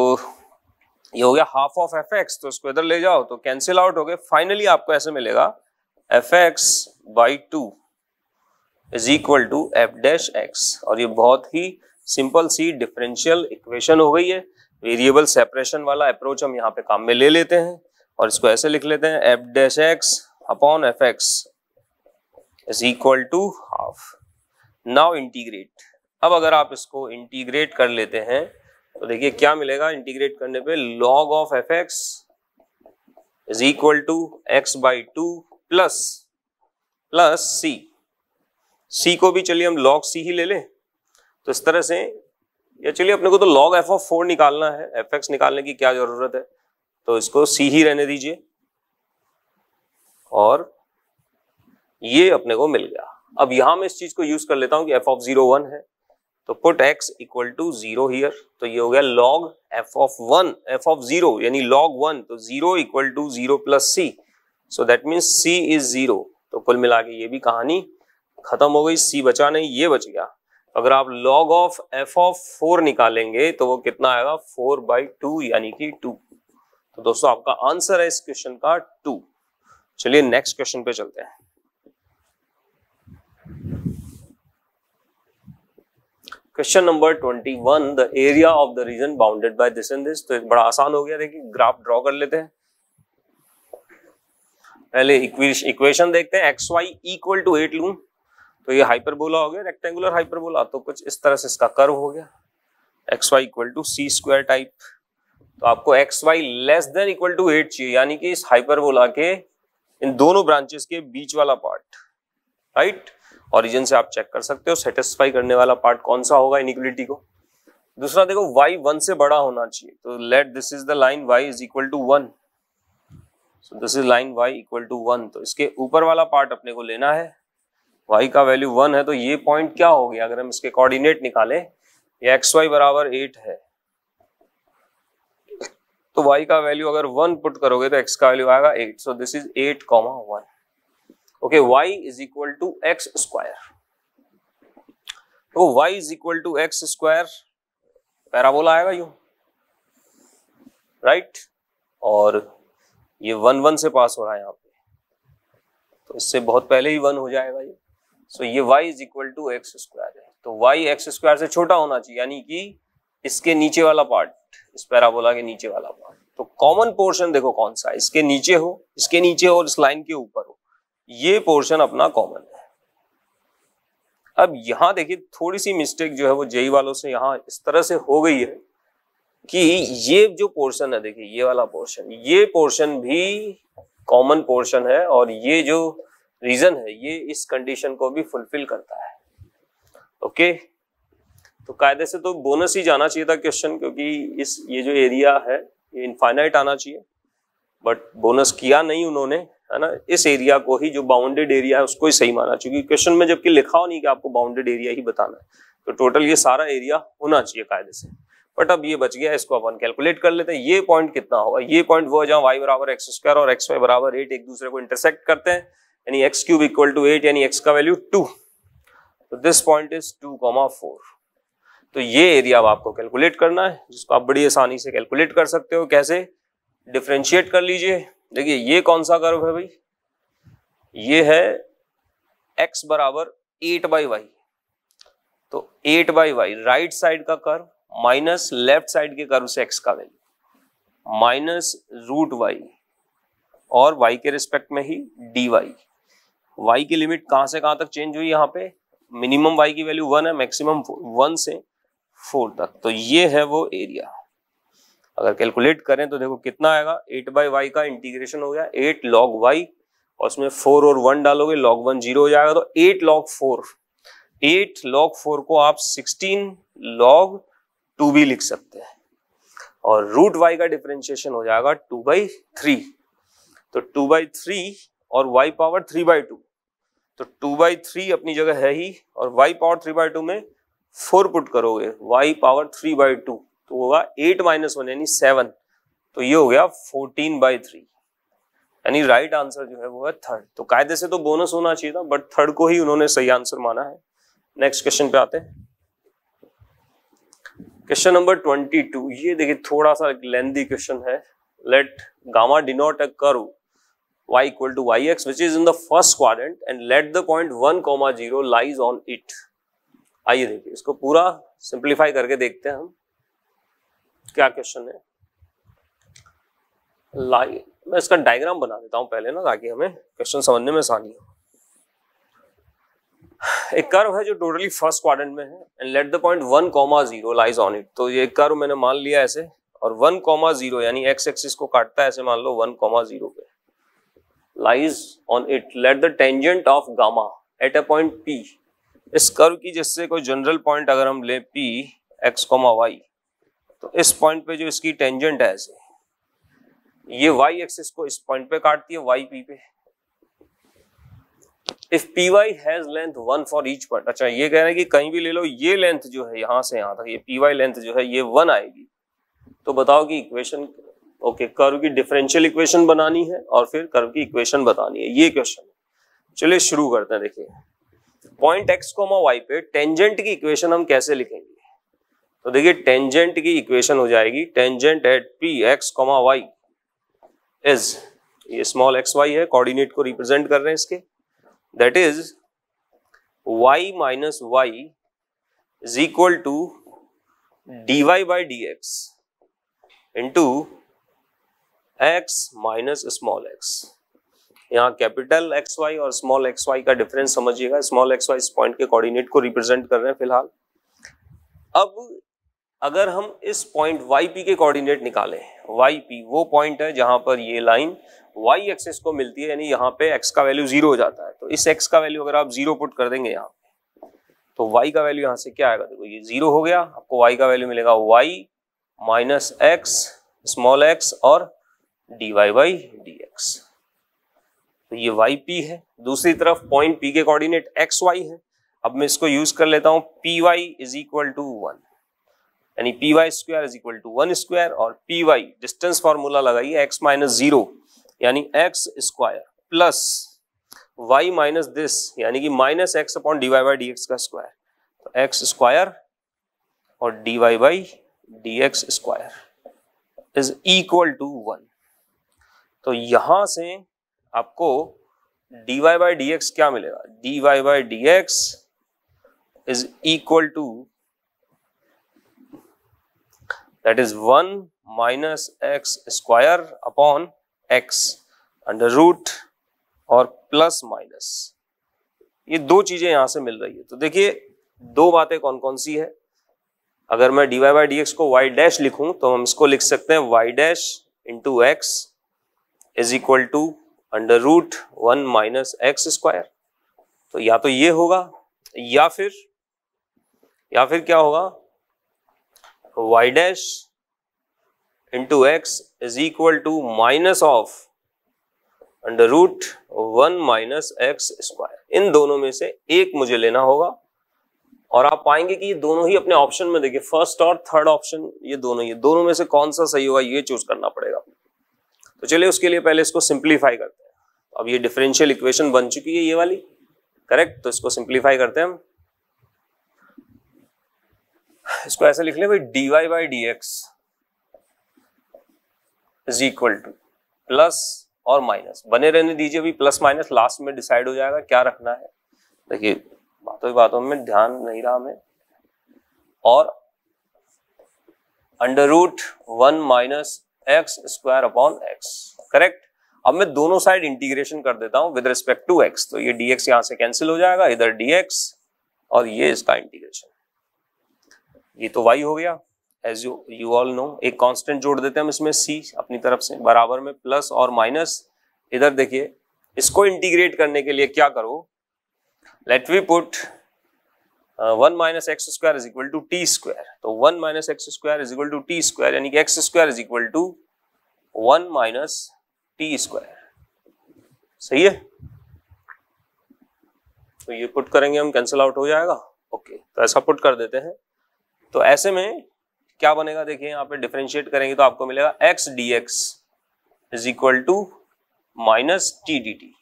A: ये हो गया हाफ ऑफ एफ एक्स तो इसको इधर ले जाओ तो कैंसिल आउट हो गए फाइनली आपको ऐसे मिलेगा f x by two is equal to f dash x और ये बहुत ही सिंपल सी डिफरेंशियल इक्वेशन हो गई है वेरिएबल सेपरेशन वाला अप्रोच हम यहाँ पे काम में ले लेते हैं और इसको ऐसे लिख लेते हैं f dash x upon f x is equal to half now integrate अब अगर आप इसको इंटीग्रेट कर लेते हैं तो देखिए क्या मिलेगा इंटीग्रेट करने पे log of f x is equal to x by two plus plus c c को भी चलिए हम लॉग सी ही ले लें तो इस तरह से या चलिए अपने को तो लॉग एफ ऑफ फोर निकालना है एफ एक्स निकालने की क्या जरूरत है तो इसको सी ही रहने दीजिए और ये अपने को मिल गया अब यहां मैं इस चीज को यूज कर लेता हूं कि एफ ऑफ जीरो वन है तो put x equal to zero here तो ये हो गया log f of one f of zero यानी लॉग वन तो zero equal to zero plus c so that means c is zero तो कुल मिला के ये भी कहानी खत्म हो गई सी बचा नहीं ये बच गया अगर आप log of F of four निकालेंगे तो वो कितना आएगा फोर बाई टू यानी कि टू तो दोस्तों आपका आंसर है इस क्वेश्चन का टू चलिए नेक्स्ट क्वेश्चन पे चलते हैं question number twenty one the area of the region bounded by this and this तो एक बड़ा आसान हो गया देखिए ग्राफ ड्रॉ कर लेते हैं पहले इक्वेशन देखते हैं x y equal to eight लू तो ये हाइपरबोला हो गया रेक्टेंगुलर हाइपरबोला तो कुछ इस तरह से इसका कर्व हो गया x y equal to c square type तो आपको x y less than equal to eight चाहिए यानी कि इस हाइपरबोला के इन दोनों ब्रांचेस के बीच वाला पार्ट राइट right? ऑरिजिन से आप चेक कर सकते हो सेटिस्फाई करने वाला पार्ट कौन सा होगा इनिक्वलिटी को दूसरा देखो वाई वन से बड़ा होना चाहिए तो let this is the line Y is equal to one so this is line y equal to one तो इसके ऊपर वाला पार्ट अपने को लेना है वाई का वैल्यू वन है तो ये पॉइंट क्या हो गया अगर हम इसके कोऑर्डिनेट निकालें ये एक्स वाई बराबर एट है तो वाई का वैल्यू अगर वन पुट करोगे तो एक्स का वैल्यू आएगा eight so this is eight comma one okay y is equal to x square तो y is equal to x square parabola आएगा यू राइट और ये वन वन से पास हो रहा है यहाँ पे तो इससे बहुत पहले ही वन हो जाएगा ये सो so, ये y is equal to x square है तो y एक्स स्क्वायर से छोटा होना चाहिए यानी कि इसके नीचे वाला पार्ट इस पैराबोला के नीचे वाला पार्ट तो कॉमन पोर्शन देखो कौन सा इसके नीचे हो इसके नीचे हो और इस लाइन के ऊपर हो ये पोर्शन अपना कॉमन है अब यहां देखिए थोड़ी सी मिस्टेक जो है वो जेई वालों से यहां इस तरह से हो गई है कि ये जो पोर्शन है देखिए ये वाला पोर्शन ये पोर्शन भी कॉमन पोर्शन है और ये जो रीजन है ये इस कंडीशन को भी फुलफिल करता है ओके तो कायदे से तो बोनस ही जाना चाहिए था क्वेश्चन क्योंकि इस ये जो एरिया है ये इनफाइनाइट आना चाहिए बट बोनस किया नहीं उन्होंने है ना इस एरिया को ही जो बाउंडेड एरिया है उसको ही सही माना चूंकि क्वेश्चन में जबकि लिखा हो नहीं कि आपको बाउंडेड एरिया ही बताना है तो टोटल ये सारा एरिया होना चाहिए कायदे से बट अब ये बच गया इसको अपन कैलकुलेट कर लेते हैं ये पॉइंट कितना होगा ये पॉइंट वो है जहाँ वाई बराबर एक्स स्क्वायर और एक्स वाई बराबर एट एक दूसरे को इंटरसेक्ट करते हैं यानी x cube equal to eight यानी एक्स का वैल्यू टू तो this point is two comma four तो ये एरिया अब आपको कैलकुलेट करना है जिसको आप बड़ी आसानी से कैलकुलेट कर सकते हो कैसे डिफ्रेंशिएट कर लीजिए देखिए ये कौन सा कर्व है भाई ये है x बराबर एट बाई वाई तो eight by y right side का कर्व माइनस लेफ्ट साइड के कर्व से x का वैल्यू माइनस रूट वाई और y के रिस्पेक्ट में ही डी वाई वाई की लिमिट कहां से कहां तक चेंज हुई यहां पे मिनिमम वाई की वैल्यू वन है मैक्सिमम वन से फोर तक तो ये है वो एरिया अगर कैलकुलेट करें तो देखो कितना आएगा एट बाई वाई का इंटीग्रेशन हो गया एट लॉग वाई और उसमें फोर और वन डालोगे लॉग वन जीरो हो जाएगा तो eight log four eight log four को आप सिक्सटीन लॉग टू भी लिख सकते हैं और रूट वाई का डिफ्रेंशिएशन हो जाएगा टू बाई थ्री तो टू बाई थ्री और y power three by two तो टू बाई थ्री अपनी जगह है ही और y power three by two में फोर पुट करोगे y power three by two तो होगा एट माइनस वन यानी सेवन तो ये हो गया फोर्टीन बाई थ्री यानी राइट आंसर जो है वो है थर्ड तो कायदे से तो बोनस होना चाहिए था बट थर्ड को ही उन्होंने सही आंसर माना है नेक्स्ट क्वेश्चन पे आते क्वेश्चन नंबर ट्वेंटी टू ये देखिए थोड़ा सा लेंदी क्वेश्चन है let gamma denote a curve y to y x which is in the first quadrant and let the point one comma zero lies on it आइए देखिए इसको पूरा simplify करके देखते हैं हम क्या क्वेश्चन है लाइन मैं इसका डायग्राम बना देता हूं पहले ना ताकि हमें क्वेश्चन समझने में आसानी हो एक कर्व है जो टोटली फर्स्ट क्वाड्रेंट में है and let the point one comma zero lies on it तो ये कर्व मैंने मान लिया ऐसे और वन कॉमा जीरो यानी एक्स एक्सिस को काटता है ऐसे मान लो वन कॉमा जीरो पे lies on it let the tangent of gamma at a point P इस कर्व की जिससे कोई जनरल पॉइंट अगर हम ले पी एक्स कॉमा वाई तो इस पॉइंट पे जो इसकी टेंजेंट है ऐसे ये वाई एक्सिस को इस पॉइंट पे काटती है वाई पी पे if P y has length one for each point अच्छा ये कह रहे हैं कि कहीं भी ले लो ये लेंथ जो है यहां से यहां तक ये पी वाई लेंथ जो है ये वन आएगी तो बताओ कि इक्वेशन ओके कर्व की डिफरेंशियल इक्वेशन बनानी है और फिर कर्व की इक्वेशन बतानी है ये क्वेश्चन चलिए शुरू करते हैं देखिए पॉइंट एक्स कोमा वाई पे टेंजेंट की इक्वेशन हम कैसे लिखेंगे तो देखिए टेंजेंट की इक्वेशन हो जाएगी tangent at P x comma y is ये स्मॉल एक्स वाई है कोऑर्डिनेट को रिप्रेजेंट कर रहे हैं इसके that is y minus y is equal to d y by d x into x minus small x यहाँ कैपिटल एक्स वाई और small x y का डिफरेंस समझिएगा स्मॉल एक्स वाई इस पॉइंट के कोऑर्डिनेट को रिप्रेजेंट कर रहे हैं फिलहाल अब अगर हम इस पॉइंट वाई पी के कोऑर्डिनेट निकालें वाई पी वो पॉइंट है जहां पर ये लाइन वाई एक्सेस को मिलती है यानी यहाँ पे एक्स का वैल्यू जीरो हो जाता है तो इस एक्स का वैल्यू अगर आप जीरो पुट कर देंगे यहाँ तो वाई का वैल्यू यहाँ से क्या आएगा देखो ये जीरो हो गया आपको वाई का वैल्यू मिलेगा y minus x small x और d y by d x तो ये वाई पी है दूसरी तरफ पॉइंट पी के कोऑर्डिनेट एक्स वाई है अब मैं इसको यूज कर लेता हूं P y is equal to one यानी P y square is equal to one square और पी वाई डिस्टेंस फॉर्मूला लगाइए एक्स माइनस जीरो यानी x square plus y minus this यानी कि minus x upon d y by d x का square तो x square और d y by d x square is equal to one तो यहां से आपको d y by d x क्या मिलेगा d y by d x is equal to that is 1 minus x square upon x under root और plus minus ये दो चीजें यहां से मिल रही है तो देखिए दो बातें कौन कौन सी है अगर मैं d y by d x को वाई डैश लिखूं तो हम इसको लिख सकते हैं y dash into x is equal to under root one minus x square तो या तो ये होगा या फिर या फिर क्या होगा y dash into x is equal to minus of under root one minus x square इन दोनों में से एक मुझे लेना होगा और आप पाएंगे कि ये दोनों ही अपने ऑप्शन में देखिए फर्स्ट और थर्ड ऑप्शन ये दोनों ये दोनों में से कौन सा सही होगा ये चूज करना पड़ेगा तो चलिए उसके लिए पहले इसको सिंप्लीफाई करते हैं अब ये डिफरेंशियल इक्वेशन बन चुकी है ये वाली करेक्ट तो इसको सिंप्लीफाई करते हैं हम इसको ऐसे लिख ले भाई d y by d x is equal to plus और माइनस बने रहने दीजिए अभी प्लस माइनस लास्ट में डिसाइड हो जाएगा क्या रखना है देखिए बातों की बातों में ध्यान नहीं रहा हमें और under root one minus x square upon x correct अब मैं दोनों साइड इंटीग्रेशन कर देता हूं विद रिस्पेक्ट टू एक्स तो ये डीएक्स यहां से कैंसिल हो जाएगा इधर डीएक्स और ये इसका इंटीग्रेशन ये तो वाई हो गया as you you all know एक कांस्टेंट जोड़ देते हैं हम इसमें सी अपनी तरफ से बराबर में प्लस और माइनस इधर देखिए इसको इंटीग्रेट करने के लिए क्या करो let we put one minus x square is equal to t square तो one minus x square is equal to t square यानी कि x square is equal to one minus t square सही है तो ये पुट करेंगे हम cancel out हो जाएगा ओके okay, तो ऐसा पुट कर देते हैं तो ऐसे में क्या बनेगा देखिए यहाँ पे डिफ्रेंशिएट करेंगे तो आपको मिलेगा x d x is equal to minus t D t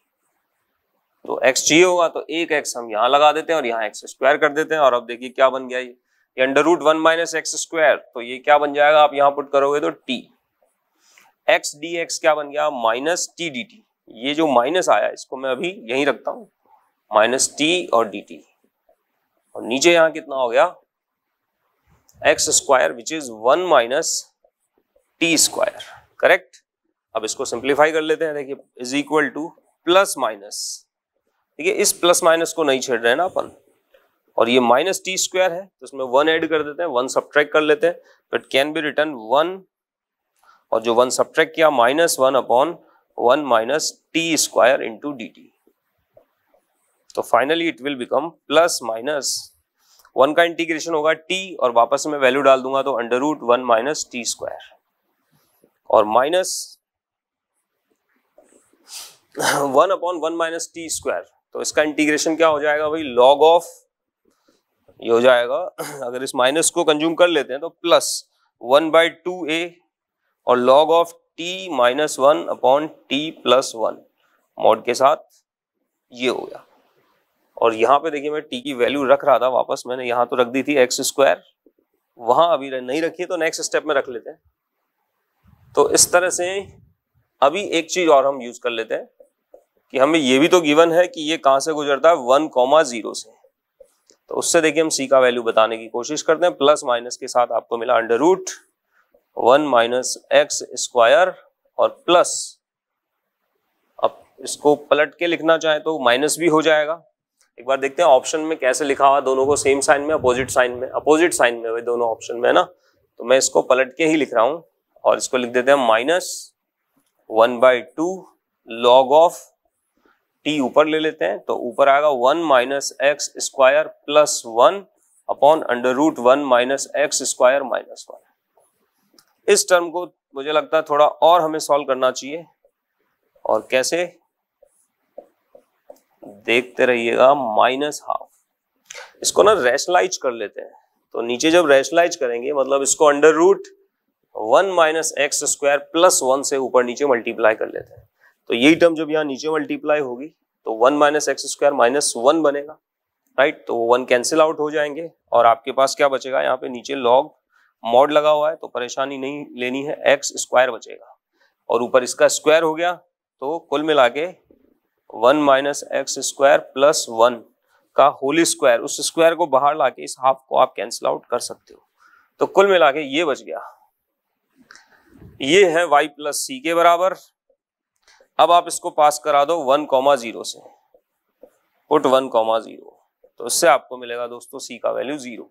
A: तो एक्स चाहिए होगा तो एक एक्स हम यहाँ लगा देते हैं और यहाँ एक्स स्क्वायर कर देते हैं और अब देखिए क्या बन गया ये under root one minus x square तो ये क्या बन जाएगा आप यहाँ पुट करोगे तो टी एक्स डी एक्स क्या बन गया माइनस टी डी टी ये जो माइनस आया इसको मैं अभी यहीं रखता हूँ माइनस टी और डी टी और नीचे यहाँ कितना हो गया x square which is one minus t square correct अब इसको सिंप्लीफाई कर लेते हैं देखिए is equal to plus minus ठीक है इस प्लस माइनस को नहीं छेड़ रहे ना अपन और ये माइनस टी स्क्वायर है तो इसमें वन ऐड कर देते हैं वन सब्ट्रैक कर लेते हैं तो it can be written one और जो वन सब्ट्रैक किया minus one upon one minus t square into d t तो finally it will become plus minus one का इंटीग्रेशन होगा टी और वापस मैं वैल्यू डाल दूंगा तो under root one minus t square और minus one upon one minus t square तो इसका इंटीग्रेशन क्या हो जाएगा भाई लॉग ऑफ ये हो जाएगा अगर इस माइनस को कंज्यूम कर लेते हैं तो plus one by two a और log of t minus one upon t plus one mod के साथ ये हो गया और यहाँ पे देखिए मैं टी की वैल्यू रख रहा था वापस मैंने यहाँ तो रख दी थी एक्स स्क्वायर वहाँ अभी नहीं रखी तो नेक्स्ट स्टेप में रख लेते हैं तो इस तरह से अभी एक चीज़ और हम यूज़ कर लेते हैं कि हमें ये भी तो गिवन है कि ये कहाँ से गुजरता है वन कॉमा जीरो से तो उससे देखिए हम सी का वैल्यू बताने की कोशिश करते हैं प्लस माइनस के साथ आपको मिला under root one minus x square और प्लस अब इसको पलट के लिखना चाहे तो माइनस भी हो जाएगा एक बार देखते हैं ऑप्शन में कैसे लिखा हुआ दोनों को सेम साइन में अपोजिट साइन में अपोजिट साइन में भाई दोनों ऑप्शन में है ना तो मैं इसको पलट के ही लिख रहा हूं और इसको लिख देते हैं minus one by two log of t ऊपर ले लेते हैं तो ऊपर आएगा one minus x square plus one upon under root one minus x square minus one इस टर्म को मुझे लगता है थोड़ा और हमें सॉल्व करना चाहिए और कैसे देखते रहिएगा माइनस हाफ इसको ना रेशलाइज कर लेते हैं तो नीचे जब रेशलाइज करेंगे मतलब इसको under root one minus x square plus one से ऊपर नीचे मल्टीप्लाई कर लेते हैं तो यही टर्म जब यहाँ नीचे मल्टीप्लाई होगी तो one minus x square minus one बनेगा राइट तो वो वन कैंसिल आउट हो जाएंगे और आपके पास क्या बचेगा यहाँ पे नीचे लॉग मॉड लगा हुआ है तो परेशानी नहीं लेनी है एक्स स्क्वायर बचेगा और ऊपर इसका स्क्वायर हो गया तो कुल मिला के one minus x square plus one का होल स्क्वायर उस स्क्वायर को बाहर लाके इस हाफ को आप कैंसिल आउट कर सकते हो तो कुल मिला के ये बच गया ये है y प्लस सी के बराबर अब आप इसको पास करा दो वन कॉमा जीरो से पुट वन कॉमा जीरो तो इससे आपको मिलेगा दोस्तों c का वैल्यू जीरो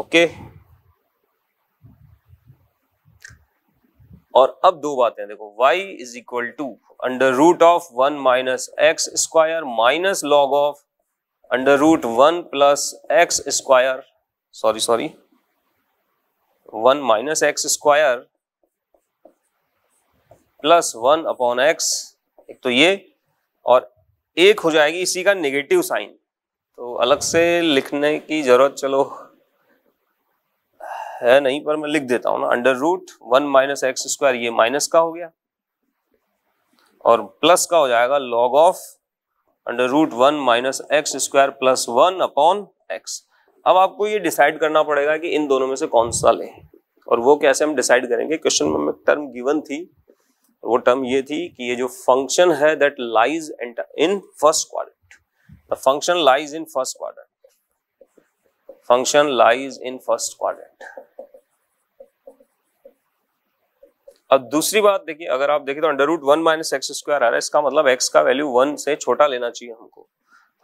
A: ओके और अब दो बातें देखो y is equal to under root of one minus x square minus log of under root one plus x square sorry sorry one minus x square plus one upon x एक तो ये और एक हो जाएगी इसी का नेगेटिव साइन तो अलग से लिखने की जरूरत चलो है नहीं पर मैं लिख देता हूँ ना under root one minus x square ये माइनस का हो गया और प्लस का हो जाएगा log of under root one minus x square plus one upon x अब आपको ये डिसाइड करना पड़ेगा कि इन दोनों में से कौन सा लें और वो कैसे हम डिसाइड करेंगे क्वेश्चन में टर्म गिवन थी वो टर्म ये थी कि ये जो फंक्शन है that lies in first quadrant the function lies in first quadrant function lies in first quadrant अब दूसरी बात देखिए अगर आप देखिए तो under root one minus x square आ रहा है इसका मतलब एक्स का वैल्यू वन से छोटा लेना चाहिए हमको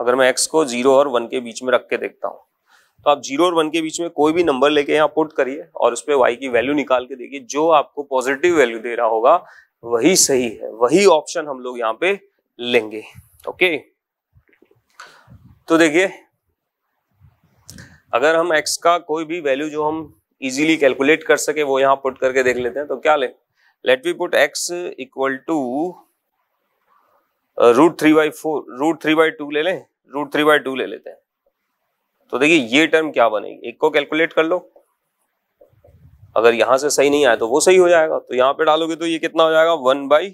A: अगर मैं एक्स को जीरो और वन के बीच में रख के देखता हूँ तो आप जीरो और वन के बीच में कोई भी नंबर लेके यहाँ पुट करिए और उस पर वाई की वैल्यू निकाल के देखिए जो आपको पॉजिटिव वैल्यू दे रहा होगा वही सही है वही ऑप्शन हम लोग यहाँ पे लेंगे ओके तो देखिए अगर हम एक्स का कोई भी वैल्यू जो हम इजीली कैलकुलेट कर सके वो यहाँ पुट करके देख लेते हैं तो क्या लें let me put x equal to root three by four root three by two ले लें रूट थ्री बाई टू ले लेते हैं तो देखिए ये टर्म क्या बनेगी एक को कैलकुलेट कर लो अगर यहां से सही नहीं आया तो वो सही हो जाएगा तो यहां पे डालोगे तो ये कितना हो जाएगा वन बाई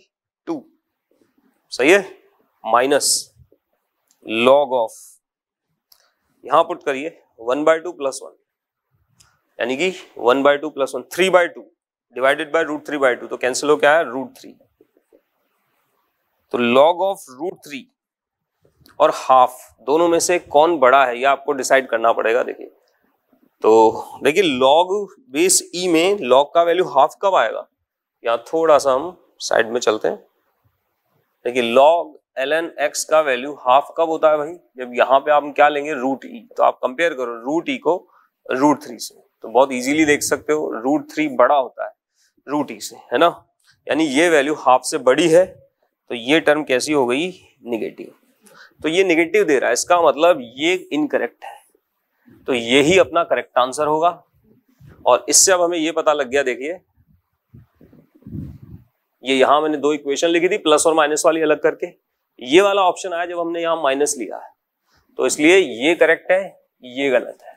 A: टू सही है माइनस लॉग ऑफ यहां पुट करिए one by two plus one यानी कि one by two plus one three by two divided by root three by two तो कैंसिल हो क्या है रूट थ्री तो लॉग ऑफ रूट थ्री और हाफ दोनों में से कौन बड़ा है यह आपको डिसाइड करना पड़ेगा देखिए तो देखिए लॉग बेस ई में लॉग का वैल्यू हाफ कब आएगा यहाँ थोड़ा सा हम साइड में चलते हैं देखिए लॉग एल एन एक्स का वैल्यू हाफ कब होता है भाई जब यहाँ पे आप क्या लेंगे रूट ई e. तो आप कंपेयर करो रूट ई e को रूट थ्री से तो बहुत इजीली देख सकते हो रूट थ्री बड़ा होता है रूट ई से है ना यानी ये वैल्यू हाफ से बड़ी है तो ये टर्म कैसी हो गई निगेटिव तो ये निगेटिव दे रहा है इसका मतलब ये इनकरेक्ट है तो ये ही अपना करेक्ट आंसर होगा और इससे अब हमें ये पता लग गया देखिए ये यहां मैंने दो इक्वेशन लिखी थी प्लस और माइनस वाली अलग करके ये वाला ऑप्शन आया जब हमने यहां माइनस लिया है तो इसलिए ये करेक्ट है ये गलत है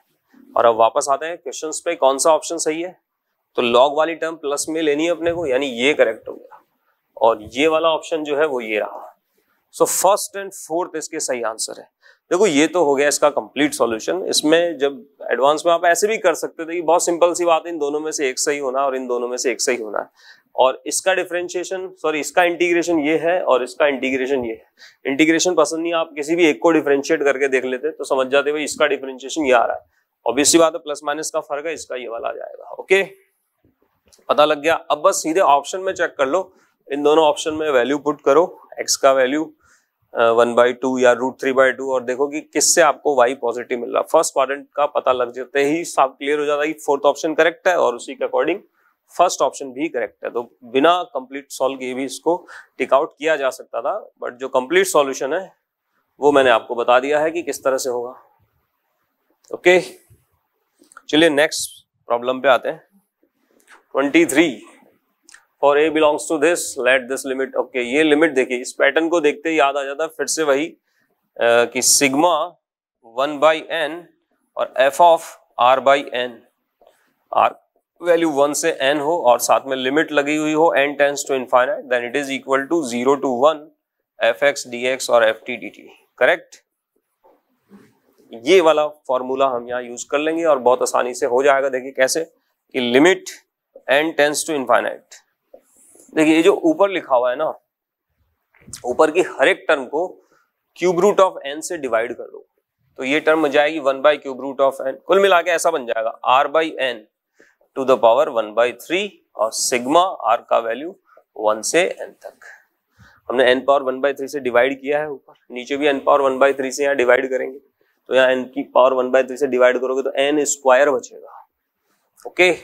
A: और अब वापस आते हैं क्वेश्चंस पे कौन सा ऑप्शन सही है तो लॉग वाली टर्म प्लस में लेनी है अपने को यानी ये करेक्ट हो गया और ये वाला ऑप्शन जो है वो ये रहा सो फर्स्ट एंड फोर्थ इसके सही आंसर है देखो ये तो हो गया इसका कंप्लीट सॉल्यूशन इसमें जब एडवांस में आप ऐसे भी कर सकते थे कि बहुत सिंपल सी बात है इन दोनों में से एक सही होना और इन दोनों में से एक सही होना है और इसका डिफरेंशिएशन सॉरी इसका इंटीग्रेशन ये है और इसका इंटीग्रेशन ये है इंटीग्रेशन पसंद नहीं आप किसी भी एक को डिफ्रेंशिएट करके देख लेते तो समझ जाते भाई इसका डिफ्रेंशिएशन ये आ रहा है ऑब्वियसली बात है प्लस माइनस का फर्क है इसका ये वाला आ जाएगा ओके पता लग गया अब बस सीधे ऑप्शन में चेक कर लो इन दोनों ऑप्शन में वैल्यू पुट करो एक्स का वैल्यू वन बाई टू या रूट थ्री बाई टू और देखो कि किससे आपको वाई पॉजिटिव मिल रहा फर्स्ट क्वाड्रेंट का पता लग जाते ही साफ क्लियर हो जाता है कि फोर्थ ऑप्शन करेक्ट है और उसी के अकॉर्डिंग फर्स्ट ऑप्शन भी करेक्ट है तो बिना कंप्लीट सॉल्व किए भी इसको टिक आउट किया जा सकता था बट जो कंप्लीट सॉल्यूशन है वो मैंने आपको बता दिया है कि किस तरह से होगा ओके चलिए नेक्स्ट प्रॉब्लम पे आते हैं 23 for a belongs to this let this limit okay ये लिमिट देखिए इस पैटर्न को देखते याद आ जाता है फिर से वही आ, कि सिग्मा वन बाई एन और f of r by n r value one से एन हो और साथ में लिमिट लगी हुई हो n tends to infinite then it is equal to zero to one f x d x और f T D t correct ये वाला फॉर्मूला हम यहाँ यूज कर लेंगे और बहुत आसानी से हो जाएगा देखिए कैसे कि limit n tends to infinite देखिए ये जो ऊपर लिखा हुआ है ना ऊपर की हर एक टर्म को क्यूब रूट ऑफ एन से डिवाइड कर दो तो ये टर्म हो जाएगी one by cube root of n कुल मिला के ऐसा बन जाएगा r by n to the power one by three और सिग्मा आर का वैल्यू वन से एन तक हमने n power one by three से डिवाइड किया है ऊपर नीचे भी n power one by three से यहाँ डिवाइड करेंगे तो यहाँ एन की पावर वन बाई थ्री से डिवाइड करोगे तो एन स्क्वायर बचेगा ओके okay?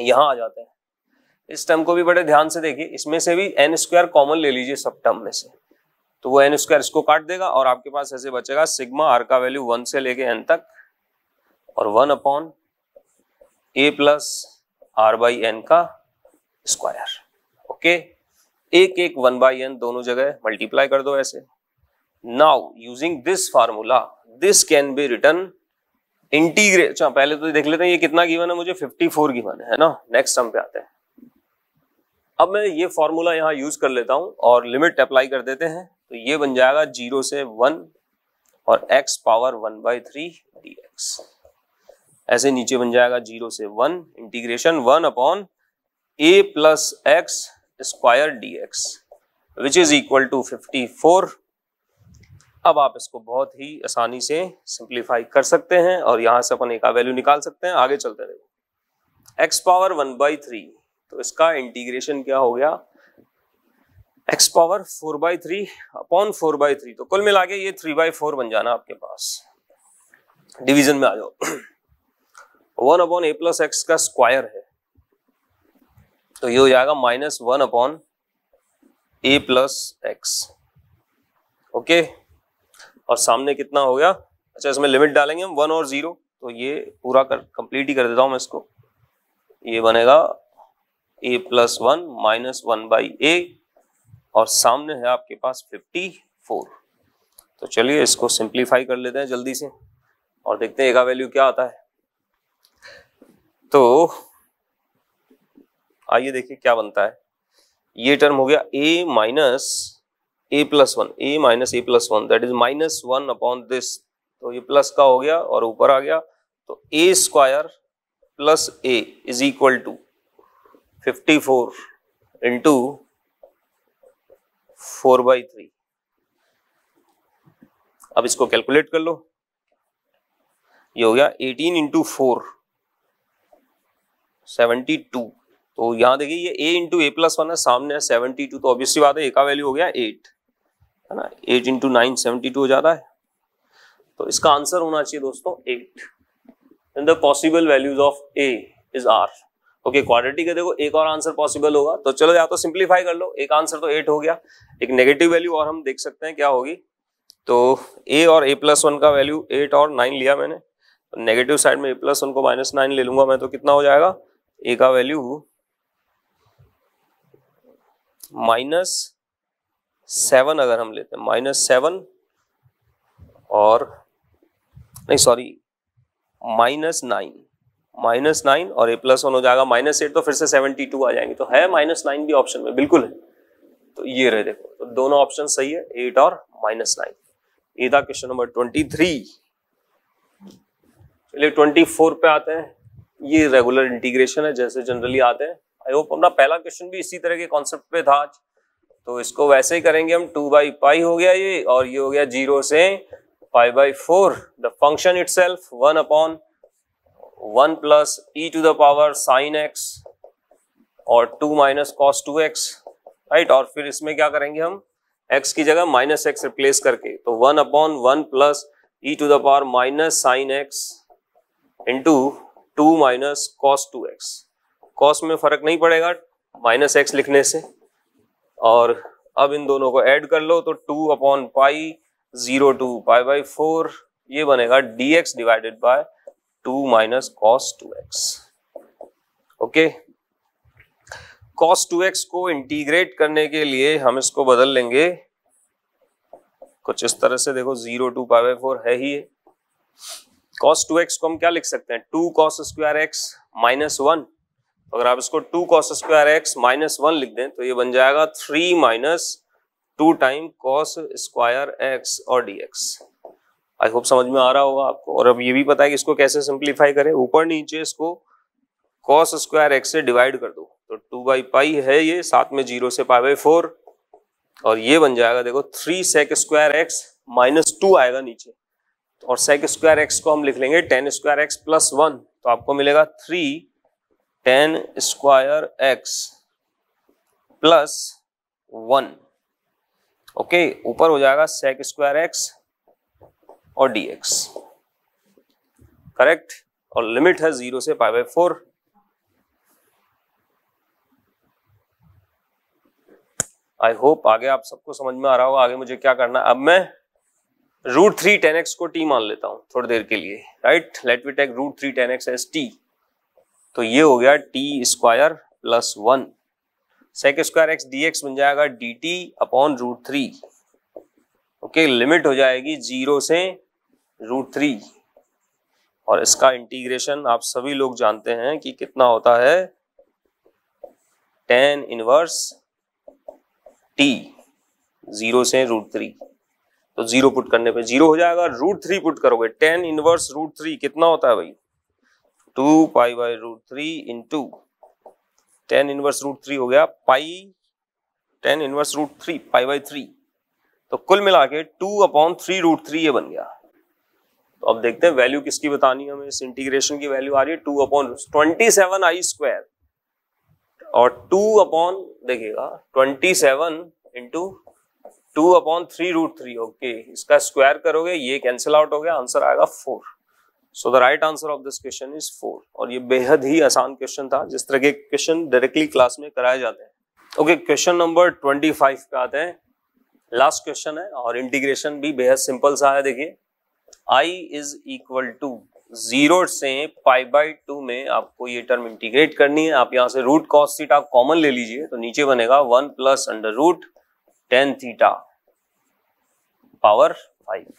A: यहाँ आ जाते हैं इस टर्म को भी बड़े ध्यान से देखिए इसमें से भी एन स्क्वायर कॉमन ले लीजिए सब टर्म में से तो वो एन स्क्वायर इसको काट देगा और आपके पास ऐसे बचेगा सिग्मा आर का वैल्यू वन से लेके एन तक और one upon a plus r by n का स्क्वायर ओके एक एक वन बाई एन दोनों जगह मल्टीप्लाई कर दो ऐसे now using this formula this can be written integrate अच्छा पहले तो देख लेते हैं ये कितना गिवन है मुझे 54 गिवन है ना नेक्स्ट सम पे आते हैं अब मैं ये फॉर्मूला यहाँ यूज कर लेता हूँ और लिमिट अप्लाई कर देते हैं तो ये बन जाएगा जीरो से वन और x power one by three d x ऐसे नीचे बन जाएगा जीरो से one integration one upon a plus x square d x which is equal to fifty four अब आप इसको बहुत ही आसानी से सिंप्लीफाई कर सकते हैं और यहां से अपन एक वैल्यू निकाल सकते हैं आगे चलते रहे x power one by three तो इसका इंटीग्रेशन क्या हो गया x power four by three upon four by three तो कुल मिला के ये थ्री बाई फोर बन जाना आपके पास डिवीजन में आ जाओ one upon a plus x का स्क्वायर है तो ये हो जाएगा minus one upon a plus x okay और सामने कितना हो गया अच्छा इसमें लिमिट डालेंगे हम वन और जीरो तो ये पूरा कर कंप्लीट ही कर देता हूँ मैं इसको ये बनेगा a plus one minus one by a और सामने है आपके पास फिफ्टी फोर तो चलिए इसको सिंप्लीफाई कर लेते हैं जल्दी से और देखते हैं एगा वैल्यू क्या आता है तो आइए देखिए क्या बनता है ये टर्म हो गया a minus a plus one a minus a plus one that is minus one upon this तो ये प्लस का हो गया और ऊपर आ गया तो a square plus a is equal to fifty four into four by three अब इसको कैलकुलेट कर लो ये हो गया eighteen into four seventy two तो यहां देखिए ये a into a plus one है सामने सेवेंटी टू तो ऑब्वियसली बात है ए का वैल्यू हो गया एट है ना eight into nine seventy two हो जाता है तो इसका आंसर होना चाहिए दोस्तों eight in the possible values of a is are okay quadratic है देखो एक और आंसर पॉसिबल होगा तो चलो या तो सिंप्लीफाई कर लो एक आंसर तो एट हो गया एक नेगेटिव वैल्यू और हम देख सकते हैं क्या होगी तो ए और ए प्लस वन का वैल्यू एट और नाइन लिया मैंने नेगेटिव तो साइड में ए प्लस वन को माइनस नाइन ले लूंगा मैं तो कितना हो जाएगा ए का वैल्यू माइनस सेवन अगर हम लेते हैं माइनस सेवन और नहीं sorry minus nine minus nine और ए प्लस वन हो जाएगा माइनस एट तो फिर से सेवेंटी टू आ जाएंगे तो है माइनस नाइन भी ऑप्शन में बिल्कुल है तो ये रहे देखो तो दोनों ऑप्शन सही है एट और माइनस नाइन ये था क्वेश्चन नंबर ट्वेंटी थ्री चलिए ट्वेंटी फोर पे आते हैं ये रेगुलर इंटीग्रेशन है जैसे जनरली आते हैं आई होप अपना पहला क्वेश्चन भी इसी तरह के कॉन्सेप्ट पे था आज तो इसको वैसे ही करेंगे हम टू बाई पाई हो गया ये और ये हो गया जीरो से five by four the function itself one upon one plus e to the power sine x और two minus cos two x right और फिर इसमें क्या करेंगे हम एक्स की जगह माइनस एक्स रिप्लेस करके तो one upon one plus e to the power minus sine x into two minus cos two x cos में फर्क नहीं पड़ेगा माइनस एक्स लिखने से और अब इन दोनों को ऐड कर लो तो two upon pi zero to pi by four ये बनेगा d x divided by two minus cos two x okay cos two x को इंटीग्रेट करने के लिए हम इसको बदल लेंगे कुछ इस तरह से देखो zero to pi by four है ही कॉस टू एक्स को हम क्या लिख सकते हैं two cos square x minus one अगर आप इसको two cos square x minus one लिख दें तो ये बन जाएगा three minus two time cos square x और डी एक्स आई होप समझ में आ रहा होगा आपको और अब ये भी पता है कि इसको कैसे सिंप्लीफाई करें ऊपर नीचे इसको कॉस स्क्वायर एक्स से डिवाइड कर दो तो टू बाई पाई है ये साथ में जीरो से पाई बाई फोर और ये बन जाएगा देखो three sec square x minus two आएगा नीचे और सेक स्क्वायर एक्स को हम लिख लेंगे tan square x plus one तो आपको मिलेगा three tan square x plus one okay ऊपर हो जाएगा सेक स्क्वायर एक्स और डी एक्स करेक्ट और लिमिट है जीरो से pi by four I hope आगे आप सबको समझ में आ रहा होगा आगे मुझे क्या करना अब मैं रूट थ्री टेन एक्स को टी मान लेता हूं थोड़ी देर के लिए right let we take root three tan x as t तो ये हो गया t square plus one sec square x d x बन जाएगा d t upon root three okay limit हो जाएगी जीरो से रूट थ्री और इसका इंटीग्रेशन आप सभी लोग जानते हैं कि कितना होता है टेन इनवर्स टी जीरो से रूट थ्री तो जीरो पुट करने पे जीरो हो जाएगा रूट थ्री पुट करोगे टेन इनवर्स रूट थ्री कितना होता है भाई two pi by root three into tan inverse root three हो गया pi tan inverse root three pi by three तो कुल मिला के two upon three root three ये बन गया तो अब देखते हैं वैल्यू किसकी बतानी है हमें इस इंटीग्रेशन की वैल्यू आ रही है two upon twenty seven I square और टू अपॉन देखिएगा twenty seven into two upon three root three okay इसका स्क्वायर करोगे ये कैंसिल आउट हो गया आंसर आएगा four so the right answer of this question is four और ये बेहद ही आसान क्वेश्चन था जिस तरह के क्वेश्चन डायरेक्टली क्लास में कराए जाते हैं okay question number twenty five पे आते हैं लास्ट क्वेश्चन है और इंटीग्रेशन भी बेहद सिंपल सा है देखिए I is equal to zero से पाई बाई टू में आपको ये टर्म इंटीग्रेट करनी है आप यहाँ से रूट कॉस थीटा कॉमन ले लीजिए तो नीचे बनेगा one plus under root tan theta power five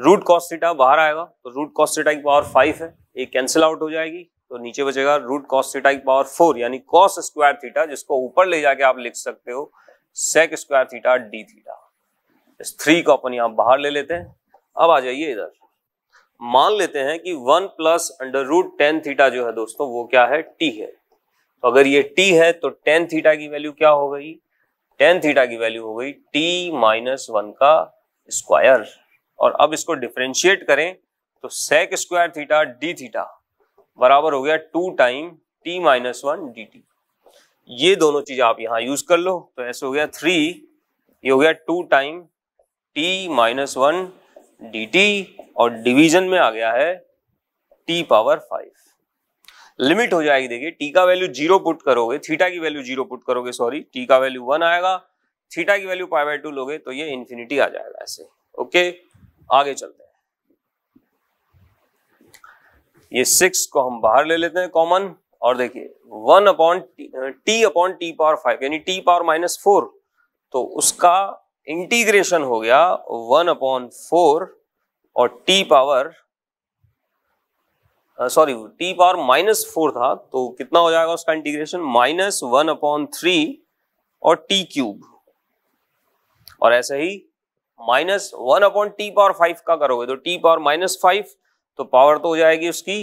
A: root cos theta बाहर आएगा तो रूट कॉस्ट सीटा की पावर फाइव है ये कैंसिल आउट हो जाएगी तो नीचे बचेगा रूट कॉस्ट सीटा की पावर फोर यानी कॉस स्क्वायर थीटा जिसको ऊपर ले जाके आप लिख सकते हो sec square theta d theta इस थ्री को अपन यहां बाहर ले लेते हैं अब आ जाइए इधर मान लेते हैं कि one plus under root tan theta जो है दोस्तों वो क्या है टी है तो अगर ये टी है तो टेन थीटा की वैल्यू क्या हो गई टेन थीटा की वैल्यू हो गई टी माइनस वन का स्क्वायर और अब इसको डिफ्रेंशिएट करें तो sec square theta d theta बराबर हो गया two time t minus one d t ये दोनों चीज आप यहां यूज कर लो तो ऐसे हो गया थ्री ये हो गया two time t minus one d T और डिवीजन में आ गया है टी पावर फाइव लिमिट हो जाएगी देखिए टी का वैल्यू जीरो पुट करोगे थीटा की वैल्यू जीरो पुट करोगे सॉरी टी का वैल्यू वन आएगा थीटा की वैल्यू पाई बाई टू लोगे तो ये इन्फिनिटी आ जाएगा ऐसे ओके आगे चलते हैं ये सिक्स को हम बाहर ले लेते हैं कॉमन और देखिए one upon t upon t power five यानी टी पावर माइनस फोर तो उसका इंटीग्रेशन हो गया वन अपॉन फोर और t power sorry t power minus four था तो कितना हो जाएगा उसका integration minus one upon three और टी क्यूब और ऐसे ही minus one upon t power five का करोगे तो टी पावर माइनस फाइव तो पावर तो हो जाएगी उसकी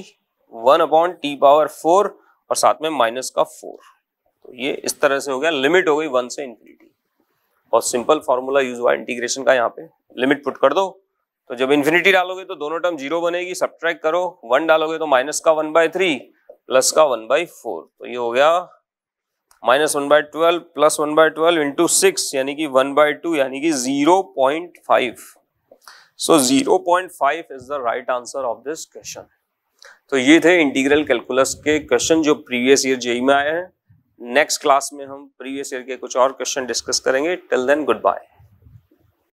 A: one upon t power four और साथ में माइनस का फोर तो ये इस तरह से हो गया लिमिट हो गई वन से इंफिनिटी बहुत सिंपल फॉर्मूला यूज हुआ इंटीग्रेशन का यहाँ पे लिमिट पुट कर दो तो जब इन्फिनिटी डालोगे तो दोनों टर्म जीरो बनेगी सब करो वन डालोगे तो माइनस का वन बाय प्लस का वन बाई तो ये हो गया minus one by twelve plus one by twelve into six यानी कि वन बाय टू यानी कि zero point five so zero point five is the right answer of this question तो ये थे इंटीग्रल कैलकुलस के क्वेश्चन जो प्रीवियस ईयर जेई में आए हैं नेक्स्ट क्लास में हम प्रीवियस ईयर के कुछ और क्वेश्चन डिस्कस करेंगे टिल देन गुड बाय